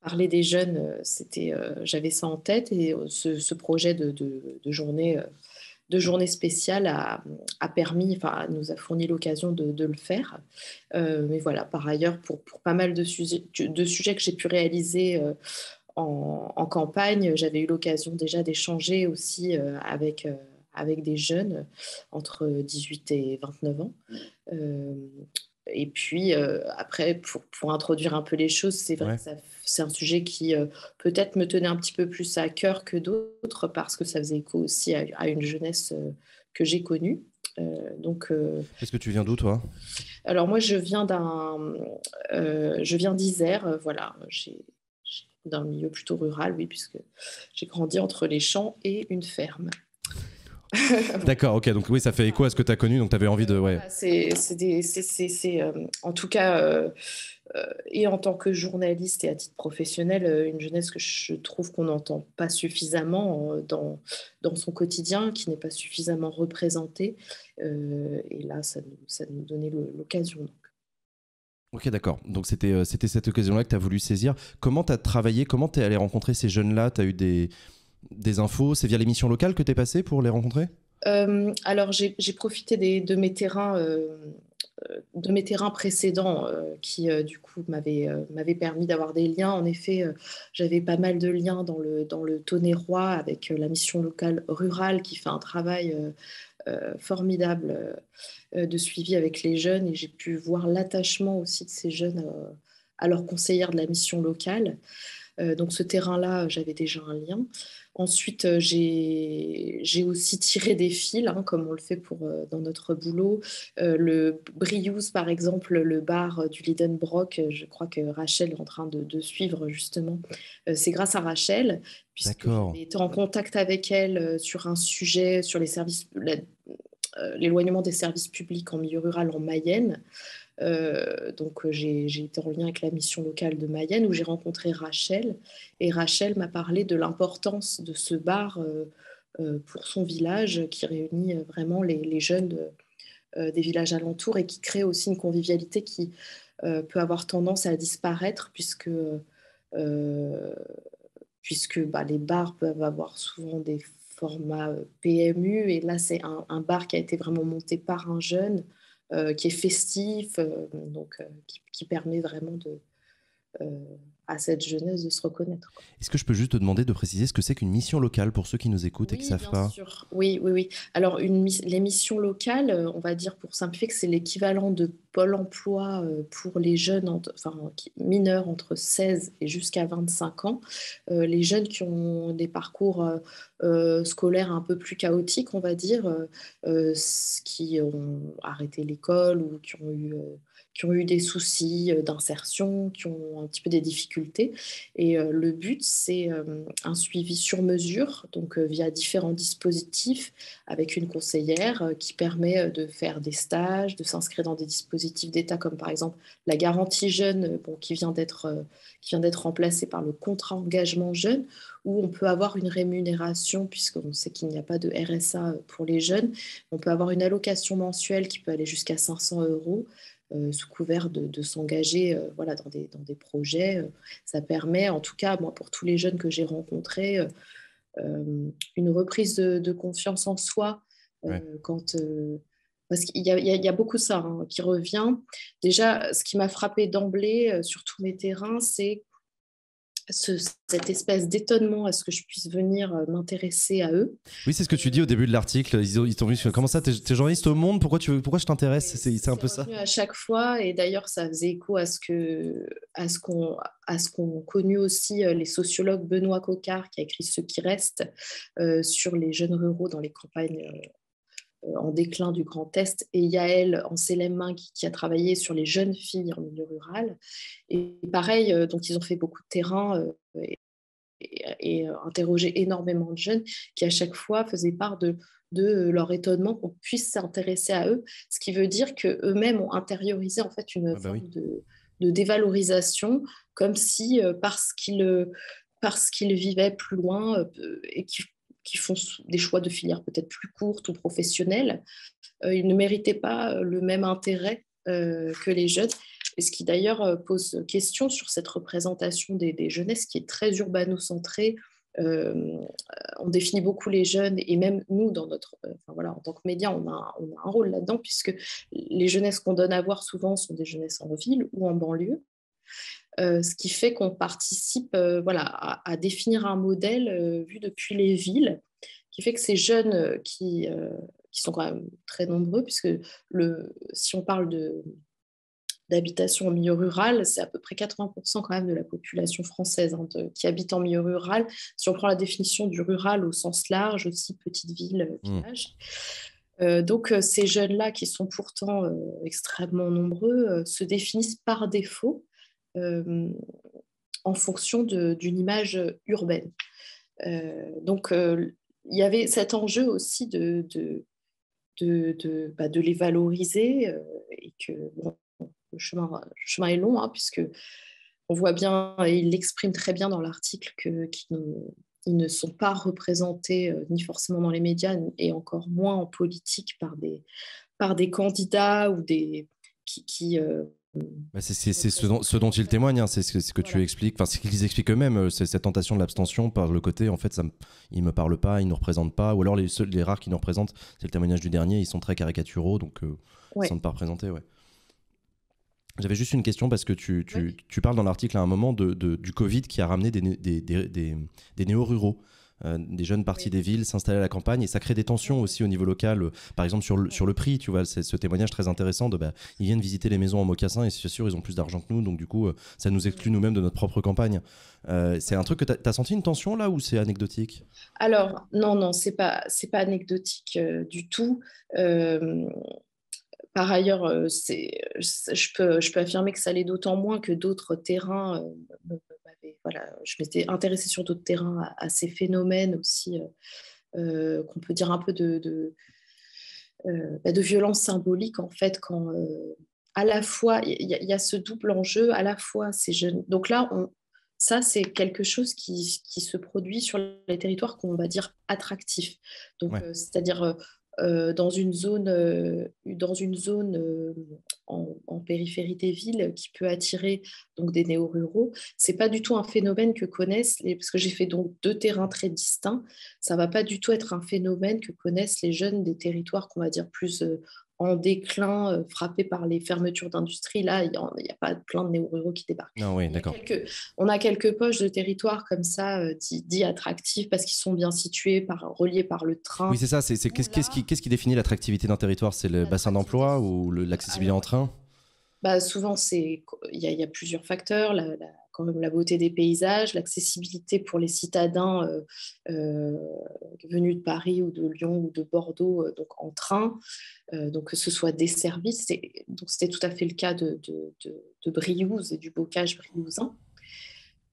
F: parler des jeunes, c'était, j'avais ça en tête et ce, projet de journée de journée spéciale a, a permis, enfin, nous a fourni l'occasion de, de, le faire. Euh, mais voilà, par ailleurs, pour, pour pas mal de, sujets, de sujets que j'ai pu réaliser euh, en, en, campagne, j'avais eu l'occasion déjà d'échanger aussi euh, avec, avec des jeunes entre 18 et 29 ans. et puis après, pour, pour, introduire un peu les choses, c'est vrai que ça c'est un sujet qui euh, peut-être me tenait un petit peu plus à cœur que d'autres parce que ça faisait écho aussi à, une jeunesse euh, que j'ai connue. Euh, donc,
A: Est-ce que tu viens d'où toi
F: Alors moi je viens d'un, je viens d'Isère, voilà, j'ai d'un milieu plutôt rural, oui, puisque j'ai grandi entre les champs et une ferme.
A: D'accord, ok, donc oui, ça fait écho à ce que tu as connu, donc tu avais envie de... Ouais.
F: C'est, en tout cas, euh, et en tant que journaliste et à titre professionnel, euh, une jeunesse que je trouve qu'on n'entend pas suffisamment euh, dans, dans son quotidien, qui n'est pas suffisamment représentée. et là, ça nous, ça nous donnait l'occasion.
A: Ok, d'accord. Donc c'était c'était cette occasion-là que tu as voulu saisir. Comment tu as travaillé Comment tu es allé rencontrer ces jeunes-là Tu as eu des, des infos C'est via l'émission locale que tu es passé pour les rencontrer
F: Alors j'ai profité des, de mes terrains euh, de mes terrains précédents euh, qui, euh, du coup, m'avaient permis d'avoir des liens. En effet, j'avais pas mal de liens dans le, dans Tonnerrois avec la mission locale rurale qui fait un travail formidable de suivi avec les jeunes et j'ai pu voir l'attachement aussi de ces jeunes à leur conseillères de la mission locale. donc ce terrain-là, j'avais déjà un lien. Ensuite, euh, j'ai aussi tiré des fils, hein, comme on le fait pour, euh, dans notre boulot. Euh, le Briouze, par exemple, le bar du Lidenbrock, je crois que Rachel est en train de, suivre justement. C'est grâce à Rachel,
A: puisque j'étais en
F: contact avec elle sur un sujet, sur les services, l'éloignement des services publics en milieu rural en Mayenne. Euh, donc euh, j'ai été en lien avec la mission locale de Mayenne où j'ai rencontré Rachel et Rachel m'a parlé de l'importance de ce bar euh, pour son village qui réunit vraiment les, jeunes des villages alentours et qui crée aussi une convivialité qui peut avoir tendance à disparaître puisque puisque bah, les bars peuvent avoir souvent des formats PMU. Et là, c'est un, bar qui a été vraiment monté par un jeune euh, qui est festif, euh, donc euh, qui, qui, permet vraiment de, à cette jeunesse de se reconnaître.
A: Est-ce que je peux juste te demander de préciser ce que c'est qu'une mission locale pour ceux qui nous écoutent et qui ne savent pas
F: Oui, oui, oui. Alors, une, les missions locales, euh, on va dire pour simplifier que c'est l'équivalent de Pôle emploi euh, pour les jeunes enfin, mineurs entre 16 et jusqu'à 25 ans. Euh, les jeunes qui ont des parcours scolaires un peu plus chaotiques, on va dire, qui ont arrêté l'école ou qui ont eu qui ont eu des soucis euh, d'insertion, qui ont un petit peu des difficultés. Et euh, le but, c'est euh, un suivi sur mesure, donc via différents dispositifs, avec une conseillère qui permet de faire des stages, de s'inscrire dans des dispositifs d'État, comme par exemple la garantie jeune, bon, qui vient d'être remplacée par le contrat engagement jeune, où on peut avoir une rémunération, puisqu'on sait qu'il n'y a pas de RSA pour les jeunes, on peut avoir une allocation mensuelle qui peut aller jusqu'à 500 euros. Euh, sous couvert de, s'engager euh, voilà, dans, des, dans des projets. Euh, ça permet, en tout cas, moi, pour tous les jeunes que j'ai rencontrés, une reprise de, confiance en soi. quand, parce qu'il y, a beaucoup ça hein, qui revient. Déjà, ce qui m'a frappé d'emblée sur tous mes terrains, c'est cette espèce d'étonnement à ce que je puisse venir euh, m'intéresser à eux.
A: Oui, c'est ce que tu dis au début de l'article. Ils, t'ont vu, comment ça, tu es journaliste au monde, pourquoi, tu, pourquoi je t'intéresse c'est, un peu ça.
F: À chaque fois, et d'ailleurs, ça faisait écho à ce, que, à, ce qu'on, à ce qu'ont connu aussi euh, les sociologues Benoît Cocard, qui a écrit Ce qui reste euh, sur les jeunes ruraux dans les campagnes en déclin du Grand Est, et Yael Anselem qui, qui a travaillé sur les jeunes filles en milieu rural. Et pareil, euh, donc ils ont fait beaucoup de terrain euh, et, euh, interrogé énormément de jeunes qui à chaque fois faisaient part de, leur étonnement qu'on puisse s'intéresser à eux, ce qui veut dire que eux-mêmes ont intériorisé en fait une ah bah de, dévalorisation, comme si parce qu'ils parce qu'ils vivaient plus loin et qui font des choix de filières peut-être plus courtes ou professionnelles, euh, ils ne méritaient pas euh, le même intérêt euh, que les jeunes, et ce qui d'ailleurs pose question sur cette représentation des, jeunesses qui est très urbano-centrée. on définit beaucoup les jeunes et même nous, dans notre, enfin, voilà, en tant que médias, on a, on a un rôle là-dedans puisque les jeunesses qu'on donne à voir souvent sont des jeunesses en ville ou en banlieue. Euh, ce qui fait qu'on participe euh, voilà, à, définir un modèle euh, vu depuis les villes, qui fait que ces jeunes qui, sont quand même très nombreux, puisque si on parle de, d'habitation en milieu rural, c'est à peu près 80% quand même de la population française hein, qui habite en milieu rural. Si on prend la définition du rural au sens large, aussi petite ville, mmh. village. donc ces jeunes-là, qui sont pourtant extrêmement nombreux, se définissent par défaut euh, en fonction d'une image urbaine. Euh, donc, euh, il y avait cet enjeu aussi de, de, de, bah, les valoriser et que le, chemin, est long, puisqu'on hein, puisque on voit bien, et il l'exprime très bien dans l'article, qu'ils ne sont pas représentés ni forcément dans les médias et encore moins en politique par des, candidats ou des, qui,
A: bah, c'est ce, dont ils témoignent, hein. c'est ce, que tu expliques, enfin ce qu'ils expliquent eux-mêmes, euh, cette tentation de l'abstention par le côté, en fait, ça ne ils me parlent pas, ils ne représentent pas, ou alors les, seuls, les rares qui nous représentent, c'est le témoignage du dernier, ils sont très caricaturaux, donc euh, ils ne sont pas représentés, J'avais juste une question parce que tu, parles dans l'article à un moment du Covid qui a ramené des néo-ruraux. Euh, des jeunes partis des villes s'installer à la campagne et ça crée des tensions aussi au niveau local. Euh, par exemple, sur le, sur le prix, tu vois, c'est ce témoignage très intéressant de bah, ils viennent visiter les maisons en mocassin et c'est sûr, ils ont plus d'argent que nous, donc du coup, euh, ça nous exclut nous-mêmes de notre propre campagne. c'est un truc que tu as, senti une tension là ou c'est anecdotique
F: Alors, non, non, c'est pas, pas anecdotique du tout. Par ailleurs, euh, euh, je peux, affirmer que ça l'est d'autant moins que d'autres terrains, euh, voilà, je m'étais intéressée sur d'autres terrains à, ces phénomènes aussi, qu'on peut dire un peu de, de, bah, violence symbolique, en fait, quand à la fois, il y, a ce double enjeu, à la fois ces jeunes. Donc là, on, ça, c'est quelque chose qui, se produit sur les territoires qu'on va dire attractifs. Donc, c'est-à-dire, euh, dans une zone, euh, dans une zone euh, en, périphérie des villes qui peut attirer donc des néo-ruraux. C'est pas du tout un phénomène que connaissent les, parce que j'ai fait donc deux terrains très distincts. Ça ne va pas du tout être un phénomène que connaissent les jeunes des territoires qu'on va dire plus en déclin, euh, frappé par les fermetures d'industrie. Là, il n'y a, pas plein de néo-ruraux qui débarquent. Ah oui, d'accord. On a quelques poches de territoire comme ça, euh, dit attractifs, parce qu'ils sont bien situés, par, reliés par le train. Oui, c'est ça.
A: C'est, qu'est-ce, qui, qui, définit l'attractivité d'un territoire C'est le bassin d'emploi ou l'accessibilité en train
F: bah, Souvent, il y, a plusieurs facteurs. la, quand même la beauté des paysages, l'accessibilité pour les citadins euh, euh, venus de Paris ou de Lyon ou de Bordeaux, euh, donc en train, donc que ce soit des services. Donc c'était tout à fait le cas de, de, de, Briouze et du bocage briouzin.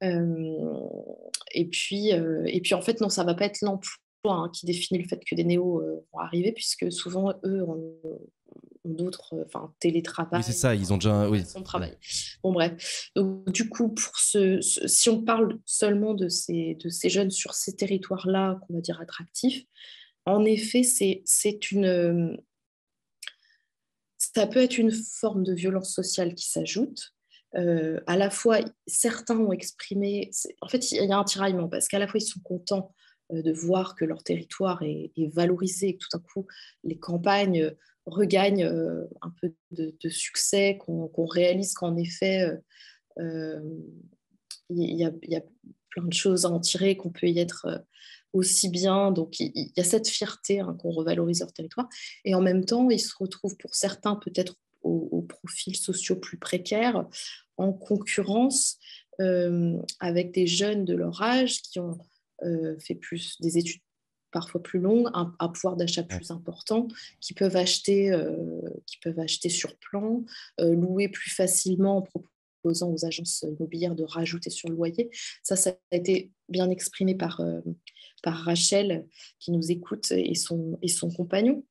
F: et, puis, et puis, en fait, non, ça ne va pas être l'emploi hein, qui définit le fait que des néos vont arriver, puisque souvent, eux, on, d'autres, euh, enfin télétravail. c'est
A: ça, ils ont déjà oui. son travail.
F: Bon bref, donc du coup pour ce, si on parle seulement de ces de ces jeunes sur ces territoires-là qu'on va dire attractifs, en effet c'est une euh, ça peut être une forme de violence sociale qui s'ajoute. Euh, à la fois, certains ont exprimé, en fait, il y a un tiraillement parce qu'à la fois ils sont contents de voir que leur territoire est, est valorisé, et que tout à coup les campagnes regagne euh, un peu de, succès, qu'on réalise qu'en effet, euh, euh, il y, a plein de choses à en tirer, qu'on peut y être aussi bien. Donc, il y, a cette fierté hein, qu'on revalorise leur territoire. Et en même temps, ils se retrouvent pour certains peut-être aux, profils sociaux plus précaires, en concurrence avec des jeunes de leur âge qui ont fait plus des études parfois plus longues, un, pouvoir d'achat plus important, qui peuvent acheter, euh, qui peuvent acheter sur plan, euh, louer plus facilement en proposant aux agences immobilières de rajouter sur le loyer. Ça, ça a été bien exprimé par, euh, par Rachel qui nous écoute et son, et son compagnon.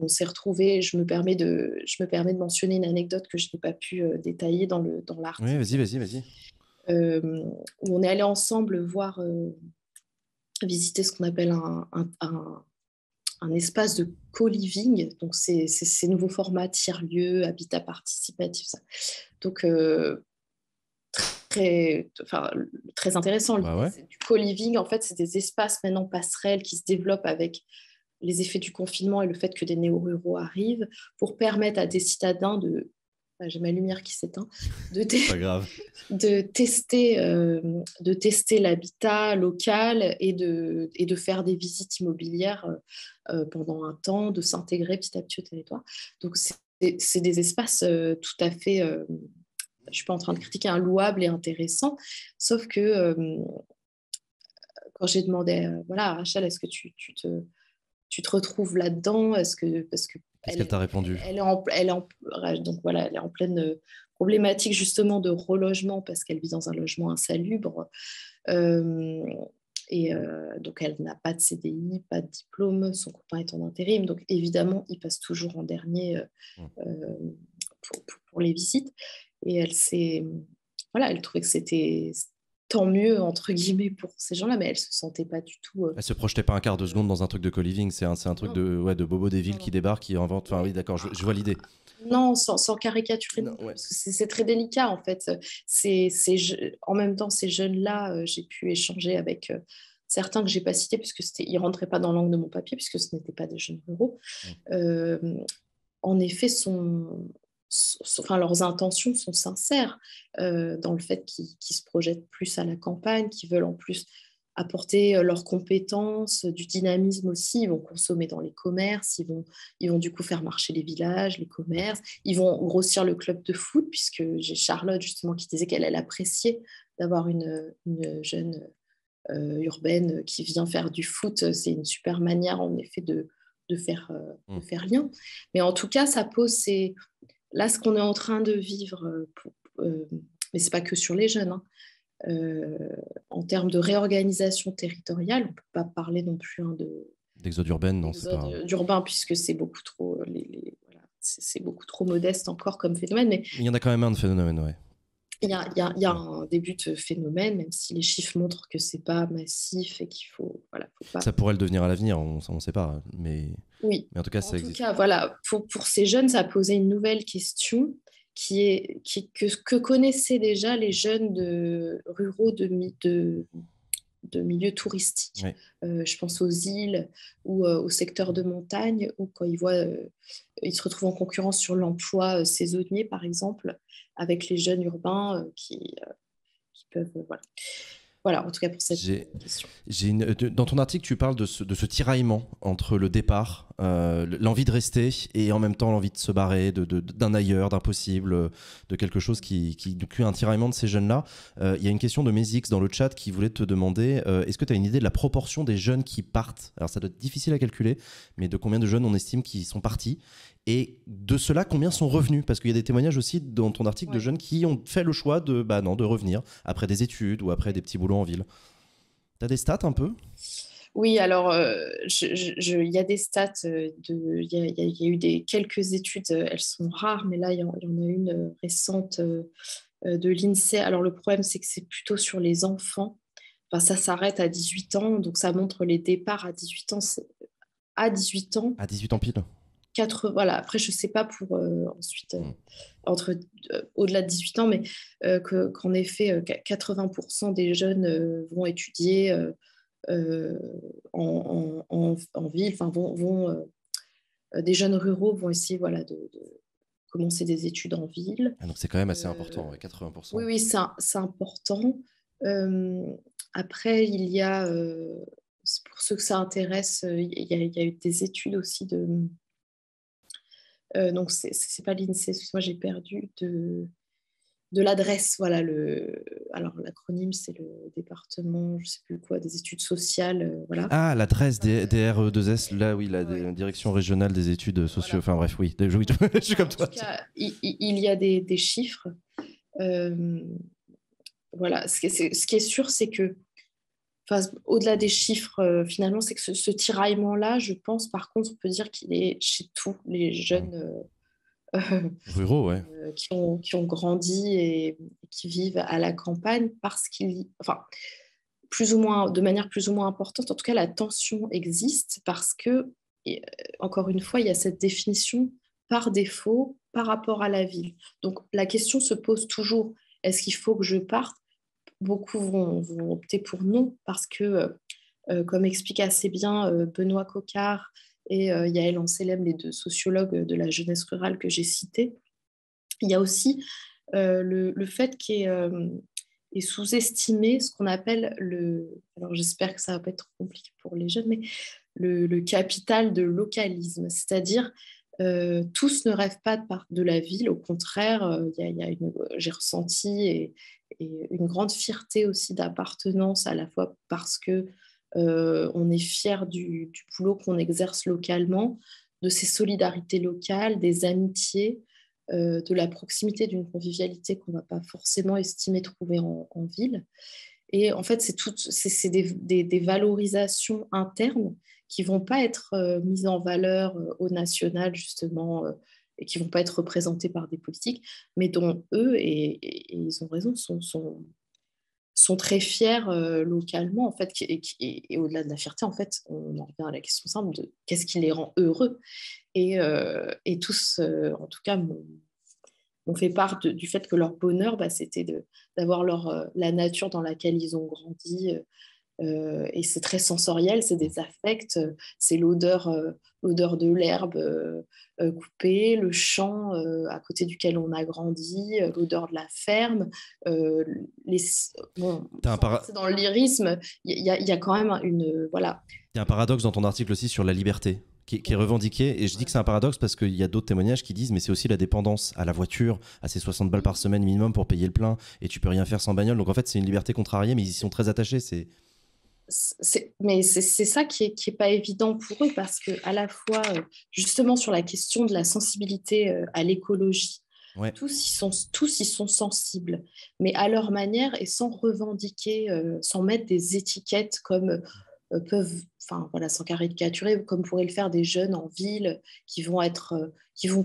F: on s'est retrouvé, je me, permets de, je me permets de mentionner une anecdote que je n'ai pas pu détailler dans le Dans oui, vas-y, vas-y, vas-y. où on est allé ensemble voir visiter ce qu'on appelle un, espace de co-living, donc c'est ces nouveaux formats tiers-lieux, habitat participatif, ça. Donc, euh, très, enfin, très intéressant. Bah du co-living, en fait, c'est des espaces maintenant passerelles qui se développent avec les effets du confinement et le fait que des néo-ruraux arrivent pour permettre à des citadins de j'ai ma lumière qui s'éteint, de, de tester, euh, de tester l'habitat local et de, et de faire des visites immobilières euh, euh, pendant un temps, de s'intégrer petit à petit au territoire. Donc, c'est des espaces tout à fait, je ne suis pas en train de critiquer, un hein, et intéressants, sauf que quand j'ai demandé, voilà, Rachel, est-ce que tu, tu, te, tu te retrouves là-dedans que, parce que Qu'est-ce
B: qu'elle t'a répondu
F: elle est, en, donc voilà, elle est en pleine euh, problématique justement de relogement parce qu'elle vit dans un logement insalubre. Euh, et euh, donc, elle n'a pas de CDI, pas de diplôme, son copain est en intérim. Donc, évidemment, il passe toujours en dernier mmh. pour, pour, les visites. Et elle s'est. Voilà, elle trouvait que c'était tant mieux entre guillemets pour ces gens-là, mais elle se sentait pas du tout. Euh, elles
A: ne se projetait pas un quart de seconde dans un truc de coliving. living c'est un, truc de, ouais, de Bobo des villes qui débarque, qui invente. Enfin oui, d'accord, je, vois l'idée.
F: Non, sans, caricaturer, c'est très délicat en fait. en même temps ces jeunes-là, euh, j'ai pu échanger avec. Euh, certains que j'ai pas cités puisque c'était ils rentraient pas dans l'angle de mon papier puisque ce n'était pas des jeunes ruraux. Mmh. en effet, son enfin, leurs intentions sont sincères euh, dans le fait qu'ils se projettent plus à la campagne, qu'ils veulent en plus apporter euh, leurs compétences, du dynamisme aussi. Ils vont consommer dans les commerces, ils vont, ils vont du coup faire marcher les villages, les commerces, ils vont grossir le club de foot, puisque j'ai Charlotte justement qui disait qu'elle appréciait d'avoir une, jeune euh, urbaine qui vient faire du foot. C'est une super manière en effet de, de faire, de mmh. faire lien. Mais en tout cas, ça pose ces, là, ce qu'on est en train de vivre, euh, pour, euh, mais ce n'est pas que sur les jeunes, hein, euh, en termes de réorganisation territoriale, on ne peut pas parler non plus hein, de... D'exode urbain, puisque c'est beaucoup trop... c'est beaucoup trop modeste encore comme phénomène. Mais...
A: Il y en a quand même un de phénomène, ouais
F: il y, a, un début de phénomène, même si les chiffres montrent que c'est pas massif
A: et qu'il faut, voilà, faut pas... Ça pourrait le devenir à l'avenir, on ne sait pas, mais... Oui. mais en tout cas, ça existe.
F: voilà, pour, pour, ces jeunes, ça posé une nouvelle question qui est qui, que, que, connaissaient déjà les jeunes de, ruraux de, de, de milieux touristiques. Euh, je pense aux îles ou euh, au secteur de montagne, ou quand ils voient euh, ils se retrouvent en concurrence sur l'emploi euh, saisonnier, par exemple, avec les jeunes urbains euh, euh, qui, peuvent. Voilà, en tout cas pour cette question.
A: dans ton article, tu parles de ce, tiraillement entre le départ, euh, l'envie de rester et en même temps l'envie de se barrer, d'un de, d'un ailleurs, d'impossible, de quelque chose qui, qui, un tiraillement de ces jeunes-là. Euh, il y a une question de Mesix dans le chat qui voulait te demander euh, est-ce que tu as une idée de la proportion des jeunes qui partent Alors ça doit être difficile à calculer, mais de combien de jeunes on estime qu'ils sont partis et de cela, combien sont revenus Parce qu'il y a des témoignages aussi dans ton article de jeunes qui ont fait le choix de, bah non, de revenir après des études ou après des petits boulots en ville. Tu as des stats un peu
F: oui, alors euh, il y a des stats, euh, il y, y, a eu des, quelques études, euh, elles sont rares, mais là il y, en a une récente de l'INSEE. Alors le problème c'est que c'est plutôt sur les enfants, enfin, ça s'arrête à 18 ans, donc ça montre les départs à 18 ans. À 18 ans. À 18 ans pile voilà, après, je sais pas pour euh, ensuite, euh, mm. entre euh, au-delà de 18 ans, mais qu'en effet, 80% des jeunes vont étudier en, ville, enfin, vont, vont des jeunes ruraux vont essayer voilà, de, commencer des études en ville.
A: Ah, c'est quand même assez important, 80%. Oui, oui,
F: c'est important. après, il y a pour ceux que ça intéresse, il il y a eu des études aussi de, euh, donc, donc, c'est pas l'INSEE, moi j'ai perdu de, de l'adresse. Voilà, le, alors l'acronyme, c'est le département, je sais plus quoi, des études sociales. Euh, voilà.
A: Ah, l'adresse des, RE2S, euh, e là oui, la direction régionale des études sociales. Enfin bref, oui, je, suis comme toi.
F: tout il, y a des, chiffres. voilà, ce ce qui est sûr, c'est que au-delà des chiffres, euh, finalement, c'est que ce, tiraillement-là, je pense, par contre, on peut dire qu'il est chez tous les jeunes euh,
A: euh,
F: qui, ont, grandi et qui vivent à la campagne parce qu'ils, enfin, plus ou moins, de manière plus ou moins importante, en tout cas, la tension existe parce que, encore une fois, il y a cette définition par défaut par rapport à la ville. Donc, la question se pose toujours est-ce qu'il faut que je parte Beaucoup vont, opter pour nous, parce que, euh, euh, comme expliquent assez bien euh, Benoît Coquard et Yaël Yael Anselem, les deux sociologues de la jeunesse rurale que j'ai cités, il y a aussi le, fait qu'est est sous-estimé ce qu'on appelle le... Alors j'espère que ça va pas être compliqué pour les jeunes, mais le capital de localisme, c'est-à-dire euh, tous ne rêvent pas de, la ville, au contraire, euh, euh, j'ai ressenti une grande fierté aussi d'appartenance, à la fois parce que on est fier du, boulot qu'on exerce localement, de ces solidarités locales, des amitiés, de la proximité d'une convivialité qu'on n'a pas forcément estimé trouver en, ville. Et en fait, c'est des valorisations internes qui vont pas être euh, mises en valeur euh, au national, justement, euh, et qui vont pas être représentées par des politiques, mais dont eux, et, ils ont raison, sont, sont, sont très fiers localement, en fait, et, au-delà de la fierté, en fait, on en revient à la question simple de qu'est-ce qui les rend heureux. Et, et tous, en tout cas, m'ont fait part du fait que leur bonheur, bah, c'était d'avoir leur la nature dans laquelle ils ont grandi, euh, et c'est très sensoriel, c'est des affects, euh, c'est euh, l'odeur, de l'herbe coupée, le champ à côté duquel on a grandi, l'odeur de la ferme. les...
A: dans
F: le lyrisme, il y, a quand même une voilà.
A: Il y a un paradoxe dans ton article aussi sur la liberté. Qui, est revendiquée. Et je dis que c'est un paradoxe parce qu'il y a d'autres témoignages qui disent, mais c'est aussi la dépendance à la voiture, à ses 60 balles par semaine minimum pour payer le plein, et tu peux rien faire sans bagnole. Donc en fait, c'est une liberté contrariée, mais ils y sont très attachés. C'est,
F: mais c'est ça qui n'est est pas évident pour eux parce que à la fois euh, justement sur la question de la sensibilité euh, à l'écologie, tous ils sont tous ils sont sensibles, mais à leur manière et sans revendiquer, euh, sans mettre des étiquettes comme peuvent, enfin voilà, sans caricaturer comme pourraient le faire des jeunes en ville qui vont être, qui vont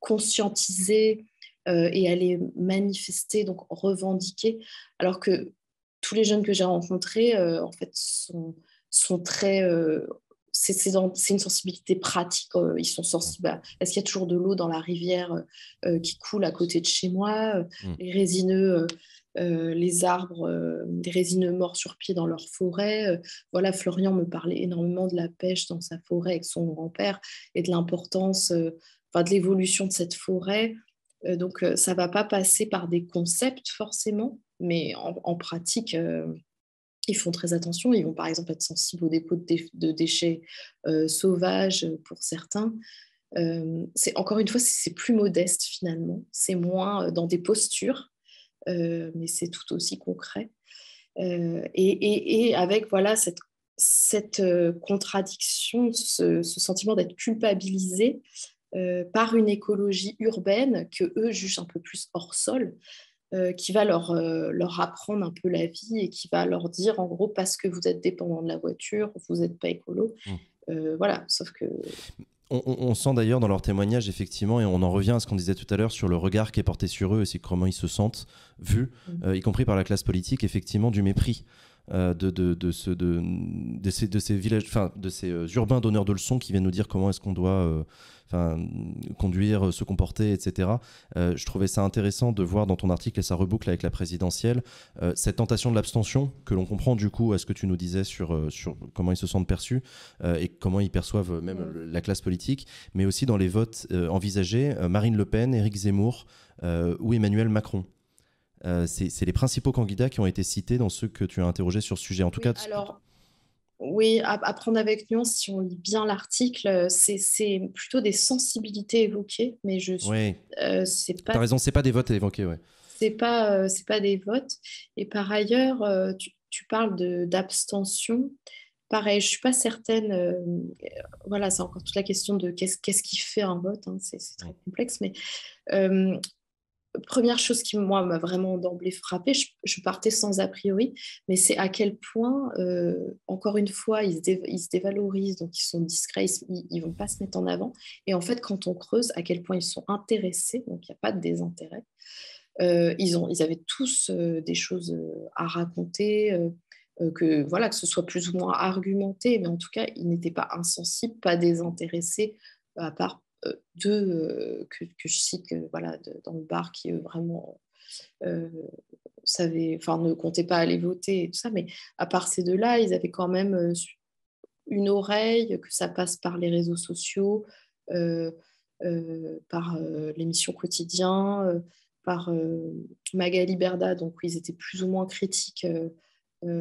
F: conscientiser et aller manifester, donc revendiquer. Alors que tous les jeunes que j'ai rencontrés, euh, en fait, sont, très. Euh, c'est une sensibilité pratique. Euh, ils sont sensibles bah, est-ce qu'il y a toujours de l'eau dans la rivière qui coule à côté de chez moi mm. Les résineux. les arbres, des résineux morts sur pied dans leur forêt. voilà, Florian me parlait énormément de la pêche dans sa forêt avec son grand-père et de l'importance, de l'évolution de cette forêt. Euh, donc, euh, ça ne va pas passer par des concepts forcément, mais en, pratique, euh, ils font très attention. Ils vont par exemple être sensibles aux dépôts de, déchets sauvages pour certains. c'est encore une fois, c'est plus modeste finalement. C'est moins dans des postures, mais c'est tout aussi concret. Et, avec voilà cette, contradiction, ce sentiment d'être culpabilisé euh, par une écologie urbaine que eux jugent un peu plus hors sol, euh, qui va euh, leur, apprendre un peu la vie et qui va leur dire en gros parce que vous êtes dépendant de la voiture, vous n'êtes pas écolo. Mmh. voilà, sauf que
A: on, sent d'ailleurs dans leurs témoignages effectivement, et on en revient à ce qu'on disait tout à l'heure sur le regard qui est porté sur eux et c'est comment ils se sentent vus, mmh. y compris par la classe politique, effectivement, du mépris euh, de, de, de, ces, villages, enfin de ces euh, urbains donneurs de leçons qui viennent nous dire comment est-ce qu'on doit euh, conduire, se comporter, etc. je trouvais ça intéressant de voir dans ton article, et ça reboucle avec la présidentielle, cette tentation de l'abstention que l'on comprend du coup à ce que tu nous disais sur, sur comment ils se sentent perçus et comment ils perçoivent même la classe politique, mais aussi dans les votes envisagés, Marine Le Pen, Éric Zemmour ou Emmanuel Macron. Euh, c'est les principaux candidats qui ont été cités dans ceux que tu as interrogés sur ce sujet. En tout oui, cas,
F: oui, à, prendre avec nuance, si on lit bien l'article, euh, c'est plutôt des sensibilités évoquées, mais je suis. Oui. Euh, pas... T'as raison,
A: c'est pas des votes évoqués, ouais.
F: C'est pas, euh, c'est pas des votes. Et par ailleurs, tu, tu, parles d'abstention. Pareil, je suis pas certaine. voilà, c'est encore toute la question de qu'est-ce qui fait un vote. Hein, c'est très complexe, mais première chose qui, moi, m'a vraiment d'emblée frappée, je, partais sans a priori, mais c'est à quel point, euh, encore une fois, ils se, dévalorisent, donc ils sont discrets, ils ne vont pas se mettre en avant. Et en fait, quand on creuse, à quel point ils sont intéressés, donc il n'y a pas de désintérêt. Euh, ils, ont, ils avaient tous euh, des choses à raconter, que, voilà, que ce soit plus ou moins argumenté, mais en tout cas, ils n'étaient pas insensibles, pas désintéressés, à part deux euh, que, que, je cite voilà, dans le bar qui euh, vraiment euh, savait, enfin, ne comptait pas aller voter et tout ça, mais à part ces deux-là, ils avaient quand même une oreille, que ça passe par les réseaux sociaux, par l'émission quotidien, par Magali Berda, donc ils étaient plus ou moins critiques.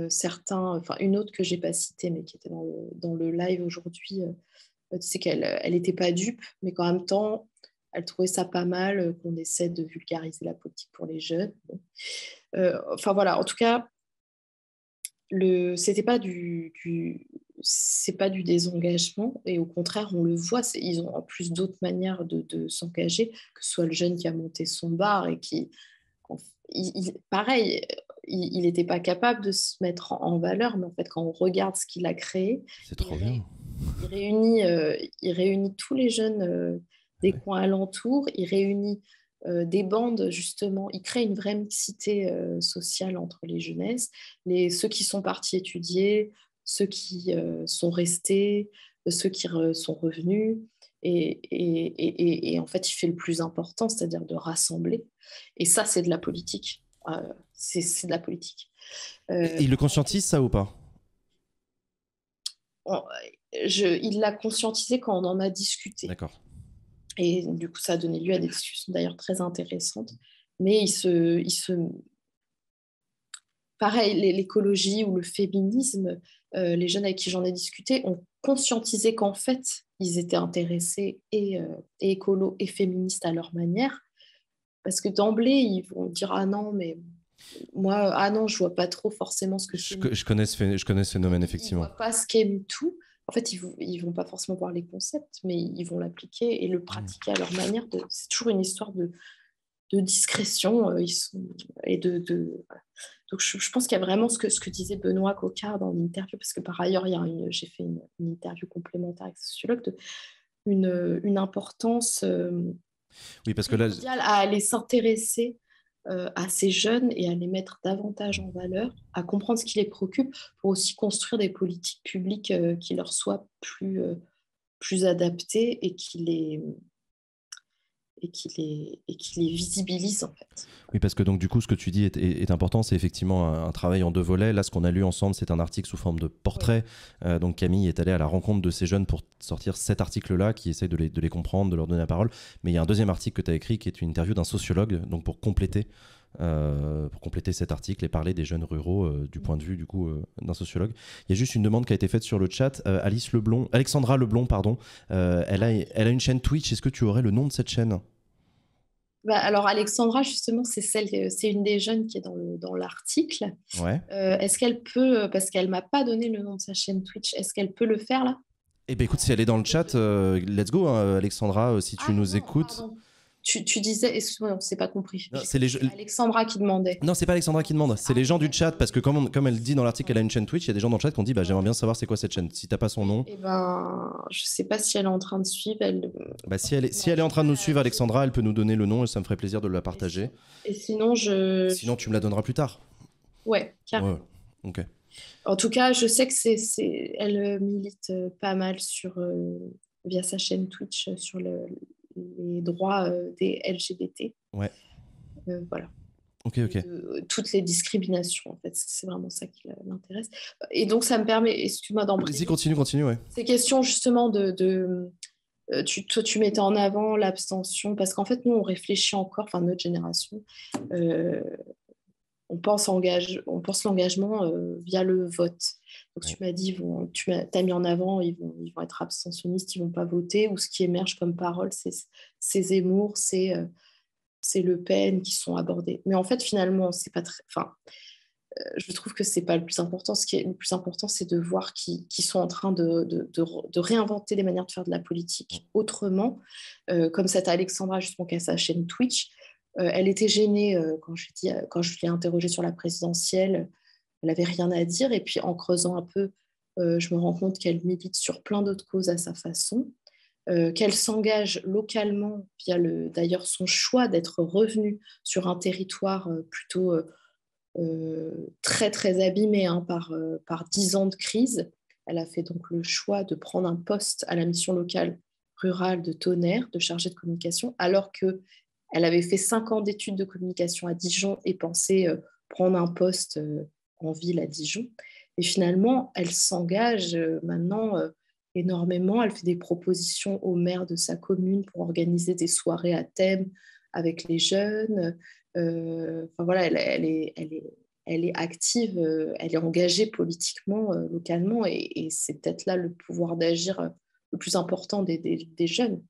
F: certains, enfin une autre que j'ai pas citée mais qui était dans le, dans le live aujourd'hui, euh, tu sais qu'elle n'était euh, pas dupe, mais qu'en même temps, elle trouvait ça pas mal euh, qu'on essaie de vulgariser la politique pour les jeunes. enfin voilà, en tout cas, le, c'était pas du, c'est pas du désengagement et au contraire on le voit ils ont en plus d'autres manières de, s'engager que ce soit le jeune qui a monté son bar et qui pareil il n'était pas capable de se mettre en, valeur mais en fait quand on regarde ce qu'il a créé c'est trop bien il réunit, euh, il réunit tous les jeunes euh, des coins alentours, il réunit euh, des bandes, justement, il crée une vraie mixité sociale entre les jeunesses, les, ceux qui sont partis étudier, ceux qui sont restés, ceux qui sont revenus. Et, et, en fait, il fait le plus important, c'est-à-dire de rassembler. Et ça, c'est de la politique. c'est de la politique. il
A: le conscientise, ça ou pas
F: il l'a conscientisé quand on en a discuté. D'accord. Et du coup, ça a donné lieu à des discussions d'ailleurs très intéressantes. Mais il se, il se... pareil, l'écologie ou le féminisme, euh, les jeunes avec qui j'en ai discuté ont conscientisé qu'en fait, ils étaient intéressés et, euh, et féministe à leur manière. Parce que d'emblée, ils vont dire Ah non, mais moi, ah non, je vois pas trop forcément ce que je, je
A: connais ce, je connais ce phénomène, effectivement. Je vois
F: pas ce qu'aime tout en fait, ils ne vont pas forcément voir les concepts, mais ils vont l'appliquer et le mmh. pratiquer à leur manière. De... C'est toujours une histoire de, discrétion euh, et de, Donc, je, pense qu'il y a vraiment ce que, ce que disait Benoît Cocard dans l'interview, parce que par ailleurs, j'ai fait une, interview complémentaire avec ce sociologue, de, une, importance euh,
A: oui, parce que là... mondiale
F: à aller s'intéresser à euh, ces jeunes et à les mettre davantage en valeur, à comprendre ce qui les préoccupe pour aussi construire des politiques publiques euh, qui leur soient plus, euh, plus adaptées et qui les, et qui les, visibilise en fait.
A: Oui, parce que donc du coup, ce que tu dis est, important, c'est effectivement un, travail en deux volets. Là, ce qu'on a lu ensemble, c'est un article sous forme de portrait. Euh, donc Camille est allée à la rencontre de ces jeunes pour sortir cet article-là, qui essaye de les, de les, comprendre, de leur donner la parole. Mais il y a un deuxième article que tu as écrit, qui est une interview d'un sociologue, donc pour compléter euh, pour compléter cet article et parler des jeunes ruraux euh, du point de vue du coup euh, d'un sociologue. Il y a juste une demande qui a été faite sur le chat. Alice Leblon, Alexandra Leblon, pardon. elle, a, elle a une chaîne Twitch. Est-ce que tu aurais le nom de cette chaîne
F: bah, alors Alexandra, justement, c'est celle, c'est une des jeunes qui est dans, l'article. est-ce qu'elle peut, parce qu'elle m'a pas donné le nom de sa chaîne Twitch, est-ce qu'elle peut le faire là
A: Eh ben écoute, si elle est dans le chat, let's go, hein, Alexandra, si tu ah nous écoutes.
F: Tu, disais, excuse-moi, on s'est pas compris. C'est Alexandra qui demandait.
A: Non, c'est pas Alexandra qui demande, c'est ah, les gens du chat parce que comme, comme elle dit dans l'article, elle a une chaîne Twitch, il y a des gens dans le chat qui ont dit, bah j'aimerais bien savoir c'est quoi cette chaîne. Si n'as pas son nom. Je
F: eh ben, je sais pas si elle est en train de suivre. Elle... Euh,
A: bah, si elle est, si elle est en train de nous suivre, Alexandra, elle peut nous donner le nom et ça me ferait plaisir de la partager.
F: Et sinon, je.
A: Sinon, tu me la donneras plus tard. Ouais, Ok.
F: En tout cas, je sais que c'est, elle euh, milite euh, pas mal sur via sa chaîne Twitch sur le les droits euh, des LGBT. Ouais. Euh, voilà. Ok, ok. Euh, toutes les discriminations, en fait. C'est vraiment ça qui m'intéresse. Et donc, ça me permet, excuse-moi d'embrasser. Vas-y,
A: continue, continue, ouais.
F: Ces questions, justement, de. tu, toi, tu mettais en avant l'abstention, parce qu'en fait, nous, on réfléchit encore, enfin, notre génération, on pense, l'engagement via le vote. Donc, tu m'as dit, tu as, mis en avant, ils vont, ils vont être abstentionnistes, ils vont pas voter, ou ce qui émerge comme parole, c'est Zemmour, euh, c'est Le Pen qui sont abordés. Mais en fait, finalement, c'est pas très. Enfin, euh, je trouve que c'est pas le plus important. Ce qui est le plus important, c'est de voir qu'ils sont en train de, réinventer des manières de faire de la politique mm. autrement, euh, comme cette Alexandra, justement, qui a sa chaîne Twitch. elle était gênée quand, je quand je l'ai interrogée sur la présidentielle elle n'avait rien à dire. Et puis en creusant un peu, euh, je me rends compte qu'elle milite sur plein d'autres causes à sa façon, euh, qu'elle s'engage localement via le, d'ailleurs son choix d'être revenue sur un territoire euh, plutôt très très abîmé hein, par, par dix ans de crise. Elle a fait donc le choix de prendre un poste à la mission locale rurale de Tonnerre, de chargée de communication, alors que elle avait fait cinq ans d'études de communication à Dijon et pensait prendre un poste en ville à Dijon. Et finalement, elle s'engage euh, maintenant euh, énormément. Elle fait des propositions au maire de sa commune pour organiser des soirées à thème avec les jeunes. Euh, enfin, voilà, elle, est, elle, est, active, elle est engagée politiquement, localement, et, c'est peut-être là le pouvoir d'agir le plus important des, jeunes.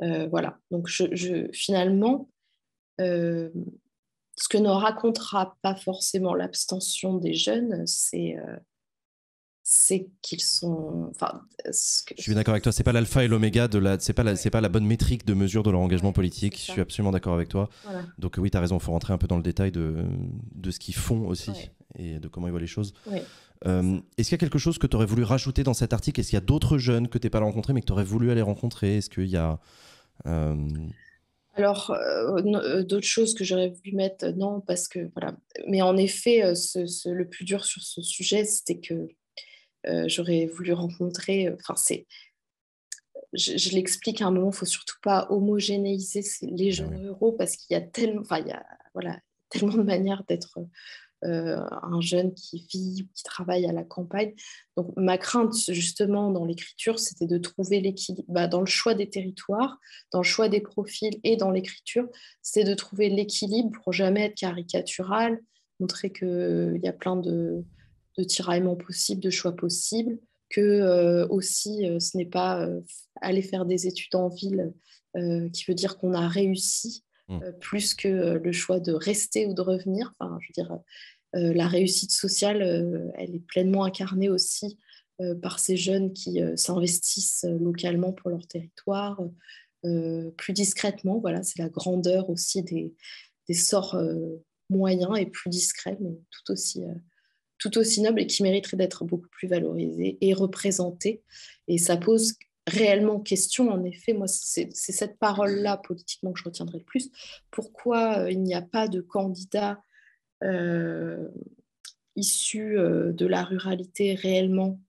F: voilà, donc je, je finalement, ce que ne racontera pas forcément l'abstention des jeunes, c'est euh, qu'ils sont. Je
A: suis d'accord avec toi. C'est pas l'alpha et l'oméga de la. C'est pas la. C'est pas la bonne métrique de mesure de leur engagement politique. Je suis absolument d'accord avec toi. Donc oui, tu as raison. Il faut rentrer un peu dans le détail de, de ce qu'ils font aussi et de comment ils voient les choses. Euh, est-ce qu'il y a quelque chose que tu aurais voulu rajouter dans cet article Est-ce qu'il y a d'autres jeunes que tu n'es pas rencontrés mais que tu aurais voulu aller rencontrer Est-ce qu'il y a euh,
F: alors, euh, euh, d'autres choses que j'aurais voulu mettre, euh, non, parce que voilà. Mais en effet, le plus dur sur ce sujet, c'était que j'aurais voulu rencontrer. Enfin, c'est. Je, l'explique à un moment, il ne faut surtout pas homogénéiser les ah gens euros, parce qu'il y a tellement, enfin, il y a, voilà, tellement de manières d'être euh, un jeune qui vit qui travaille à la campagne. Donc ma crainte justement dans l'écriture, c'était de trouver l'équilibre bah, dans le choix des territoires, dans le choix des profils et dans l'écriture, c'est de trouver l'équilibre pour jamais être caricatural, montrer qu'il euh, y a plein de, tiraillements possibles, de choix possibles, que euh, aussi ce n'est pas aller faire des études en ville qui veut dire qu'on a réussi Mmh. Euh, plus que euh, le choix de rester ou de revenir. Enfin, je veux dire, euh, la réussite sociale, elle est pleinement incarnée aussi par ces jeunes qui s'investissent localement pour leur territoire, plus discrètement. Voilà, c'est la grandeur aussi des, sorts moyens et plus discrets, mais tout aussi tout aussi noble et qui mériterait d'être beaucoup plus valorisé et représentés, Et ça pose réellement question, en effet, moi, c'est cette parole-là politiquement que je retiendrai le plus. Pourquoi euh, il n'y a pas de candidats euh, issus euh, de la ruralité réellement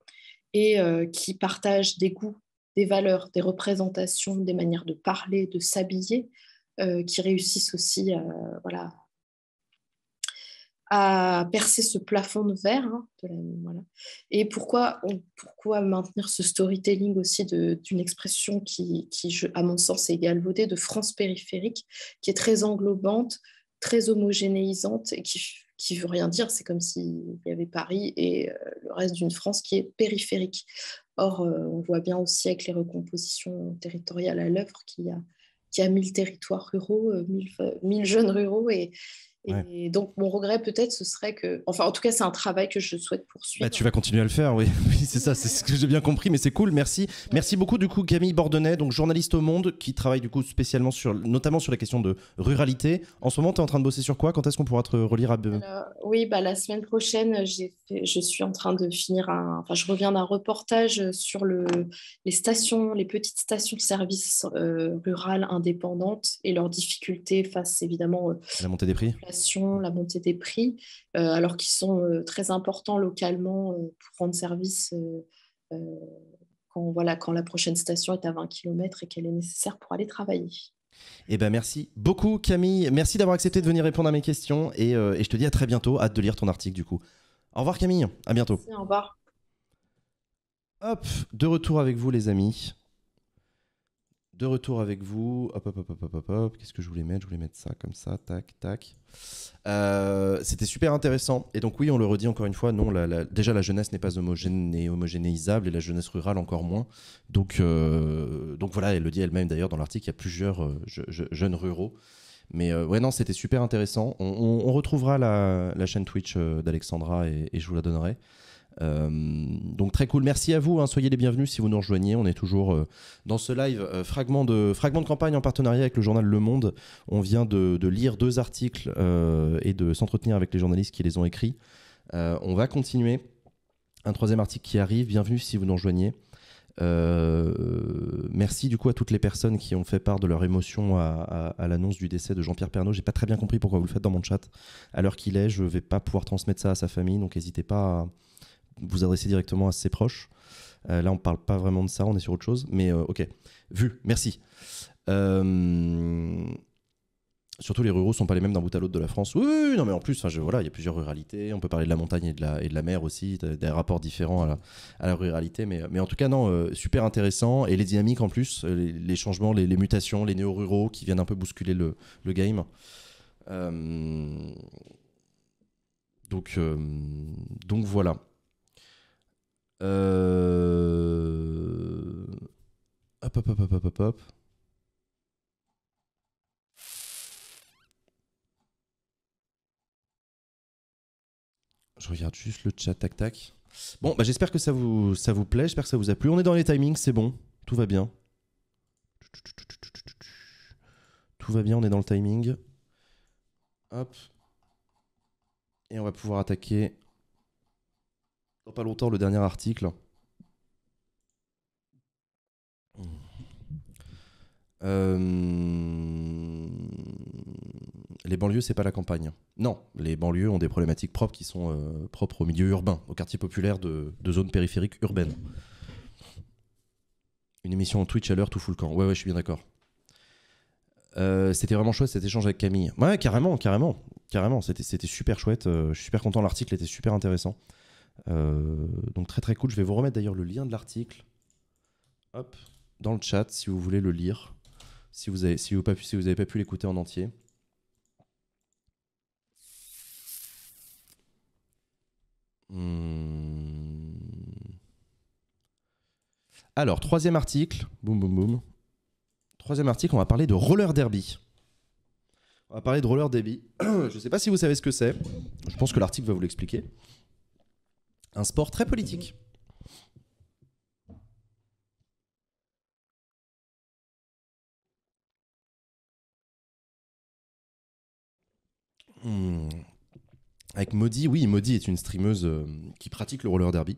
F: et qui partagent des goûts, des valeurs, des représentations, des manières de parler, de s'habiller, qui réussissent aussi voilà, à percer ce plafond de verre. Hein, voilà. Et pourquoi, pourquoi maintenir ce storytelling aussi d'une expression qui, à mon sens, est galvaudée de France périphérique, qui est très englobante, très homogénéisante et qui qui veut rien dire. C'est comme s'il y avait Paris et euh, le reste d'une France qui est périphérique. Or, euh, on voit bien aussi avec les recompositions territoriales à l'œuvre qu'il y a, a mille territoires ruraux, euh, mille, mille jeunes ruraux et, et donc, mon regret, peut-être, ce serait que. Enfin, en tout cas, c'est un travail que je souhaite
A: poursuivre. Bah, tu vas continuer à le faire, oui. c'est ça, c'est ce que j'ai bien compris, mais c'est cool, merci. Merci beaucoup, du coup, Camille Bordonnet, donc journaliste au Monde, qui travaille, du coup, spécialement sur. notamment sur la question de ruralité. En ce moment, tu es en train de bosser sur quoi Quand est-ce qu'on pourra te relire à. Alors,
F: oui, bah, la semaine prochaine, je suis en train de finir un. Enfin, je reviens d'un reportage sur le... les stations, les petites stations-service euh, rurales indépendantes et leurs difficultés face, évidemment. Euh, à la montée des prix la montée des prix, euh, alors qu'ils sont euh, très importants localement euh, pour rendre service quand, voilà, quand la prochaine station est à 20 km et qu'elle est nécessaire pour aller travailler.
A: Eh ben merci beaucoup Camille, merci d'avoir accepté de venir répondre à mes questions et, je te dis à très bientôt, hâte de lire ton article du coup. Au revoir Camille, à bientôt. Merci,
F: au revoir. Hop,
A: de retour avec vous les amis de retour avec vous. Hop, hop, hop, hop, hop, hop, Qu'est-ce que je voulais mettre Je voulais mettre ça comme ça, tac, tac. Euh, c'était super intéressant. Et donc, oui, on le redit encore une fois, non, déjà la jeunesse n'est pas homogénéisable et la jeunesse rurale encore moins. Donc, euh, donc voilà, elle le dit elle-même d'ailleurs dans l'article, il y a plusieurs euh, jeunes ruraux. Mais ouais, non, c'était super intéressant. On, retrouvera la, chaîne Twitch d'Alexandra et, je vous la donnerai. Euh, donc très cool. Merci à vous. Hein. Soyez les bienvenus si vous nous rejoignez. On est toujours euh, dans ce live euh, fragment, de, fragment de campagne en partenariat avec le journal Le Monde. On vient de, lire deux articles et de s'entretenir avec les journalistes qui les ont écrits. on va continuer. Un troisième article qui arrive. Bienvenue si vous nous rejoignez. merci du coup à toutes les personnes qui ont fait part de leur émotion à, l'annonce du décès de Jean-Pierre Pernaud. J'ai pas très bien compris pourquoi vous le faites dans mon chat. À l'heure qu'il est, je vais pas pouvoir transmettre ça à sa famille, donc n'hésitez pas à vous adresser directement à ses proches. Euh, là, on parle pas vraiment de ça, on est sur autre chose. Mais euh, ok, vu, merci. Euh, surtout les ruraux sont pas les mêmes d'un bout à l'autre de la France. Oui, non, mais en plus, je, voilà, il y a plusieurs ruralités. On peut parler de la montagne et de la, de la mer aussi, des rapports différents à la, ruralité. Mais, en tout cas, non, super intéressant. Et les dynamiques en plus, les, changements, les, mutations, les néo-ruraux qui viennent un peu bousculer le, game. donc voilà. Euh, hop, hop, hop, hop, hop, hop, Je regarde juste le chat, tac, tac. Bon, bah, j'espère que ça vous, ça vous plaît, j'espère que ça vous a plu. On est dans les timings, c'est bon, tout va bien. Tout va bien, on est dans le timing. Hop. Et on va pouvoir attaquer pas longtemps le dernier article. Euh, les banlieues, c'est pas la campagne. Non, les banlieues ont des problématiques propres qui sont euh, propres au milieu urbain, au quartier populaire de, zones périphériques urbaines. Une émission Twitch à l'heure, tout fout camp. Ouais, ouais, je suis bien d'accord. Euh, c'était vraiment chouette cet échange avec Camille. Ouais, carrément, carrément, carrément. C'était, c'était super chouette. je suis super content. L'article était super intéressant. Euh, donc très très cool. Je vais vous remettre d'ailleurs le lien de l'article. dans le chat si vous voulez le lire, si vous avez, si vous pas vous n'avez pas pu l'écouter en entier. Hmm. Alors, troisième article, boum boum boum. Troisième article, on va parler de roller derby. On va parler de roller derby. Je ne sais pas si vous savez ce que c'est. Je pense que l'article va vous l'expliquer un sport très politique. Hmm. Avec Maudie, oui, Maudie est une streameuse euh, qui pratique le roller derby.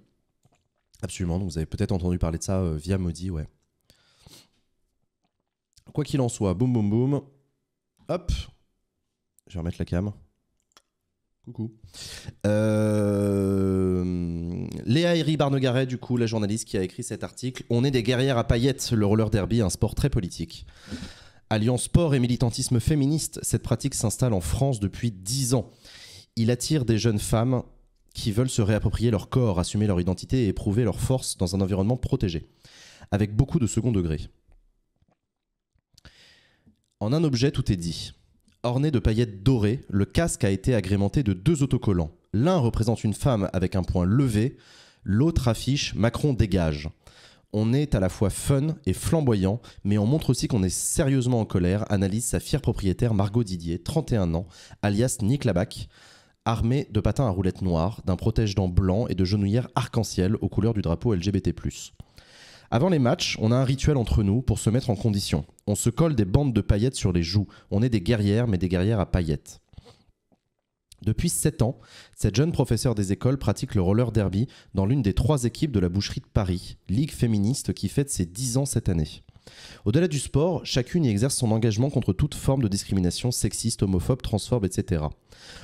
A: Absolument, donc vous avez peut-être entendu parler de ça euh, via Maudie, ouais. Quoi qu'il en soit, boum boum boum. Hop, je vais remettre la cam. Euh, Léa Eri Barnegaret, du coup, la journaliste qui a écrit cet article. On est des guerrières à paillettes, le roller derby, un sport très politique. alliance sport et militantisme féministe, cette pratique s'installe en France depuis 10 ans. Il attire des jeunes femmes qui veulent se réapproprier leur corps, assumer leur identité et éprouver leur force dans un environnement protégé, avec beaucoup de second degré. En un objet, tout est dit. Orné de paillettes dorées, le casque a été agrémenté de deux autocollants. L'un représente une femme avec un point levé, l'autre affiche Macron dégage. On est à la fois fun et flamboyant, mais on montre aussi qu'on est sérieusement en colère, analyse sa fière propriétaire Margot Didier, 31 ans, alias Nick Labac, armée de patins à roulettes noires, d'un protège-dents blanc et de genouillères arc-en-ciel aux couleurs du drapeau LGBT+. Avant les matchs, on a un rituel entre nous pour se mettre en condition. On se colle des bandes de paillettes sur les joues. On est des guerrières, mais des guerrières à paillettes. Depuis 7 ans, cette jeune professeure des écoles pratique le roller derby dans l'une des trois équipes de la boucherie de Paris, ligue féministe qui fête ses 10 ans cette année. Au-delà du sport, chacune y exerce son engagement contre toute forme de discrimination sexiste, homophobe, transphobe, etc.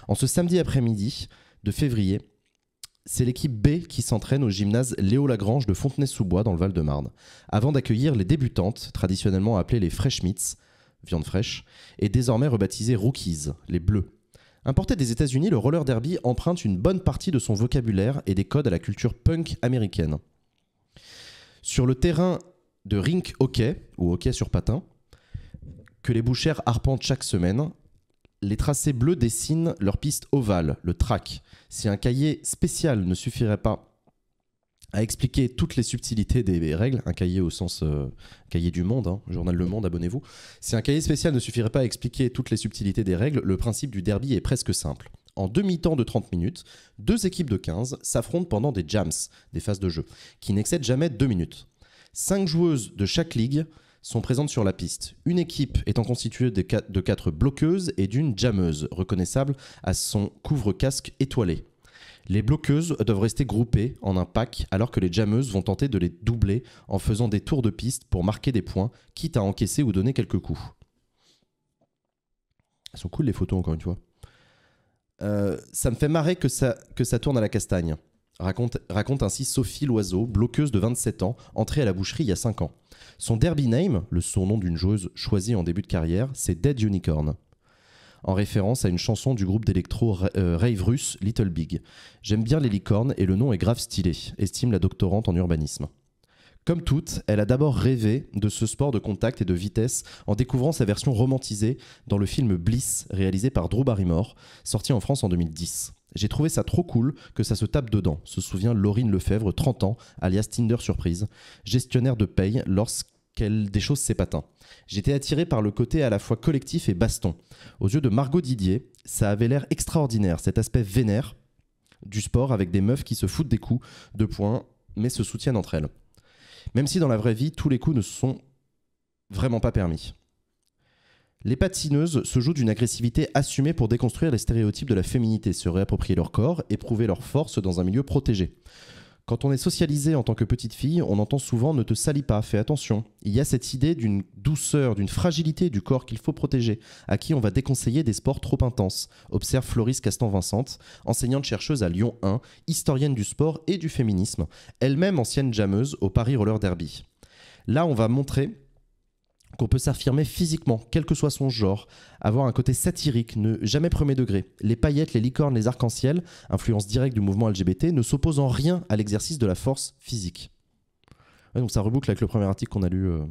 A: En ce samedi après-midi de février, c'est l'équipe B qui s'entraîne au gymnase Léo Lagrange de Fontenay-sous-Bois dans le Val-de-Marne, avant d'accueillir les débutantes, traditionnellement appelées les Freshmits viande fraîche, et désormais rebaptisées Rookies, les Bleus. Importé des États-Unis, le roller derby emprunte une bonne partie de son vocabulaire et des codes à la culture punk américaine. Sur le terrain de rink hockey, ou hockey sur patin, que les bouchères arpentent chaque semaine, les tracés bleus dessinent leur piste ovale, le track. Si un cahier spécial ne suffirait pas à expliquer toutes les subtilités des règles, un cahier au sens euh, cahier du monde, hein, journal Le Monde, abonnez-vous. Si un cahier spécial ne suffirait pas à expliquer toutes les subtilités des règles, le principe du derby est presque simple. En demi-temps de 30 minutes, deux équipes de 15 s'affrontent pendant des jams, des phases de jeu, qui n'excèdent jamais 2 minutes. Cinq joueuses de chaque ligue sont présentes sur la piste. Une équipe étant constituée de quatre, bloqueuses et d'une jammeuse, reconnaissable à son couvre-casque étoilé. Les bloqueuses doivent rester groupées en un pack alors que les jammeuses vont tenter de les doubler en faisant des tours de piste pour marquer des points, quitte à encaisser ou donner quelques coups. Elles sont cool les photos encore une fois. Euh, ça me fait marrer que ça, que ça tourne à la castagne. Raconte, ainsi Sophie Loiseau, bloqueuse de 27 ans, entrée à la boucherie il y a 5 ans. Son derby name, le surnom d'une joueuse choisie en début de carrière, c'est Dead Unicorn. En référence à une chanson du groupe d'électro euh, rave russe Little Big. J'aime bien les licornes et le nom est grave stylé, estime la doctorante en urbanisme. Comme toutes, elle a d'abord rêvé de ce sport de contact et de vitesse en découvrant sa version romantisée dans le film Bliss réalisé par Drew Barrymore, sorti en France en 2010. J'ai trouvé ça trop cool que ça se tape dedans, se souvient Laurine Lefebvre, 30 ans, alias Tinder Surprise, gestionnaire de paye lorsqu'elle des déchausse ses patins. J'étais attiré par le côté à la fois collectif et baston. Aux yeux de Margot Didier, ça avait l'air extraordinaire, cet aspect vénère du sport avec des meufs qui se foutent des coups de poing mais se soutiennent entre elles. Même si dans la vraie vie, tous les coups ne sont vraiment pas permis. Les patineuses se jouent d'une agressivité assumée pour déconstruire les stéréotypes de la féminité, se réapproprier leur corps et prouver leur force dans un milieu protégé. Quand on est socialisé en tant que petite fille, on entend souvent ne te salis pas, fais attention. Il y a cette idée d'une douceur, d'une fragilité du corps qu'il faut protéger, à qui on va déconseiller des sports trop intenses, observe Floris Castan-Vincent, enseignante-chercheuse à Lyon 1, historienne du sport et du féminisme, elle-même ancienne jameuse au Paris Roller Derby. Là, on va montrer qu'on peut s'affirmer physiquement, quel que soit son genre, avoir un côté satirique, ne jamais premier degré. Les paillettes, les licornes, les arcs-en-ciel, influence directe du mouvement LGBT, ne s'opposent en rien à l'exercice de la force physique. donc ça reboucle avec le premier article qu'on a lu. Euh.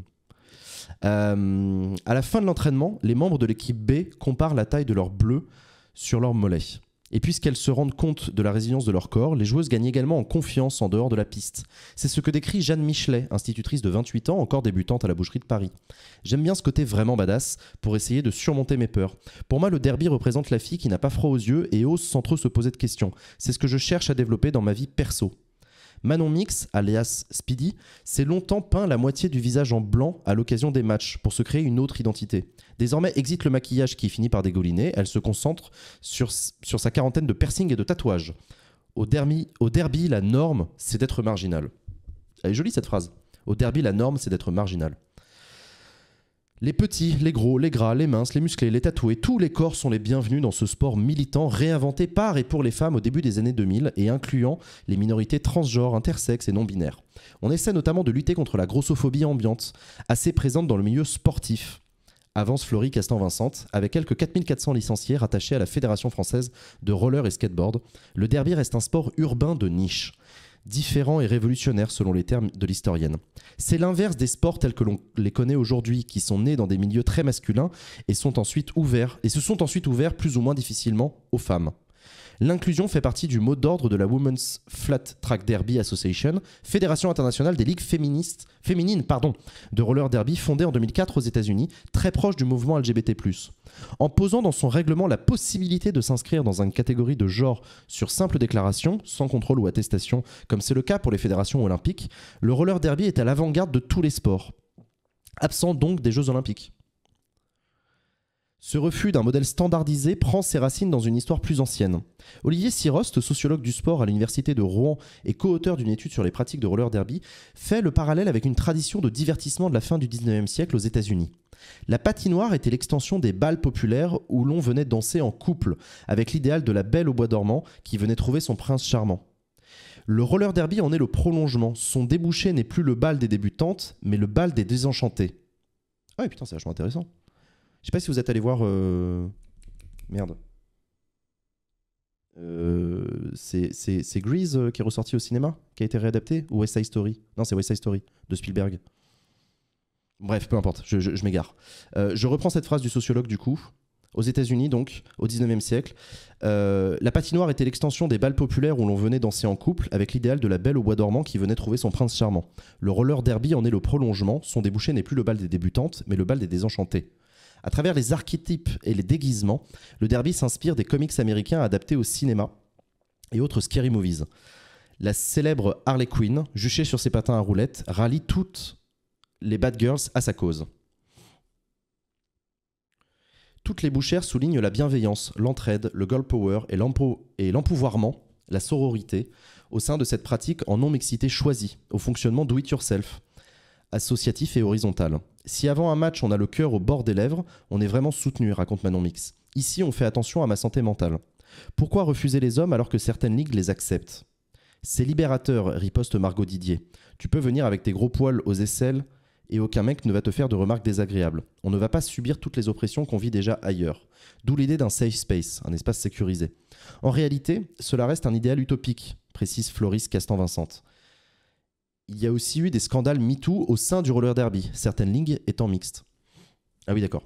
A: Euh, à la fin de l'entraînement, les membres de l'équipe B comparent la taille de leur bleu sur leur mollet. Et puisqu'elles se rendent compte de la résilience de leur corps, les joueuses gagnent également en confiance en dehors de la piste. C'est ce que décrit Jeanne Michelet, institutrice de 28 ans, encore débutante à la boucherie de Paris. J'aime bien ce côté vraiment badass pour essayer de surmonter mes peurs. Pour moi, le derby représente la fille qui n'a pas froid aux yeux et ose sans trop se poser de questions. C'est ce que je cherche à développer dans ma vie perso. Manon Mix, alias Speedy, s'est longtemps peint la moitié du visage en blanc à l'occasion des matchs pour se créer une autre identité. Désormais, exit le maquillage qui finit par dégoliner. elle se concentre sur, sa quarantaine de piercings et de tatouages. Au derby, au derby la norme, c'est d'être marginal. Elle est jolie cette phrase. Au derby, la norme, c'est d'être marginal. Les petits, les gros, les gras, les minces, les musclés, les tatoués, tous les corps sont les bienvenus dans ce sport militant réinventé par et pour les femmes au début des années 2000 et incluant les minorités transgenres, intersexes et non-binaires. On essaie notamment de lutter contre la grossophobie ambiante, assez présente dans le milieu sportif. Avance Florie castan Vincent, avec quelques 4400 licenciés rattachés à la Fédération française de roller et skateboard, le derby reste un sport urbain de niche différents et révolutionnaires selon les termes de l'historienne. C'est l'inverse des sports tels que l'on les connaît aujourd'hui, qui sont nés dans des milieux très masculins et, sont ensuite ouverts, et se sont ensuite ouverts plus ou moins difficilement aux femmes. L'inclusion fait partie du mot d'ordre de la Women's Flat Track Derby Association, fédération internationale des ligues féministes, féminines pardon, de roller derby fondée en 2004 aux États-Unis, très proche du mouvement LGBT. En posant dans son règlement la possibilité de s'inscrire dans une catégorie de genre sur simple déclaration, sans contrôle ou attestation, comme c'est le cas pour les fédérations olympiques, le roller derby est à l'avant-garde de tous les sports, absent donc des Jeux olympiques. Ce refus d'un modèle standardisé prend ses racines dans une histoire plus ancienne. Olivier Sirost, sociologue du sport à l'université de Rouen et co-auteur d'une étude sur les pratiques de roller derby, fait le parallèle avec une tradition de divertissement de la fin du 19e siècle aux États-Unis. La patinoire était l'extension des balles populaires où l'on venait danser en couple, avec l'idéal de la belle au bois dormant qui venait trouver son prince charmant. Le roller derby en est le prolongement. Son débouché n'est plus le bal des débutantes, mais le bal des désenchantés. Ah et putain, c'est vachement intéressant. Je sais pas si vous êtes allé voir. Euh, merde. Euh, c'est Grease euh, qui est ressorti au cinéma, qui a été réadapté Ou West Side Story Non, c'est West Side Story de Spielberg. Bref, peu importe, je, m'égare. je reprends cette phrase du sociologue du coup. Aux États-Unis, donc, au 19e siècle, la patinoire était l'extension des balles populaires où l'on venait danser en couple avec l'idéal de la belle au bois dormant qui venait trouver son prince charmant. Le roller derby en est le prolongement, son débouché n'est plus le bal des débutantes, mais le bal des désenchantés. À travers les archétypes et les déguisements, le derby s'inspire des comics américains adaptés au cinéma et autres scary movies. La célèbre Harley Quinn, juchée sur ses patins à roulettes, rallie toutes les bad girls à sa cause. Toutes les bouchères soulignent la bienveillance, l'entraide, le girl power et l'empouvoirment, la sororité, au sein de cette pratique en non-mixité choisie, au fonctionnement do-it-yourself associatif et horizontal. Si avant un match on a le cœur au bord des lèvres, on est vraiment soutenu, raconte Manon Mix. Ici on fait attention à ma santé mentale. Pourquoi refuser les hommes alors que certaines ligues les acceptent C'est libérateur, riposte Margot Didier. Tu peux venir avec tes gros poils aux aisselles et aucun mec ne va te faire de remarques désagréables. On ne va pas subir toutes les oppressions qu'on vit déjà ailleurs. D'où l'idée d'un safe space, un espace sécurisé. En réalité, cela reste un idéal utopique, précise Floris castan Vincent il y a aussi eu des scandales MeToo au sein du roller derby, certaines ligues étant mixtes. Ah oui, d'accord.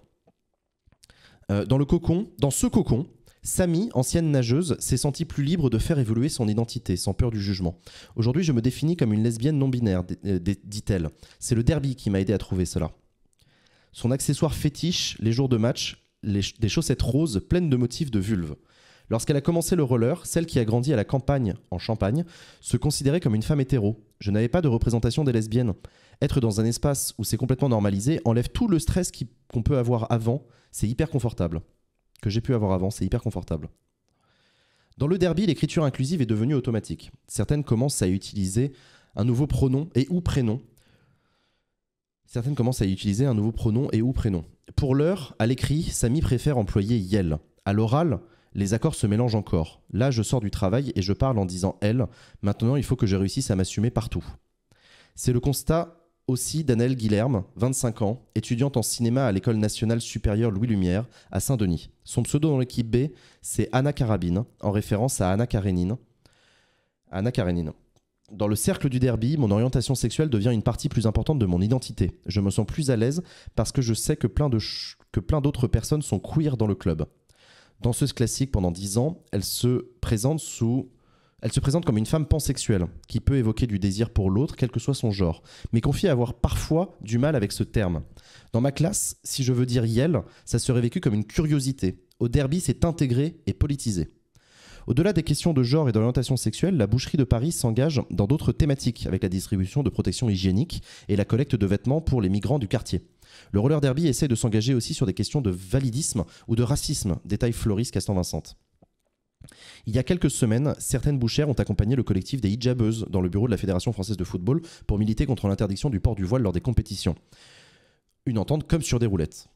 A: Euh, dans le cocon, dans ce cocon, Samy, ancienne nageuse, s'est sentie plus libre de faire évoluer son identité, sans peur du jugement. Aujourd'hui, je me définis comme une lesbienne non binaire, euh, dit-elle. C'est le derby qui m'a aidé à trouver cela. Son accessoire fétiche, les jours de match, des chaussettes roses pleines de motifs de vulve. Lorsqu'elle a commencé le roller, celle qui a grandi à la campagne, en Champagne, se considérait comme une femme hétéro. Je n'avais pas de représentation des lesbiennes. Être dans un espace où c'est complètement normalisé enlève tout le stress qu'on peut avoir avant. C'est hyper confortable. Que j'ai pu avoir avant, c'est hyper confortable. Dans le derby, l'écriture inclusive est devenue automatique. Certaines commencent à utiliser un nouveau pronom et ou prénom. Certaines commencent à utiliser un nouveau pronom et ou prénom. Pour l'heure, à l'écrit, Samy préfère employer Yel. À l'oral, les accords se mélangent encore. Là, je sors du travail et je parle en disant elle. Maintenant, il faut que je réussisse à m'assumer partout. C'est le constat aussi d'Annelle Guilherme, 25 ans, étudiante en cinéma à l'École nationale supérieure Louis Lumière à Saint-Denis. Son pseudo dans l'équipe B, c'est Anna Carabine, en référence à Anna Karenine. Anna Karenine. Dans le cercle du derby, mon orientation sexuelle devient une partie plus importante de mon identité. Je me sens plus à l'aise parce que je sais que plein d'autres personnes sont queer dans le club. Danseuse classique pendant 10 ans, elle se présente sous elle se présente comme une femme pansexuelle, qui peut évoquer du désir pour l'autre, quel que soit son genre, mais confie avoir parfois du mal avec ce terme. Dans ma classe, si je veux dire Yel, ça serait vécu comme une curiosité. Au derby, c'est intégré et politisé. Au-delà des questions de genre et d'orientation sexuelle, la boucherie de Paris s'engage dans d'autres thématiques, avec la distribution de protections hygiéniques et la collecte de vêtements pour les migrants du quartier. Le roller derby essaie de s'engager aussi sur des questions de validisme ou de racisme, détaille Floris castan vincent Il y a quelques semaines, certaines bouchères ont accompagné le collectif des hijabeuses dans le bureau de la Fédération française de football pour militer contre l'interdiction du port du voile lors des compétitions. Une entente comme sur des roulettes.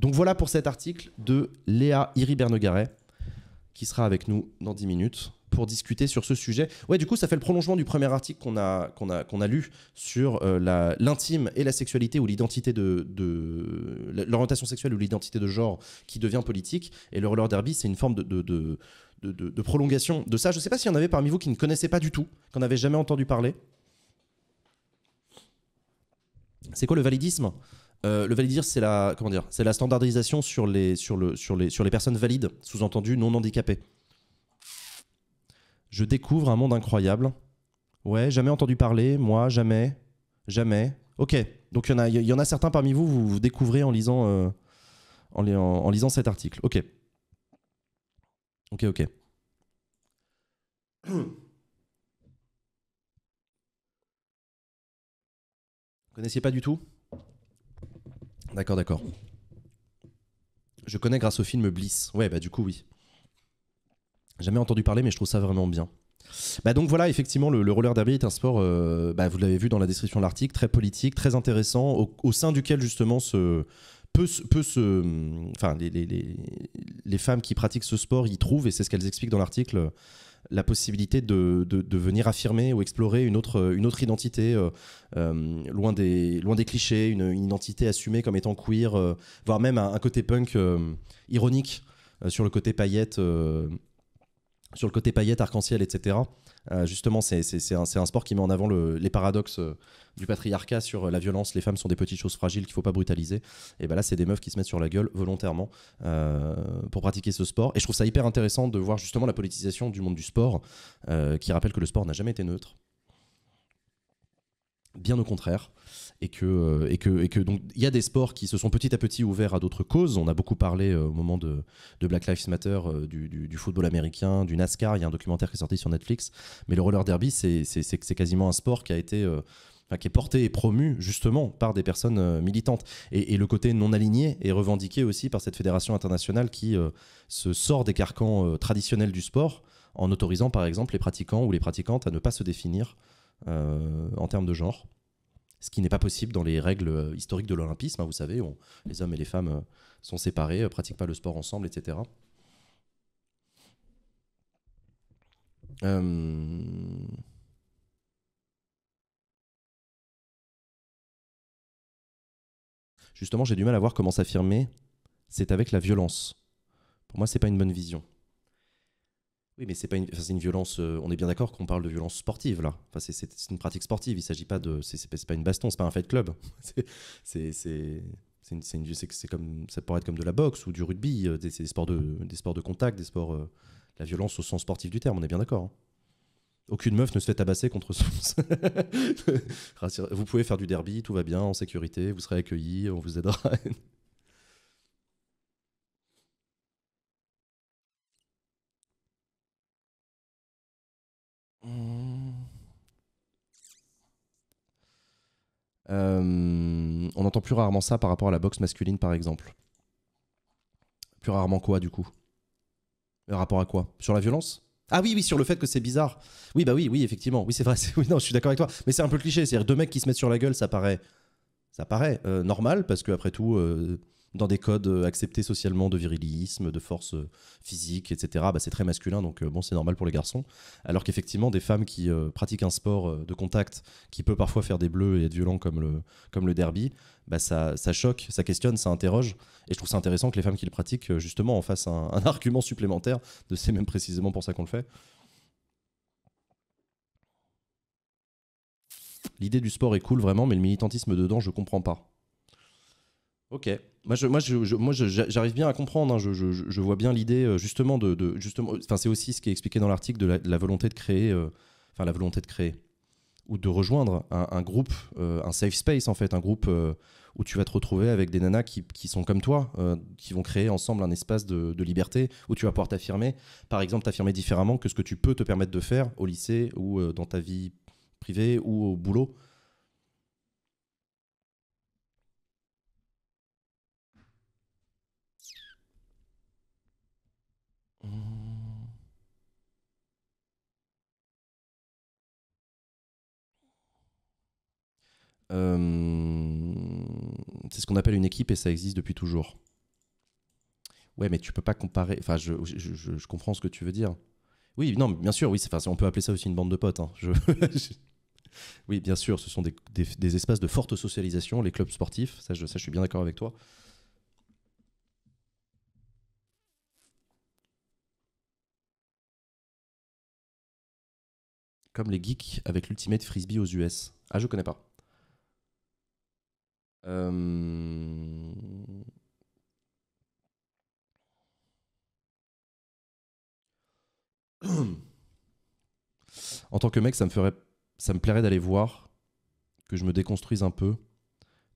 A: Donc voilà pour cet article de Léa Iri Bernegaret, qui sera avec nous dans 10 minutes pour discuter sur ce sujet. Ouais, du coup, ça fait le prolongement du premier article qu'on a, qu'on a, qu'on a lu sur euh, l'intime et la sexualité ou l'identité de, l'orientation sexuelle ou l'identité de genre qui devient politique. Et le roller derby, c'est une forme de, de, de prolongation de ça. Je ne sais pas s'il y en avait parmi vous qui ne connaissaient pas du tout, qu'on n'avait jamais entendu parler. C'est quoi le validisme euh, le validisme, c'est la, comment c'est la standardisation sur les, sur, le, sur, les, sur les personnes valides, sous-entendu non handicapées. Je découvre un monde incroyable. Ouais, jamais entendu parler, moi, jamais, jamais. Ok, donc il y, en a, y en a certains parmi vous, vous, vous découvrez en lisant, euh, en, lisant cet article. Ok. Ok, ok. Vous connaissiez pas du tout D'accord, d'accord. Je connais grâce au film Bliss. Ouais, bah du coup, oui. Jamais entendu parler, mais je trouve ça vraiment bien. Bah donc voilà, effectivement, le, roller derby est un sport, euh, bah, vous l'avez vu dans la description de l'article, très politique, très intéressant, au, sein duquel justement peut, se, enfin, les, femmes qui pratiquent ce sport y trouvent, et c'est ce qu'elles expliquent dans l'article, la possibilité de, venir affirmer ou explorer une autre, une autre identité, euh, euh, loin, des, loin des clichés, une, identité assumée comme étant queer, voire même un, un côté punk ironique sur le côté paillette sur le côté paillette, arc-en-ciel, etc. Euh, justement, c'est un, sport qui met en avant les paradoxes euh, du patriarcat sur euh, la violence. Les femmes sont des petites choses fragiles qu'il ne faut pas brutaliser. Et bien là, c'est des meufs qui se mettent sur la gueule volontairement pour pratiquer ce sport. Et je trouve ça hyper intéressant de voir justement la politisation du monde du sport, qui rappelle que le sport n'a jamais été neutre. Bien au contraire et que, euh, et que, et que donc il y a des sports qui se sont petit à petit ouverts à d'autres causes. On a beaucoup parlé euh, au moment de, Black Lives Matter euh, du, football américain, du NASCAR. Il y a un documentaire qui est sorti sur Netflix, mais le roller derby, c'est quasiment un sport qui a été qui est porté et promu justement par des personnes militantes. Et, le côté non aligné est revendiqué aussi par cette fédération internationale qui se sort des carcans traditionnels du sport en autorisant par exemple les pratiquants ou les pratiquantes à ne pas se définir en termes de genre ce qui n'est pas possible dans les règles euh, historiques de l'olympisme. Hein, vous savez, où les hommes et les femmes euh, sont séparés, euh, pratiquent pas le sport ensemble, etc. Justement, j'ai du mal à voir comment s'affirmer. C'est avec la violence. Pour moi, c'est pas une bonne vision. Oui, mais c'est pas une, enfin, une violence. Euh, on est bien d'accord qu'on parle de violence sportive là. Enfin, c'est une pratique sportive. Il s'agit pas de, c'est pas une baston, c'est pas un fight club. c'est c'est comme ça pourrait être comme de la boxe ou du rugby, euh, des, sports de des sports de contact, des sports euh, la violence au sens sportif du terme. On est bien d'accord. Hein. Aucune meuf ne se fait tabasser contre son. vous pouvez faire du derby, tout va bien, en sécurité, vous serez accueillis, on vous aidera. Euh, on entend plus rarement ça par rapport à la boxe masculine, par exemple. Plus rarement quoi, du coup Par euh, rapport à quoi Sur la violence ah oui, oui, sur le fait que c'est bizarre. Oui, bah oui, oui, effectivement. Oui, c'est vrai. non, je suis d'accord avec toi. Mais c'est un peu cliché. C'est-à-dire deux mecs qui se mettent sur la gueule, ça paraît, ça paraît euh, normal parce qu'après tout, dans des codes euh, acceptés socialement de virilisme, de force euh, physique, etc. Bah, c'est très masculin, donc euh, bon, c'est normal pour les garçons. Alors qu'effectivement, des femmes qui pratiquent un sport de contact qui peut parfois faire des bleus et être violent comme le, comme le derby, bah, ça, ça choque, ça questionne, ça interroge. Et je trouve ça intéressant que les femmes qui le pratiquent, justement, en fassent un, un argument supplémentaire de c'est même précisément pour ça qu'on le fait. L'idée du sport est cool vraiment, mais le militantisme dedans, je comprends pas. Ok. Moi, j'arrive bien à comprendre. Hein. Je, vois bien l'idée, euh, justement, de, justement. Enfin, c'est aussi ce qui est expliqué dans l'article de la, volonté de créer, euh, enfin, la volonté de créer ou de rejoindre un, groupe, euh, un safe space en fait, un groupe où tu vas te retrouver avec des nanas qui, qui sont comme toi, qui vont créer ensemble un espace de, de, liberté où tu vas pouvoir t'affirmer, par exemple, t'affirmer différemment que ce que tu peux te permettre de faire au lycée ou dans ta vie privée ou au boulot. Mmh. Euh, c'est ce qu'on appelle une équipe et ça existe depuis toujours. Ouais, mais tu peux pas comparer. Enfin, je, comprends ce que tu veux dire. Oui, non, bien sûr, oui, on peut appeler ça aussi une bande de potes. Hein. oui, bien sûr, ce sont des, espaces de forte socialisation, les clubs sportifs, ça, je suis bien d'accord avec toi.
B: comme les geeks avec l'Ultimate
A: Frisbee aux US. Ah, je connais pas. Euh, en tant que mec, ça me, ferait... ça me plairait d'aller voir, que je me déconstruise un peu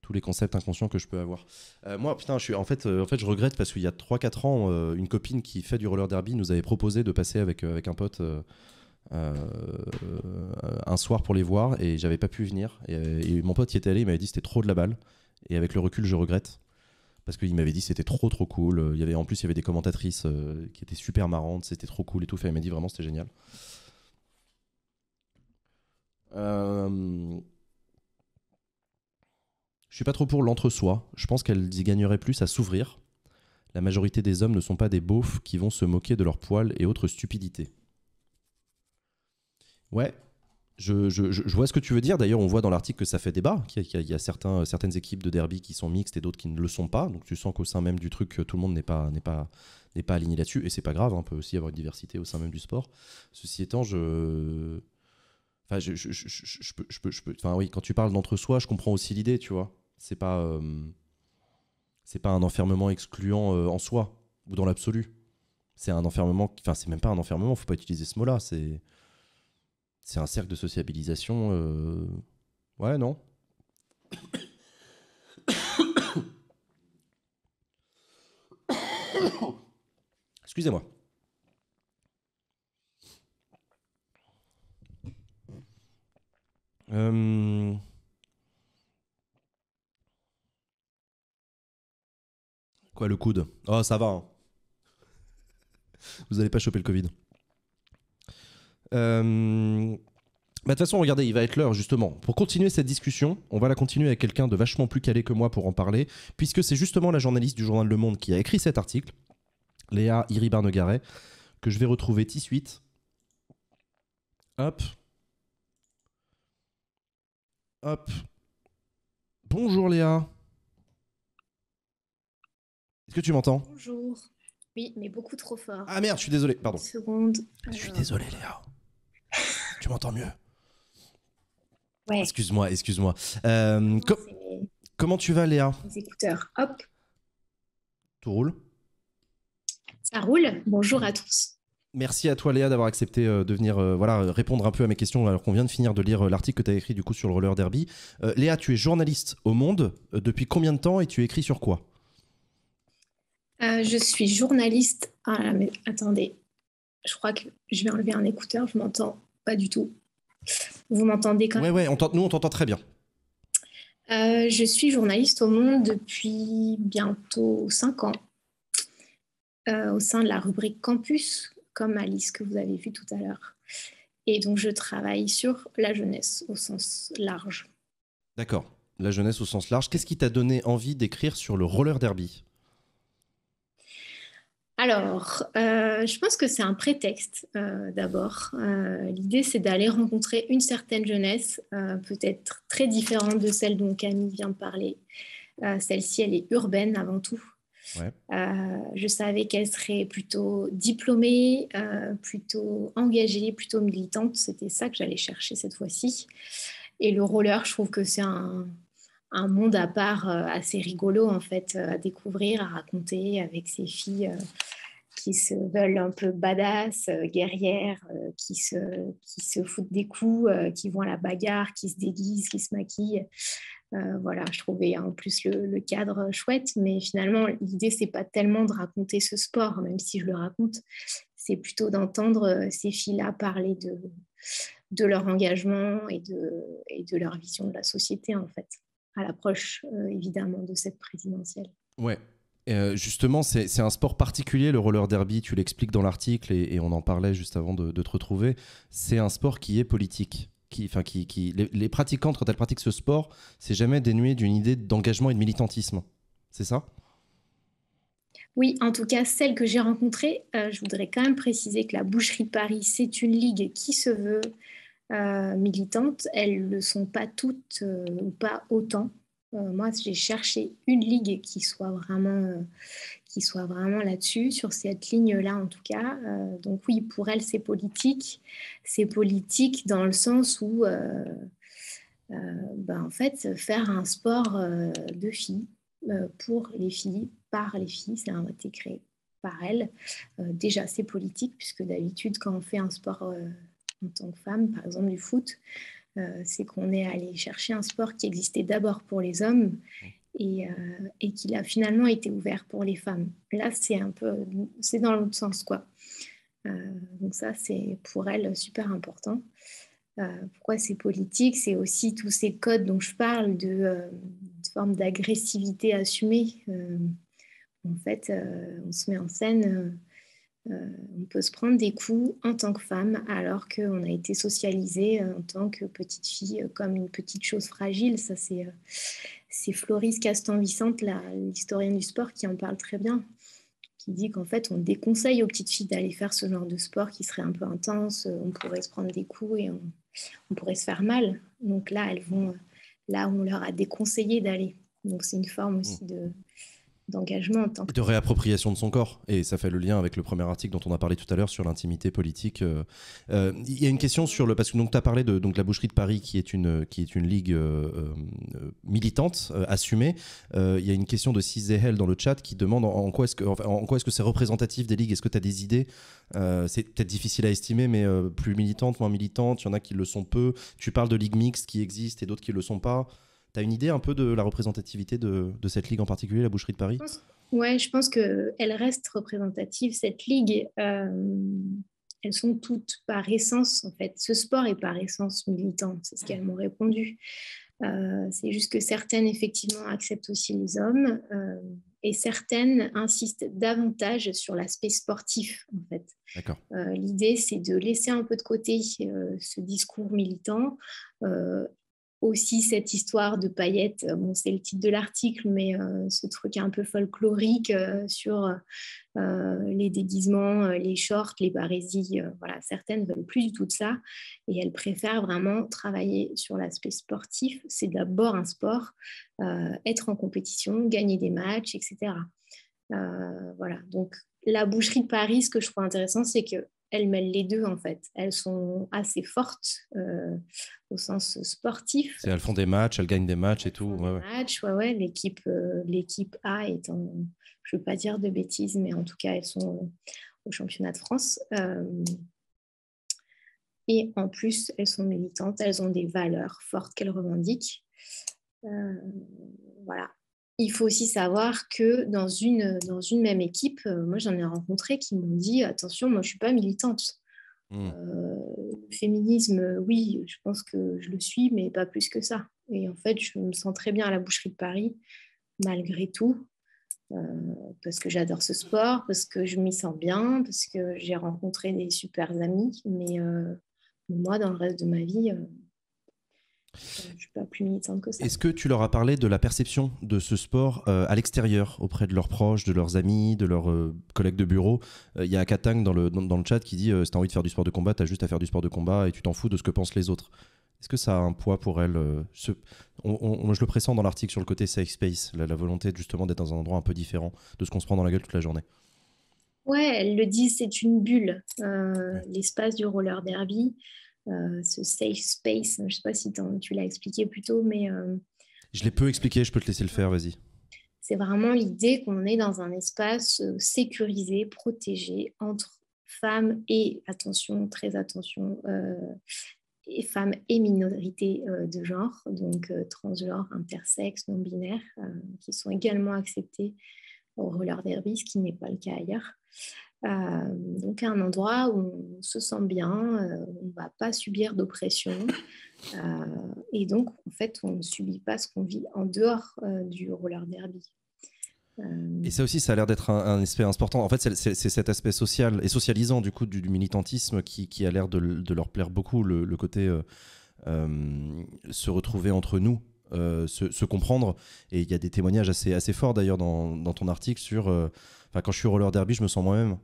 A: tous les concepts inconscients que je peux avoir. Euh, moi, putain, je suis, en, fait, euh, en fait, je regrette parce qu'il y a 3-4 ans, une copine qui fait du roller derby nous avait proposé de passer avec, avec un pote euh, un soir pour les voir et j'avais pas pu venir. Euh, et, mon pote y était allé, il m'avait dit c'était trop de la balle. Et avec le recul, je regrette. Parce qu'il m'avait dit c'était trop trop cool. Il y avait, en plus, il y avait des commentatrices euh, qui étaient super marrantes, c'était trop cool et tout. Fait, il m'a dit vraiment c'était génial. Je suis pas trop pour l'entre-soi. Je pense qu'elle y gagnerait plus à s'ouvrir. La majorité des hommes ne sont pas des beaufs qui vont se moquer de leurs poils et autres stupidités. Ouais, je, je, je, vois ce que tu veux dire. D'ailleurs, on voit dans l'article que ça fait débat, qu'il y a, certains, certaines équipes de derby qui sont mixtes et d'autres qui ne le sont pas. Donc tu sens qu'au sein même du truc, tout le monde n'est pas, n'est pas, n'est pas aligné là-dessus. Et c'est pas grave, on hein, peut aussi avoir une diversité au sein même du sport. Ceci étant, je. Enfin, je, je, je peux, peux, peux, Enfin, oui, quand tu parles d'entre-soi, je comprends aussi l'idée, tu vois. C'est pas. Euh, c'est pas un enfermement excluant euh, en soi, ou dans l'absolu. C'est un enfermement. Enfin, c'est même pas un enfermement, faut pas utiliser ce mot-là. C'est c'est un cercle de sociabilisation. Euh, ouais, non Excusez-moi.
B: Euh,
A: quoi, le coude Oh, ça va. Hein. Vous n'allez pas choper le Covid. Euh, bah, de toute façon, regardez, il va être l'heure justement. Pour continuer cette discussion, on va la continuer avec quelqu'un de vachement plus calé que moi pour en parler, puisque c'est justement la journaliste du journal Le Monde qui a écrit cet article, Léa Iribarnegaret, que je vais retrouver tout suite. Hop. Hop. Bonjour Léa. Est-ce que tu m'entends
G: Bonjour. Oui, mais beaucoup trop fort. Ah merde, je suis désolé, pardon. seconde. Je suis désolé Léa.
A: tu m'entends mieux Excuse-moi, excuse-moi. Euh, comment tu vas, Léa
G: Les écouteurs, hop. Tout roule Ça roule. Bonjour à mmh. tous.
A: Merci à toi Léa d'avoir accepté euh, de venir euh, voilà, répondre un peu à mes questions alors qu'on vient de finir de lire l'article que tu as écrit du coup sur le roller derby. Léa, tu es journaliste au Monde depuis combien de temps et tu écris sur quoi
G: Je suis journaliste. Ah attendez, je crois que je vais enlever un écouteur, je m'entends pas du tout. Vous m'entendez quand même
A: Oui, nous on t'entend très bien.
G: Euh, je suis journaliste au Monde depuis bientôt 5 ans, euh, au sein de la rubrique Campus, comme Alice que vous avez vu tout à l'heure. Et donc je travaille sur la jeunesse au sens large.
A: D'accord, la jeunesse au sens large. Qu'est-ce qui t'a donné envie d'écrire sur le roller derby
G: alors, euh, je pense que c'est un prétexte euh, d'abord. Euh, l'idée, c'est d'aller rencontrer une certaine jeunesse, peut-être très différente de celle dont Camille vient de parler. Celle-ci, elle est urbaine avant tout. je savais qu'elle serait plutôt diplômée, plutôt engagée, plutôt militante. C'était ça que j'allais chercher cette fois-ci. Et le roller, je trouve que c'est un, un monde à part euh, assez rigolo en fait euh, à découvrir, à raconter avec ces filles euh, qui se veulent un peu badass, guerrières, qui se, qui foutent des coups, qui vont à la bagarre, qui se déguisent, qui se maquillent. voilà, je trouvais en plus le, cadre chouette, mais finalement, l'idée, c'est pas tellement de raconter ce sport, même si je le raconte, c'est plutôt d'entendre ces filles-là parler de, leur engagement et de, et de leur vision de la société, en fait à l'approche euh, évidemment de cette présidentielle.
A: Ouais, euh, justement, c'est un sport particulier, le roller derby, tu l'expliques dans l'article et, on en parlait juste avant de, te retrouver. C'est un sport qui est politique. Qui, enfin, qui, les, pratiquantes, quand elles pratiquent ce sport, c'est jamais dénué d'une idée d'engagement et de militantisme. C'est ça
G: Oui, en tout cas, celle que j'ai rencontrée, euh, je voudrais quand même préciser que la Boucherie Paris, c'est une ligue qui se veut euh, militantes, elles ne le sont pas toutes euh, ou pas autant. Euh, moi, j'ai cherché une ligue qui soit vraiment, vraiment là-dessus, sur cette ligne-là en tout cas. donc oui, pour elles, c'est politique. C'est politique dans le sens où, ben, en fait, faire un sport de filles, pour les filles, par les filles, ça a été créé par elles. déjà, c'est politique, puisque d'habitude, quand on fait un sport en tant que femme, par exemple du foot, euh, c'est qu'on est allé chercher un sport qui existait d'abord pour les hommes et, euh, qu'il a finalement été ouvert pour les femmes. Là, c'est un peu, c'est dans l'autre sens, quoi. Euh, donc ça, c'est pour elle super important. Euh, pourquoi c'est politique C'est aussi tous ces codes dont je parle de, de forme d'agressivité assumée. en fait, on se met en scène euh, on peut se prendre des coups en tant que femme alors qu'on a été socialisé euh, en tant que petite fille euh, comme une petite chose fragile. Ça, c'est, c'est Floris Castan-Vicente, l'historienne du sport, qui en parle très bien, qui dit qu'en fait, on déconseille aux petites filles d'aller faire ce genre de sport qui serait un peu intense. On pourrait se prendre des coups et on, pourrait se faire mal. Donc là, elles vont là on leur a déconseillé d'aller. Donc c'est une forme aussi mmh. de, d'engagement en tant De
A: réappropriation de son corps. Et ça fait le lien avec le premier article dont on a parlé tout à l'heure sur l'intimité politique. Euh, euh, il y a une question sur le... Parce que tu as parlé de donc, la boucherie de Paris qui est une, qui est une ligue euh, militante, assumée. Il y a une question de Cizéhel dans le chat qui demande en quoi est-ce que en quoi est-ce que c'est représentatif des ligues Est-ce que tu as des idées C'est peut-être difficile à estimer, mais plus militante, moins militante, il y en a qui le sont peu. Tu parles de ligues mixtes qui existent et d'autres qui le sont pas as une idée un peu de la représentativité de, cette ligue en particulier, la Boucherie de Paris
G: Ouais, je pense qu'elle reste représentative, cette ligue. Euh, elles sont toutes par essence, en fait. Ce sport est par essence militant, c'est ce qu'elles m'ont répondu. Euh, c'est juste que certaines, effectivement, acceptent aussi les hommes euh, et certaines insistent davantage sur l'aspect sportif, en fait. L'idée, c'est de laisser un peu de côté ce discours militant aussi cette histoire de paillettes, euh, bon, c'est le titre de l'article, mais euh, ce truc un peu folklorique euh, sur les déguisements, les shorts, les barésies, voilà, certaines veulent plus du tout de ça et elles préfèrent vraiment travailler sur l'aspect sportif. C'est d'abord un sport, être en compétition, gagner des matchs, etc. voilà, donc la boucherie de Paris, ce que je trouve intéressant, c'est que elles mêlent les deux en fait. Elles sont assez fortes euh, au sens sportif.
A: Elles font des matchs, elles gagnent des matchs et tout. Ouais,
G: matchs, ouais, ouais. L'équipe, euh, l'équipe A est en, je ne veux pas dire de bêtises, mais en tout cas, elles sont au championnat de France. Euh, et en plus, elles sont militantes, elles ont des valeurs fortes qu'elles revendiquent. voilà il faut aussi savoir que dans une, dans une même équipe, euh, moi j'en ai rencontré qui m'ont dit attention, moi je ne suis pas militante. Hmm. Euh, le féminisme, oui, je pense que je le suis, mais pas plus que ça. Et en fait, je me sens très bien à la boucherie de Paris, malgré tout, euh, parce que j'adore ce sport, parce que je m'y sens bien, parce que j'ai rencontré des super amis. Mais moi, dans le reste de ma vie, euh, je pas plus militante que ça. Est-ce
A: que tu leur as parlé de la perception de ce sport euh, à l'extérieur, auprès de leurs proches, de leurs amis, de leurs euh, collègues de bureau Il y a Katang dans le, dans, le chat qui dit si tu envie de faire du sport de combat, tu as juste à faire du sport de combat et tu t'en fous de ce que pensent les autres. Est-ce que ça a un poids pour elle ce... Je le pressens dans l'article sur le côté safe space, la, volonté justement d'être dans un endroit un peu différent de ce qu'on se prend dans la gueule toute la journée.
G: Ouais, elles le disent, c'est une bulle, l'espace du roller derby. Euh, ce safe space. Je ne sais pas si tu l'as expliqué plus tôt, mais... Euh,
A: je l'ai peu expliqué, je peux te laisser le faire, vas-y.
G: C'est vraiment l'idée qu'on est dans un espace euh, sécurisé, protégé entre femmes et, attention, très attention, et femmes et minorités de genre, donc transgenres, intersexes, non-binaires, qui sont également acceptés au roller derby, ce qui n'est pas le cas ailleurs. Donc euh, donc un endroit où on se sent bien, euh, on ne va pas subir d'oppression. Euh, et donc, en fait, on ne subit pas ce qu'on vit en dehors du roller derby.
A: Et ça aussi, ça a l'air d'être un, aspect important. En fait, c'est cet aspect social et socialisant du coup du, militantisme qui, a l'air de, leur plaire beaucoup, le côté se retrouver entre nous euh, se, comprendre. Et il y a des témoignages assez, assez forts d'ailleurs dans, ton article sur. Euh, quand je suis roller derby, je me sens moi-même.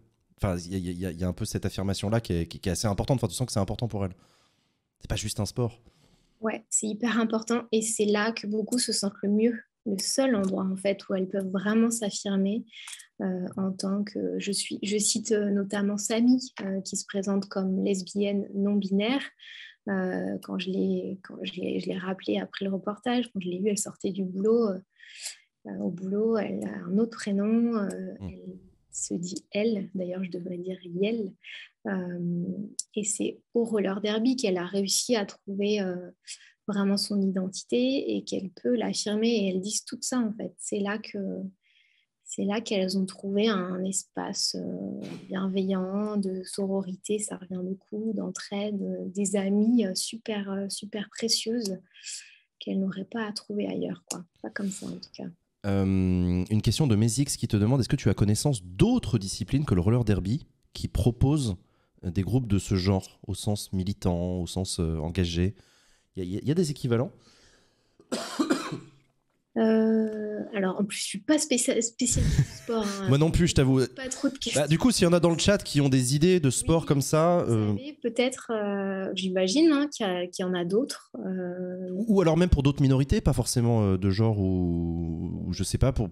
A: il y, a un peu cette affirmation-là qui, est, assez importante. Enfin, tu sens que c'est important pour elle. C'est pas juste un sport.
G: Ouais, c'est hyper important et c'est là que beaucoup se sentent le mieux. Le seul endroit en fait où elles peuvent vraiment s'affirmer euh, en tant que je suis. Je cite notamment Samy qui se présente comme lesbienne non binaire. Euh, quand je l'ai, quand je je l'ai rappelée après le reportage, quand je l'ai vue, elle sortait du boulot. Euh, euh, au boulot, elle a un autre prénom. Mmh. Elle se dit elle. D'ailleurs, je devrais dire Yel. et c'est au roller derby qu'elle a réussi à trouver vraiment son identité et qu'elle peut l'affirmer. Et elles disent tout ça en fait. C'est là que c'est là qu'elles ont trouvé un espace euh, bienveillant, de sororité, ça revient beaucoup, d'entraide, euh, des amies euh, super, super précieuses qu'elles n'auraient pas à trouver ailleurs. Quoi. Pas comme ça en tout cas.
A: une question de Mesix qui te demande est-ce que tu as connaissance d'autres disciplines que le roller derby qui proposent des groupes de ce genre au sens militant, au sens engagé Il y, a des équivalents
G: euh, alors, en plus, je suis pas spécialiste du sport. Hein. Moi non
A: plus, je t'avoue. Pas trop bah, du coup, s'il y en a dans le chat qui ont des idées de sport comme ça. Euh,
G: peut-être, euh, j'imagine, hein, qu'il y, en a d'autres.
A: Ou, alors même pour d'autres minorités, pas forcément de genre ou, je je sais pas, pour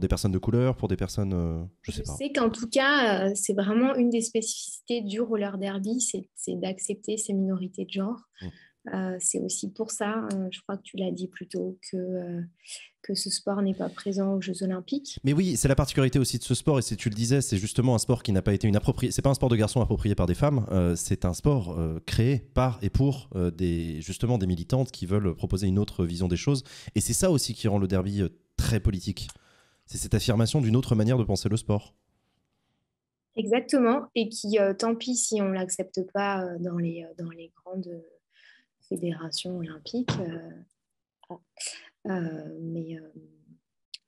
A: des personnes de couleur, pour des personnes. je sais sais
G: qu'en tout cas, c'est vraiment une des spécificités du roller derby, c'est d'accepter ces minorités de genre. Mm. Euh, c'est aussi pour ça, euh, je crois que tu l'as dit plus tôt, que, euh, que ce sport n'est pas présent aux Jeux Olympiques.
A: Mais oui, c'est la particularité aussi de ce sport, et si tu le disais, c'est justement un sport qui n'a pas été une approprié. C'est pas un sport de garçon approprié par des femmes, c'est un sport créé par et pour des, justement des militantes qui veulent proposer une autre vision des choses. Et c'est ça aussi qui rend le derby très politique. C'est cette affirmation d'une autre manière de penser le sport.
G: Exactement, et qui, tant pis si on l'accepte pas dans les, dans les grandes fédération olympique. Euh, ah, euh, euh,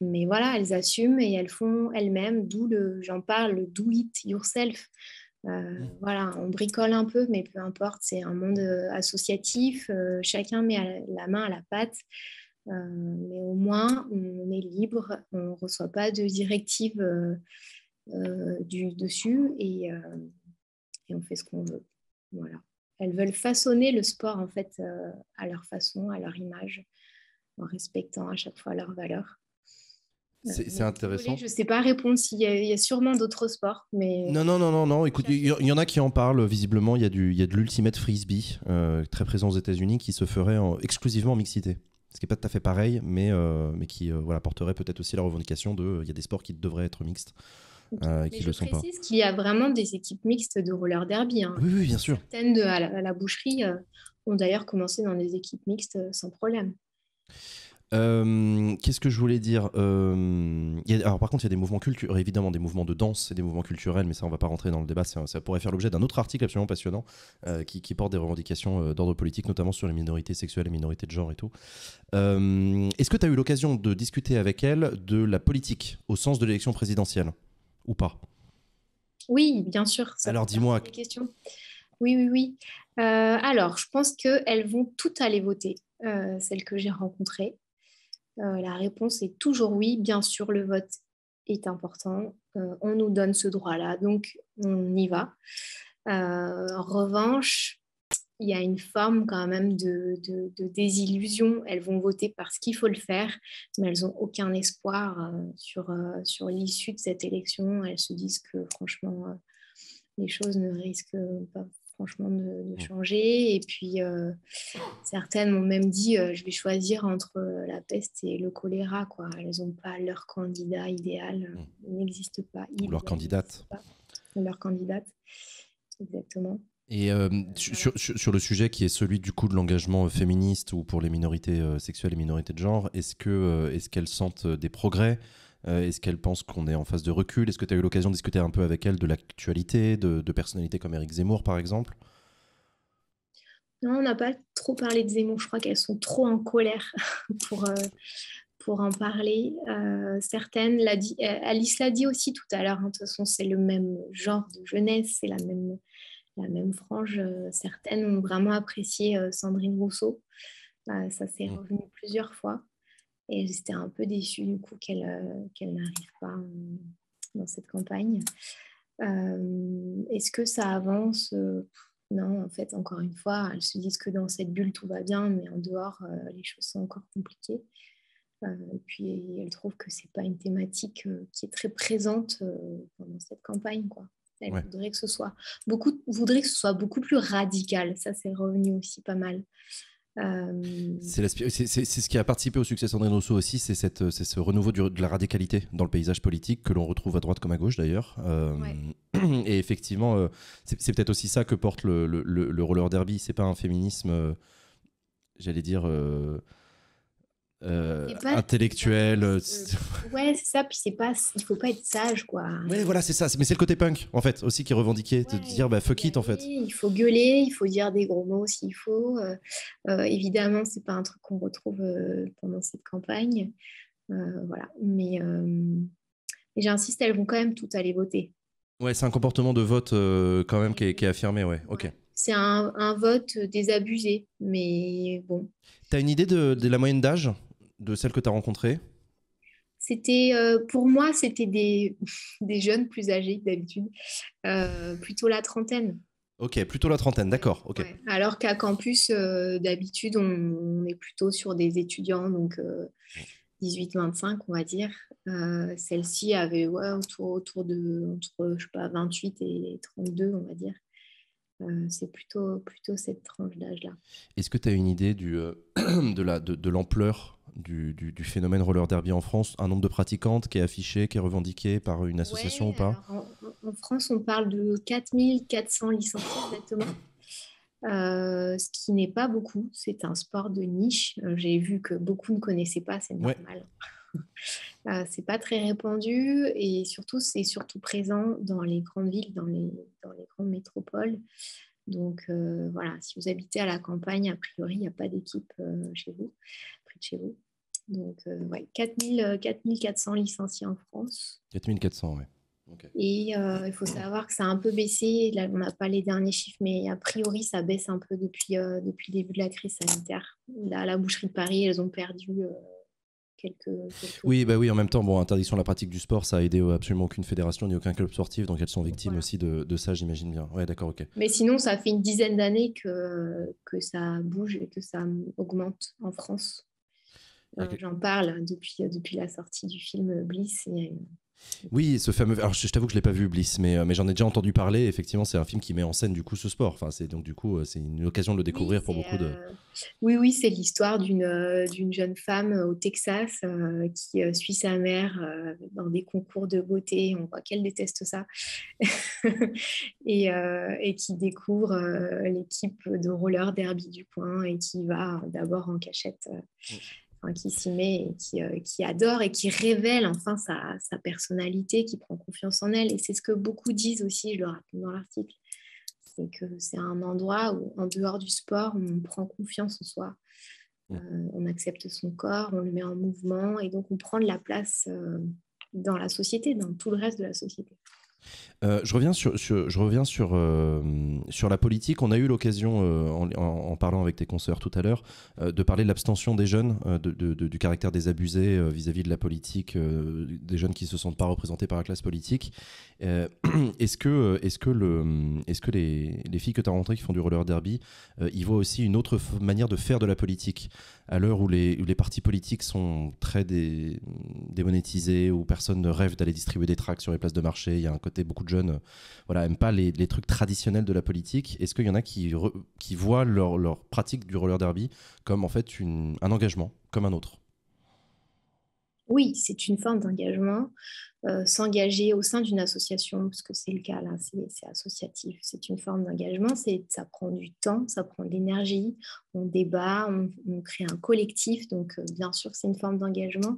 G: mais, voilà, elles assument et elles font elles-mêmes, d'où le, j'en parle, le do it yourself. Mmh. voilà, on bricole un peu, mais peu importe, c'est un monde associatif, chacun met la, main à la pâte, mais au moins on est libre, on ne reçoit pas de directive du dessus et, et, on fait ce qu'on veut. Voilà elles veulent façonner le sport en fait euh, à leur façon, à leur image, en respectant à chaque fois leurs valeurs. Euh, c'est
A: intéressant. Je ne
G: sais pas répondre s'il y, a sûrement d'autres sports, mais non,
A: non, non, non, non. Écoute, il y, en a qui en parlent. Visiblement, il y a de l'ultimate frisbee euh, très présent aux États-Unis qui se ferait exclusivement en mixité, ce qui n'est pas tout à fait pareil, mais mais qui voilà porterait peut-être aussi la revendication de, il y a des sports qui devraient être mixtes euh, qui le sont
G: qu'il y a vraiment des équipes mixtes de roller derby. Hein. Oui, bien sûr. Certaines de, à, la, boucherie euh, ont d'ailleurs commencé dans des équipes mixtes euh, sans problème.
A: Euh, qu'est-ce que je voulais dire Alors par contre, il y a des mouvements culturels, évidemment des mouvements de danse et des mouvements culturels, mais ça, on ne va pas rentrer dans le débat. Ça, pourrait faire l'objet d'un autre article absolument passionnant qui, qui, porte des revendications d'ordre politique, notamment sur les minorités sexuelles, les minorités de genre et tout. Est-ce que tu as eu l'occasion de discuter avec elle de la politique au sens de l'élection présidentielle ou pas
G: Oui, bien sûr. alors dis-moi. Oui, oui, oui. Euh, alors, je pense qu'elles vont toutes aller voter, euh, celles que j'ai rencontrées. Euh, la réponse est toujours oui. Bien sûr, le vote est important. on nous donne ce droit-là, donc on y va. en revanche, il y a une forme quand même de, désillusion. Elles vont voter parce qu'il faut le faire, mais elles n'ont aucun espoir euh, sur, euh, sur l'issue de cette élection. Elles se disent que franchement, euh, les choses ne risquent pas franchement de, changer. Et puis, certaines m'ont même dit, je vais choisir entre la peste et le choléra. Quoi. Elles n'ont pas leur candidat idéal. Mm. Il n'existe pas. Ou leur candidate. Ou leur candidate. Exactement.
A: Et euh, sur, le sujet qui est celui du coup de l'engagement euh, féministe ou pour les minorités euh, sexuelles et minorités de genre, est-ce que est-ce qu'elles sentent des progrès Est-ce qu'elles pensent qu'on est en phase de recul Est-ce que tu as eu l'occasion de discuter un peu avec elles de l'actualité, de, personnalités comme Eric Zemmour par exemple
G: Non, on n'a pas trop parlé de Zemmour. Je crois qu'elles sont trop en colère pour, pour en parler. certaines, l'a dit, Alice l'a dit aussi tout à l'heure, hein. de toute façon, c'est le même genre de jeunesse, c'est la même la même frange, euh, certaines ont vraiment apprécié euh, Sandrine Rousseau. Bah, ça s'est mm. revenu plusieurs fois. Et j'étais un peu déçue du coup qu'elle euh, n'arrive pas dans cette campagne. Est-ce que ça avance Non, en fait, encore une fois, elles se disent que dans cette bulle, tout va bien, mais en dehors, les choses sont encore compliquées. et puis, elles trouvent que ce n'est pas une thématique qui est très présente pendant cette campagne. Quoi. Elle ouais. voudrait que ce soit beaucoup, voudrait que ce soit beaucoup plus radical. Ça, c'est revenu aussi pas mal. Euh,
A: c'est ce qui a participé au succès d'André Rousseau aussi, euh, c'est ce renouveau du, de la radicalité dans le paysage politique que l'on retrouve à droite comme à gauche d'ailleurs. Euh, et effectivement, c'est peut-être aussi ça que porte le, le, le roller derby. C'est pas un féminisme, j'allais dire. Euh, intellectuel. Euh, euh,
G: ouais, c'est ça. Puis c'est pas, il faut pas être sage, quoi. Ouais, voilà, c'est
A: ça. Mais c'est le côté punk, en fait, aussi qui est revendiqué, de dire bah fuck it, en fait. Il
G: faut gueuler, il faut dire des gros mots s'il faut. Euh, évidemment, c'est pas un truc qu'on retrouve pendant cette campagne, voilà. Mais j'insiste, elles vont quand même toutes aller voter.
A: Ouais, c'est un comportement de vote quand même qui est, affirmé, ouais. Ok.
G: c'est un, vote désabusé, mais bon.
A: T'as une idée de la moyenne d'âge de celles que tu as rencontrées
G: c'était euh, pour moi, c'était des, jeunes plus âgés d'habitude, euh, plutôt la trentaine.
A: Ok, plutôt la trentaine, d'accord.
G: Alors qu'à campus, euh, d'habitude, on, est plutôt sur des étudiants, donc 18-25, on va dire. Celle-ci avait autour, de je pas, 28 et 32, on va dire. C'est plutôt, plutôt cette tranche d'âge-là.
A: Est-ce que tu as une idée du, de l'ampleur du, du, phénomène roller derby en France Un nombre de pratiquantes qui est affiché, qui est revendiqué par une association ou pas
G: en, France, on parle de 4400 licenciés exactement, euh, ce qui n'est pas beaucoup. C'est un sport de niche. Euh, j'ai vu que beaucoup ne connaissaient pas, c'est normal. Ce euh, n'est c'est pas très répandu et surtout, c'est surtout présent dans les grandes villes, dans les, dans les grandes métropoles. Donc voilà, si vous habitez à la campagne, a priori, il n'y a pas d'équipe chez
A: vous chez vous.
G: Donc, euh, ouais, 4400 euh, licenciés en
A: France. 4400, oui.
G: Et euh, il faut savoir que ça a un peu baissé. Là, on n'a pas les derniers chiffres, mais a priori, ça baisse un peu depuis, depuis le début de la crise sanitaire. Là, la boucherie de Paris, elles ont perdu Quelques, Oui,
A: bah oui, en même temps, bon, interdiction de la pratique du sport, ça a aidé absolument aucune fédération ni aucun club sportif, donc elles sont victimes aussi de, de ça, j'imagine bien. Ouais, d'accord, ok.
G: Mais sinon, ça fait une dizaine d'années que, que ça bouge et que ça augmente en France. Euh, j'en parle hein, depuis, euh, depuis la sortie du film euh, Bliss.
A: oui, ce fameux. Alors, je, t'avoue que je l'ai pas vu Bliss, mais, mais j'en ai déjà entendu parler. Effectivement, c'est un film qui met en scène du coup ce sport. Enfin, c'est donc du coup c'est une occasion de le découvrir pour beaucoup de.
G: Oui, oui, c'est l'histoire d'une d'une jeune femme au Texas qui suit sa mère dans des concours de beauté. On voit qu'elle déteste ça et, et, qui découvre l'équipe de roller derby du coin et qui va d'abord en cachette. Mm. Hein, qui s'y met et euh, qui, adore et qui révèle enfin sa, personnalité, qui prend confiance en elle. Et c'est ce que beaucoup disent aussi, je le rappelle dans l'article, c'est que c'est un endroit où, en dehors du sport, on prend confiance en soi, mmh. euh, on accepte son corps, on le met en mouvement et donc on prend de la place euh, dans la société, dans tout le reste de la société.
A: Euh, je reviens sur, je reviens sur, euh, sur la politique. On a eu l'occasion, euh, en, parlant avec tes consoeurs tout à l'heure, de parler de l'abstention des jeunes, du caractère des abusés vis-à-vis de la politique, des jeunes qui ne se sentent pas représentés par la classe politique. est-ce que, est -ce que, le, est -ce que les, les, filles que tu as rencontrées qui font du roller derby, ils voient aussi une autre manière de faire de la politique à l'heure où les, les, partis politiques sont très des démonétisés, où personne ne rêve d'aller distribuer des tracts sur les places de marché Il y a un beaucoup de jeunes euh, voilà, aiment pas les, trucs traditionnels de la politique. Est-ce qu'il y en a qui, qui voient leur, pratique du roller derby comme en fait un engagement, comme un autre
G: oui, c'est une forme d'engagement. Euh, s'engager au sein d'une association, parce que c'est le cas là, c'est associatif, c'est une forme d'engagement, ça prend du temps, ça prend de l'énergie, on débat, on, crée un collectif, donc euh, bien sûr c'est une forme d'engagement.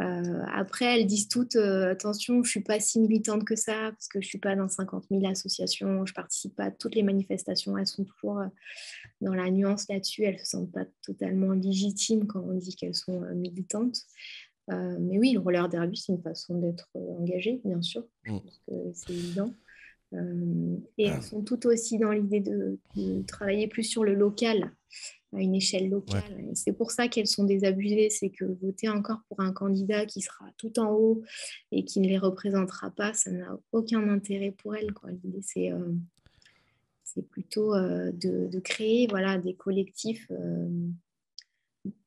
G: Euh, après, elles disent toutes, attention, je ne suis pas si militante que ça, parce que je ne suis pas dans 50 000 associations, je ne participe pas à toutes les manifestations, elles sont toujours dans la nuance là-dessus, elles ne se sentent pas totalement légitimes quand on dit qu'elles sont militantes. Euh, mais oui, le roller derby, c'est une façon d'être euh, engagé, bien sûr, mm. c'est évident. Euh, et ah. elles sont tout aussi dans l'idée de, travailler plus sur le local, à une échelle locale. C'est pour ça qu'elles sont désabusées, c'est que voter encore pour un candidat qui sera tout en haut et qui ne les représentera pas, ça n'a aucun intérêt pour elles. L'idée, c'est plutôt de, de, créer voilà, des collectifs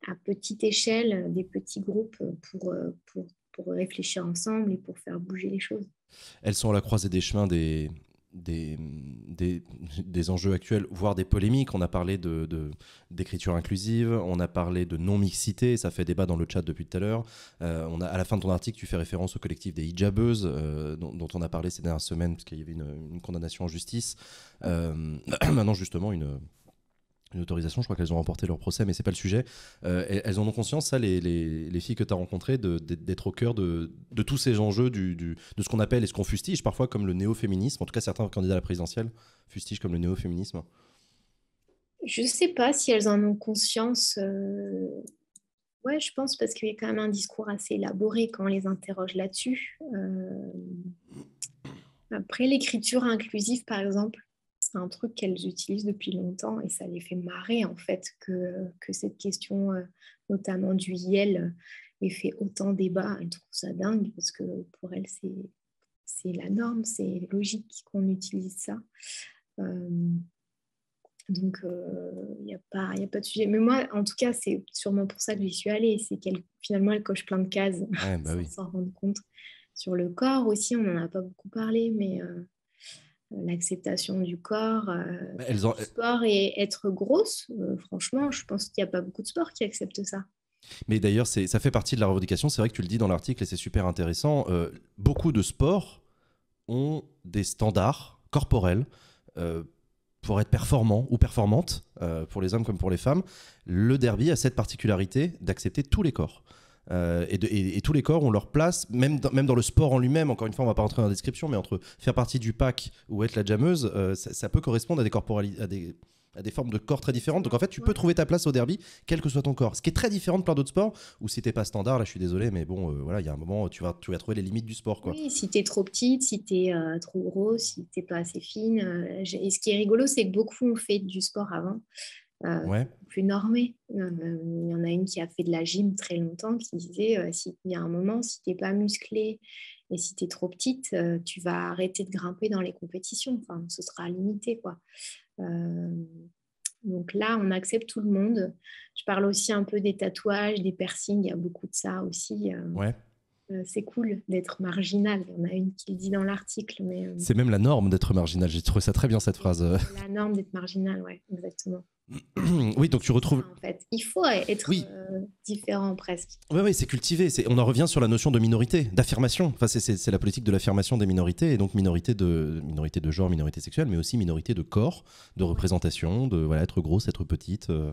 G: à petite échelle euh, des petits groupes euh, pour, euh, pour, pour, réfléchir ensemble et pour faire bouger les choses.
A: Elles sont à la croisée des chemins des, des, des, des enjeux actuels, voire des polémiques. On a parlé d'écriture de, d'écriture inclusive, on a parlé de non-mixité, ça fait débat dans le chat depuis tout à l'heure. on a, à la fin de ton article, tu fais référence au collectif des hijabeuses dont, on a parlé ces dernières semaines, parce qu'il y avait une, condamnation en justice. maintenant, justement, une une autorisation. Je crois qu'elles ont remporté leur procès, mais c'est pas le sujet. Euh, elles en ont conscience, ça, les, filles que tu as rencontrées, d'être au cœur de, tous ces enjeux, du, de ce qu'on appelle et ce qu'on fustige parfois comme le néo-féminisme. En tout cas, certains candidats à la présidentielle fustigent comme le néo-féminisme.
G: Je sais pas si elles en ont conscience. Euh, ouais, je pense parce qu'il y a quand même un discours assez élaboré quand on les interroge là-dessus. Euh, après, l'écriture inclusive, par exemple, c'est un truc qu'elles utilisent depuis longtemps et ça les fait marrer en fait que, que cette question euh, notamment du YEL euh, ait fait autant débat. Elles trouvent ça dingue parce que pour elles c'est la norme, c'est logique qu'on utilise ça. Euh, donc il n'y a, pas, y a pas de sujet. Mais moi en tout cas c'est sûrement pour ça que j'y suis allée, c'est qu'elle finalement elle coche plein de cases bah sans s'en rendre compte. Sur le corps aussi, on n'en a pas beaucoup parlé, mais l'acceptation du corps, euh, bah, Elles sport et être grosse. Euh, franchement, je pense qu'il n'y a pas beaucoup de sports qui acceptent ça.
A: Mais d'ailleurs, ça fait partie de la revendication. C'est vrai que tu le dis dans l'article et c'est super intéressant. Euh, beaucoup de sports ont des standards corporels pour être performants ou performantes, pour les hommes comme pour les femmes. Le derby a cette particularité d'accepter tous les corps. Euh, et, tous les corps ont leur place, même dans, même dans le sport en lui-même. Encore une fois, on ne va pas rentrer dans la description, mais entre faire partie du pack ou être la jammeuse euh, ça, peut correspondre à des à des, à des formes de corps très différentes. Donc en fait, tu peux trouver ta place au derby, quel que soit ton corps. Ce qui est très différent de plein d'autres sports où si t'es pas standard, là je suis désolé, mais bon, euh, voilà, il y a un moment, tu vas, tu vas trouver les limites du sport. Quoi.
G: Oui, si es trop petite, si tu es trop grosse, si t'es pas assez fine. et ce qui est rigolo, c'est que beaucoup ont fait du sport avant. Euh, plus normée. Euh, euh, il y en a une qui a fait de la gym très longtemps qui disait si, il y a un moment, si tu n'es pas musclé et si tu es trop petite, tu vas arrêter de grimper dans les compétitions. Enfin, ce sera limité. quoi. donc là, on accepte tout le monde. Je parle aussi un peu des tatouages, des piercings il y a beaucoup de ça aussi. C'est cool d'être marginal. Il y en a une qui le dit dans l'article. C'est
A: même la norme d'être marginal. J'ai trouvé ça très bien cette phrase.
G: La norme d'être marginal, ouais, exactement.
A: oui, donc tu retrouves. En
G: fait, il faut être euh, différent presque.
A: Oui, oui, c'est cultivé. On en revient sur la notion de minorité, d'affirmation. Enfin, c'est la politique de l'affirmation des minorités, et donc minorité de, minorité de genre, minorité sexuelle, mais aussi minorité de corps, de représentation, de voilà, être grosse, être petite, euh,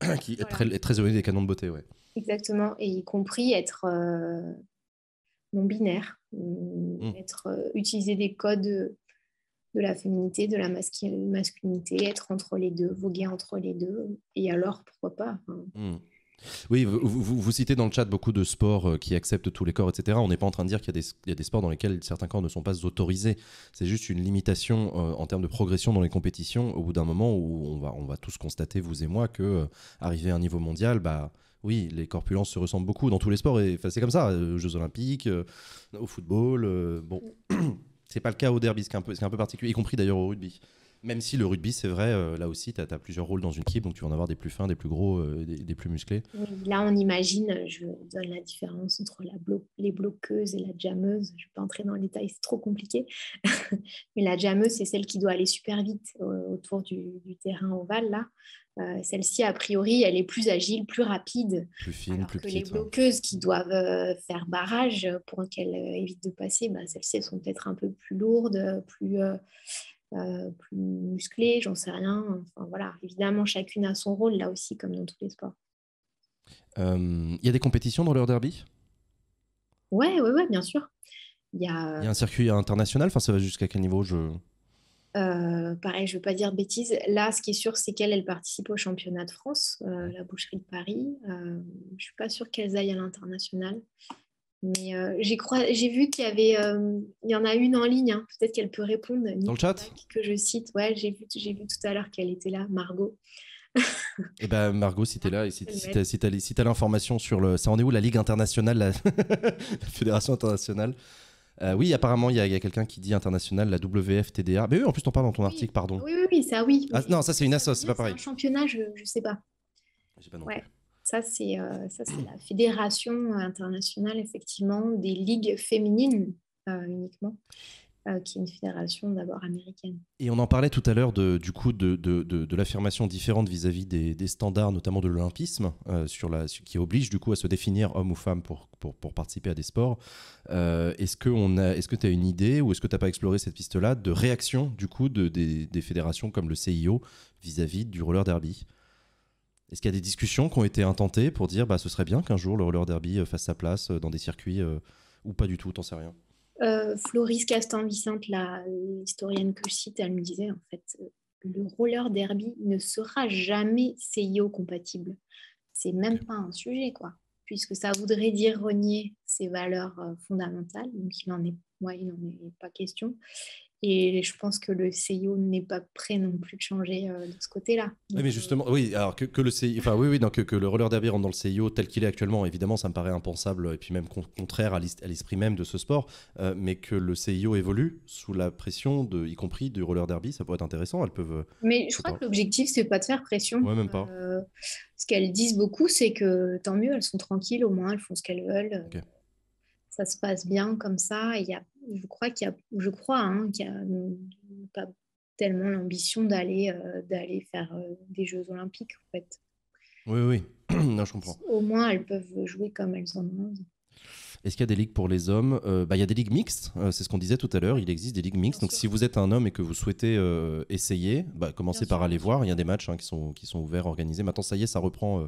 A: qui est très, des canons de beauté. Ouais.
G: Exactement, et y compris être euh, non-binaire, mmh. être utiliser des codes de la féminité, de la masculinité, être entre les deux, voguer entre les deux. Et alors, pourquoi pas
A: hmm. Oui, vous, vous, citez dans le chat beaucoup de sports euh, qui acceptent tous les corps, etc. On n'est pas en train de dire qu'il y, a des sports dans lesquels certains corps ne sont pas autorisés. C'est juste une limitation euh, en termes de progression dans les compétitions au bout d'un moment où on va, on va tous constater, vous et moi, que euh, arriver à un niveau mondial, bah, oui, les corpulences se ressemblent beaucoup dans tous les sports. Et c'est comme ça, aux Jeux olympiques, au football, bon. Mm. C'est pas le cas au derby, ce qui est un peu particulier, y compris d'ailleurs au rugby. Même si le rugby, c'est vrai, euh, là aussi, tu as, plusieurs rôles dans une équipe, donc tu vas en avoir des plus fins, des plus gros, euh, des, plus musclés.
G: là, on imagine, euh, je donne la différence entre les bloqueuses et la jammeuse. Je ne vais pas entrer dans les détails, c'est trop compliqué. Mais la jammeuse, c'est celle qui doit aller super vite autour du, terrain ovale, là. Celle-ci, a priori, elle est plus agile, plus rapide.
B: Plus fine, que les bloqueuses
G: qui doivent faire barrage pour qu'elles évitent de passer, bah, celles-ci, elles sont peut-être un peu plus lourdes, plus euh, plus musclés, j'en sais rien. Enfin, voilà, évidemment, chacune a son rôle là aussi, comme dans tous les sports.
A: Euh, il y a des compétitions dans leur derby
G: Ouais, ouais, ouais, bien sûr. Il y, a... un
A: circuit international. Enfin, ça va jusqu'à quel niveau je...
G: Euh, pareil, je ne veux pas dire bêtises. Là, ce qui est sûr, c'est qu'elle elle participe au championnat de France, la boucherie de Paris. je ne suis pas sûre qu'elles aillent à l'international. Mais euh, j'ai vu qu'il y avait, euh, il y en a une en ligne, hein. peut-être qu'elle peut répondre. Dans le chat Que je cite, ouais, j'ai vu, j'ai vu tout à l'heure qu'elle était là, Margot.
A: et eh ben Margot, si t'es là et si t'as si l'information sur le, ça en est où la Ligue internationale, la, fédération internationale. Euh, oui, apparemment, il y a, a quelqu'un qui dit international, la WFTDA. Mais oui, en plus, t'en parles dans ton article, pardon. Oui,
G: oui, oui ça, oui.
A: Ah, non, ça, c'est une asso, c'est pas pareil. Un
G: championnat, je, je sais pas. Pas non ouais. plus. Euh, ça, c'est la Fédération internationale, effectivement, des ligues féminines euh, uniquement euh, qui est une fédération d'abord américaine.
A: Et on en parlait tout à l'heure du coup de, de, de, l'affirmation différente vis-à-vis des, des, standards, notamment de l'olympisme, sur la, qui oblige du coup à se définir homme ou femme pour, pour, pour participer à des sports. est-ce que est-ce que tu as une idée ou est-ce que tu n'as pas exploré cette piste-là de réaction du coup de, des, des fédérations comme le CIO vis à -vis du roller derby est-ce qu'il y a des discussions qui ont été intentées pour dire bah, ce serait bien qu'un jour le roller derby euh, fasse sa place euh, dans des circuits euh, ou pas du tout, t'en sais rien
G: Floris Castan-Vicente, l'historienne que je cite, elle me disait en fait le roller derby ne sera jamais CIO compatible. C'est même pas un sujet, quoi, puisque ça voudrait dire renier ses valeurs fondamentales, donc il n'en est, est, pas question. Et je pense que le CIO n'est pas prêt non plus de changer euh, de ce côté-là. Oui,
A: mais euh, justement, oui, alors que, le enfin oui, oui, donc, que, le roller derby rentre dans le CIO tel qu'il est actuellement, évidemment, ça me paraît impensable et puis même contraire à l'esprit même de ce sport, euh, mais que le CIO évolue sous la pression, de, y compris du roller derby, ça pourrait être intéressant. Elles peuvent.
G: Mais je, crois que l'objectif, c'est pas de faire pression. Oui, même pas. ce qu'elles disent beaucoup, c'est que tant mieux, elles sont tranquilles, au moins elles font ce qu'elles veulent. Ok ça se passe bien comme ça. Il y je crois qu'il y a, je crois, hein, pas tellement l'ambition d'aller euh, faire euh, des Jeux Olympiques en fait.
A: Oui, oui, je comprends.
G: Au moins, elles peuvent jouer comme elles en ont
A: Est-ce qu'il y a des ligues pour les hommes euh, bah, Il y a des ligues mixtes, c'est ce qu'on disait tout à l'heure, il existe des ligues mixtes. donc si vous êtes un homme et que vous souhaitez essayer, bah, commencez par aller voir, il y a des matchs hein, qui, sont, qui sont ouverts, organisés. Maintenant, ça y est, ça reprend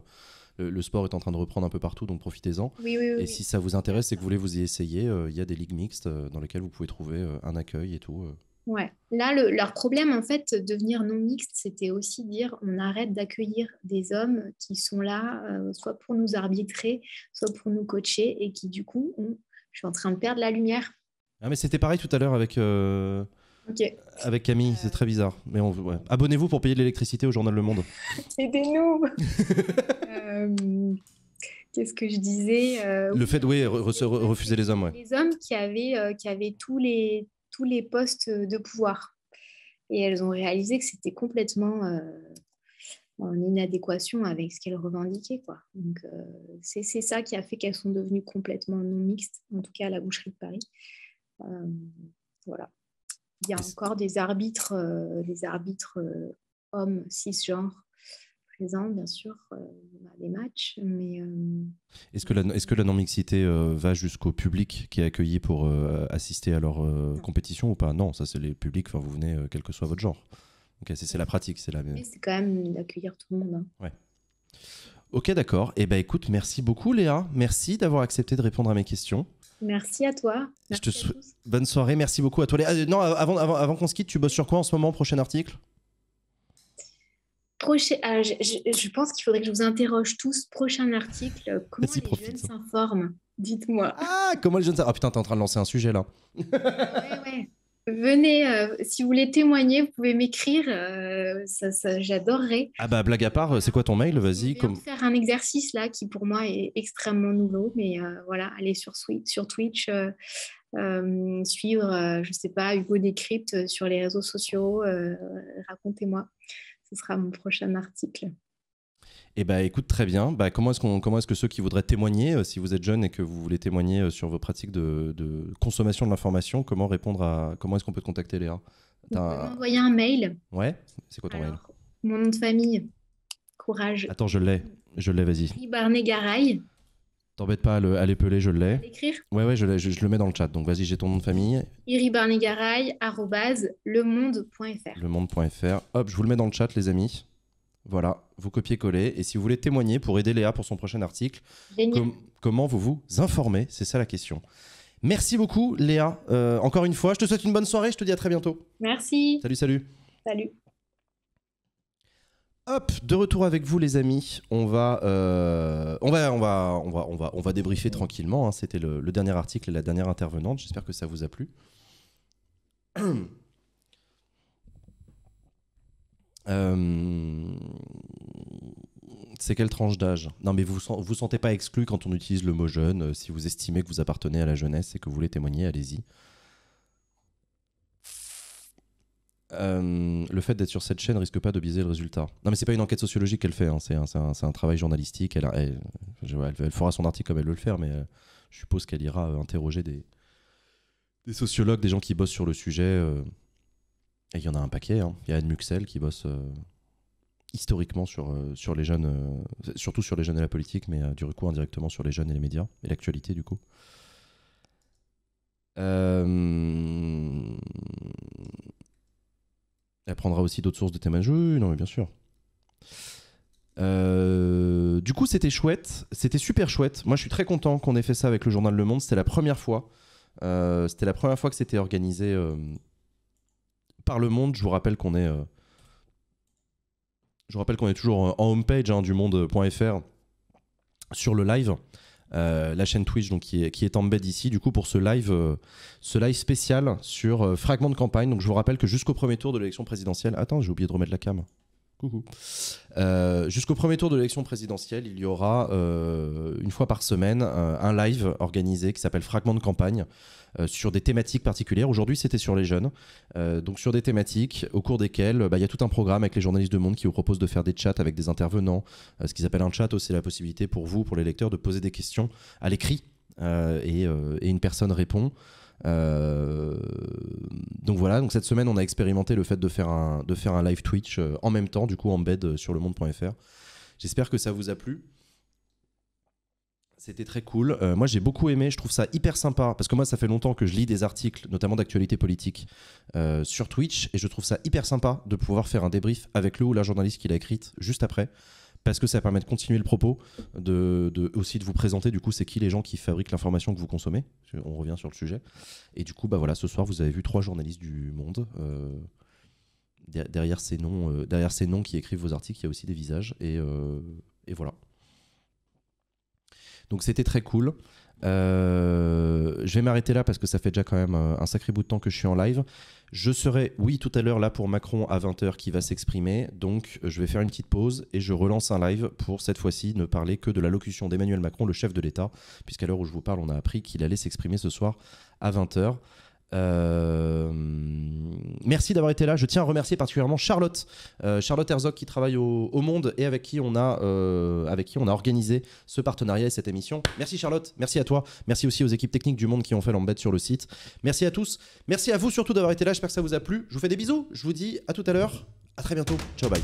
A: euh, le, sport est en train de reprendre un peu partout, donc profitez-en. et si ça vous intéresse et que vous voulez vous y essayer, euh, il y a des ligues mixtes euh, dans lesquelles vous pouvez trouver un accueil et tout.
G: Ouais. Là, leur problème, en fait, devenir non mixte, c'était aussi dire on arrête d'accueillir des hommes qui sont là, soit pour nous arbitrer, soit pour nous coacher, et qui, du coup, je suis en train de perdre la lumière.
A: Ah, mais c'était pareil tout à l'heure avec. Avec Camille, c'est euh. très bizarre. Mais on, abonnez-vous pour payer de l'électricité au journal Le Monde.
G: Aidez-nous. Euh, qu'est-ce que je disais euh, Le
A: fait de refuser les hommes.
G: Les hommes qui avaient, tous, les, tous les postes de pouvoir. Et elles ont réalisé que c'était complètement en inadéquation avec ce qu'elles revendiquaient. Quoi. Donc, c'est ça qui a fait qu'elles sont devenues complètement non mixtes, en tout cas à la boucherie de Paris. voilà il y a encore des arbitres, euh, des arbitres hommes, euh, hommes cisgenres présents, bien sûr, euh, des matchs.
C: Mais euh,
A: est-ce que la, non-mixité va jusqu'au public qui est accueilli pour assister à leur compétition ou pas Non, ça c'est les publics. Enfin, vous venez quel que soit votre genre. c'est, la pratique, c'est la. Mais
G: c'est quand même d'accueillir tout le monde.
A: Hein. Ok, d'accord. Eh ben, écoute, merci beaucoup, Léa. Merci d'avoir accepté de répondre à mes questions.
G: Merci à toi.
A: Bonne soirée, merci beaucoup à toi. non, avant, qu'on se quitte, tu bosses sur quoi en ce moment Prochain article
G: Prochain, euh, je, pense qu'il faudrait que je vous interroge tous. Prochain article, euh, comment les jeunes s'informent Dites-moi.
A: Ah, comment les jeunes s'informent Ah putain, t'es en train de lancer un sujet là
G: venez, euh, si vous voulez témoigner, vous pouvez m'écrire, euh, j'adorerais.
A: Ah bah blague à part, euh, c'est quoi ton mail Vas-y. Comme...
G: Faire un exercice là qui pour moi est extrêmement nouveau, mais voilà, allez sur, Twitch. suivre, je sais pas, Hugo Décrypte sur les réseaux sociaux, racontez-moi. Ce sera mon prochain article.
A: Et eh bah, ben, écoute, très bien. Bah, comment est-ce qu'on, comment est-ce que ceux qui voudraient témoigner, euh, si vous êtes jeune et que vous voulez témoigner euh, sur vos pratiques de, consommation de l'information, comment répondre à, comment est-ce qu'on peut te contacter, Léa Tu un mail. Ouais. C'est quoi ton mail
G: Mon nom de famille. Courage. Attends,
A: je l'ai. Je l'ai. Vas-y.
G: Iri Garay.
A: T'embête pas à, le, l'épeler, je l'ai. L'écrire Ouais, ouais, je, je, le mets dans le chat. Donc vas-y, j'ai ton nom de famille.
G: le Lemonde.fr.
A: Hop, je vous le mets dans le chat, les amis. Voilà, vous copiez-collez. Et si vous voulez témoigner pour aider Léa pour son prochain article, comment vous vous informez C'est ça la question. Merci beaucoup, Léa. Euh, encore une fois, je te souhaite une bonne soirée. Je te dis à très bientôt. Merci. Salut, salut. Salut. Hop, de retour avec vous les amis. On va, euh, on va, on va, on va, on va, débriefer tranquillement. Hein. C'était le dernier article et la dernière intervenante. J'espère que ça vous a plu. Euh, c'est quelle tranche d'âge Non, mais vous vous sentez pas exclu quand on utilise le mot jeune. Euh, si vous estimez que vous appartenez à la jeunesse et que vous voulez témoigner, allez-y. Euh, le fait d'être sur cette chaîne risque pas de biaiser le résultat. Non, mais c'est pas une enquête sociologique qu'elle fait, hein, c'est un, travail journalistique. Elle, fera son article comme elle veut le faire, mais je suppose qu'elle ira interroger des, sociologues, des gens qui bossent sur le sujet. Et il y en a un paquet. Hein. Il y a Anne Muxel qui bosse euh, historiquement sur, euh, sur les jeunes, euh, surtout sur les jeunes et la politique, mais du recours indirectement sur les jeunes et les médias, et l'actualité du coup. Elle prendra aussi d'autres sources de thèmes Oui, non mais bien sûr. du coup, c'était chouette, c'était super chouette. Moi, je suis très content qu'on ait fait ça avec le journal Le Monde. C'était la première fois. c'était la première fois que c'était organisé par le monde. Je vous rappelle qu'on est. Euh, je rappelle qu'on est toujours euh, en homepage hein, du monde.fr sur le live. Euh, la chaîne Twitch donc, qui, est, qui en ici, du coup, pour ce live, ce live spécial sur fragment de campagne. Donc, je vous rappelle que jusqu'au premier tour de l'élection présidentielle. Attends, j'ai oublié de remettre la cam. Coucou. jusqu'au premier tour de l'élection présidentielle, il y aura une fois par semaine un live organisé qui s'appelle Fragment de campagne euh, sur des thématiques particulières. Aujourd'hui, c'était sur les jeunes. Euh, donc sur des thématiques au cours desquelles bah, il y a tout un programme avec les journalistes de Monde qui vous propose de faire des chats avec des intervenants. Euh, ce qu'ils appellent un chat, c'est la possibilité pour vous, pour les lecteurs, de poser des questions à l'écrit et, une personne répond. donc voilà, donc cette semaine on a expérimenté le fait de faire un, de faire un live Twitch en même temps, du coup embed sur le monde.fr. J'espère que ça vous a plu. C'était très cool. Euh, moi, j'ai beaucoup aimé. Je trouve ça hyper sympa parce que moi, ça fait longtemps que je lis des articles, notamment d'actualité politique, euh, sur Twitch, et je trouve ça hyper sympa de pouvoir faire un débrief avec le ou la journaliste qui l'a écrite juste après, parce que ça permet de continuer le propos, de, aussi de vous présenter. Du coup, c'est qui les gens qui fabriquent l'information que vous consommez On revient sur le sujet. Et du coup, bah voilà, ce soir, vous avez vu trois journalistes du Monde. Euh, derrière ces noms, derrière ces noms qui écrivent vos articles, il y a aussi des visages et voilà. Donc c'était très cool. Euh, je vais m'arrêter là parce que ça fait déjà quand même euh, un sacré bout de temps que je suis en live. Je serai, oui, tout à l'heure là pour Macron à 20h qui va s'exprimer. Donc je vais faire une petite pause et je relance un live pour cette fois-ci ne parler que de l'allocution d'Emmanuel Macron, le chef de l'État, puisqu'à l'heure où je vous parle, on a appris qu'il allait s'exprimer ce soir à 20h. Euh, merci d'avoir été là. Je tiens à remercier particulièrement Charlotte, euh, Charlotte Herzog qui travaille au, Monde et avec qui on a euh, avec qui on a organisé ce partenariat et cette émission. Merci Charlotte, merci à toi, merci aussi aux équipes techniques du Monde qui ont fait l'embête sur le site. Merci à tous, merci à vous surtout d'avoir été là. J'espère que ça vous a plu. Je vous fais des bisous. Je vous dis à tout à l'heure, à très bientôt. Ciao bye.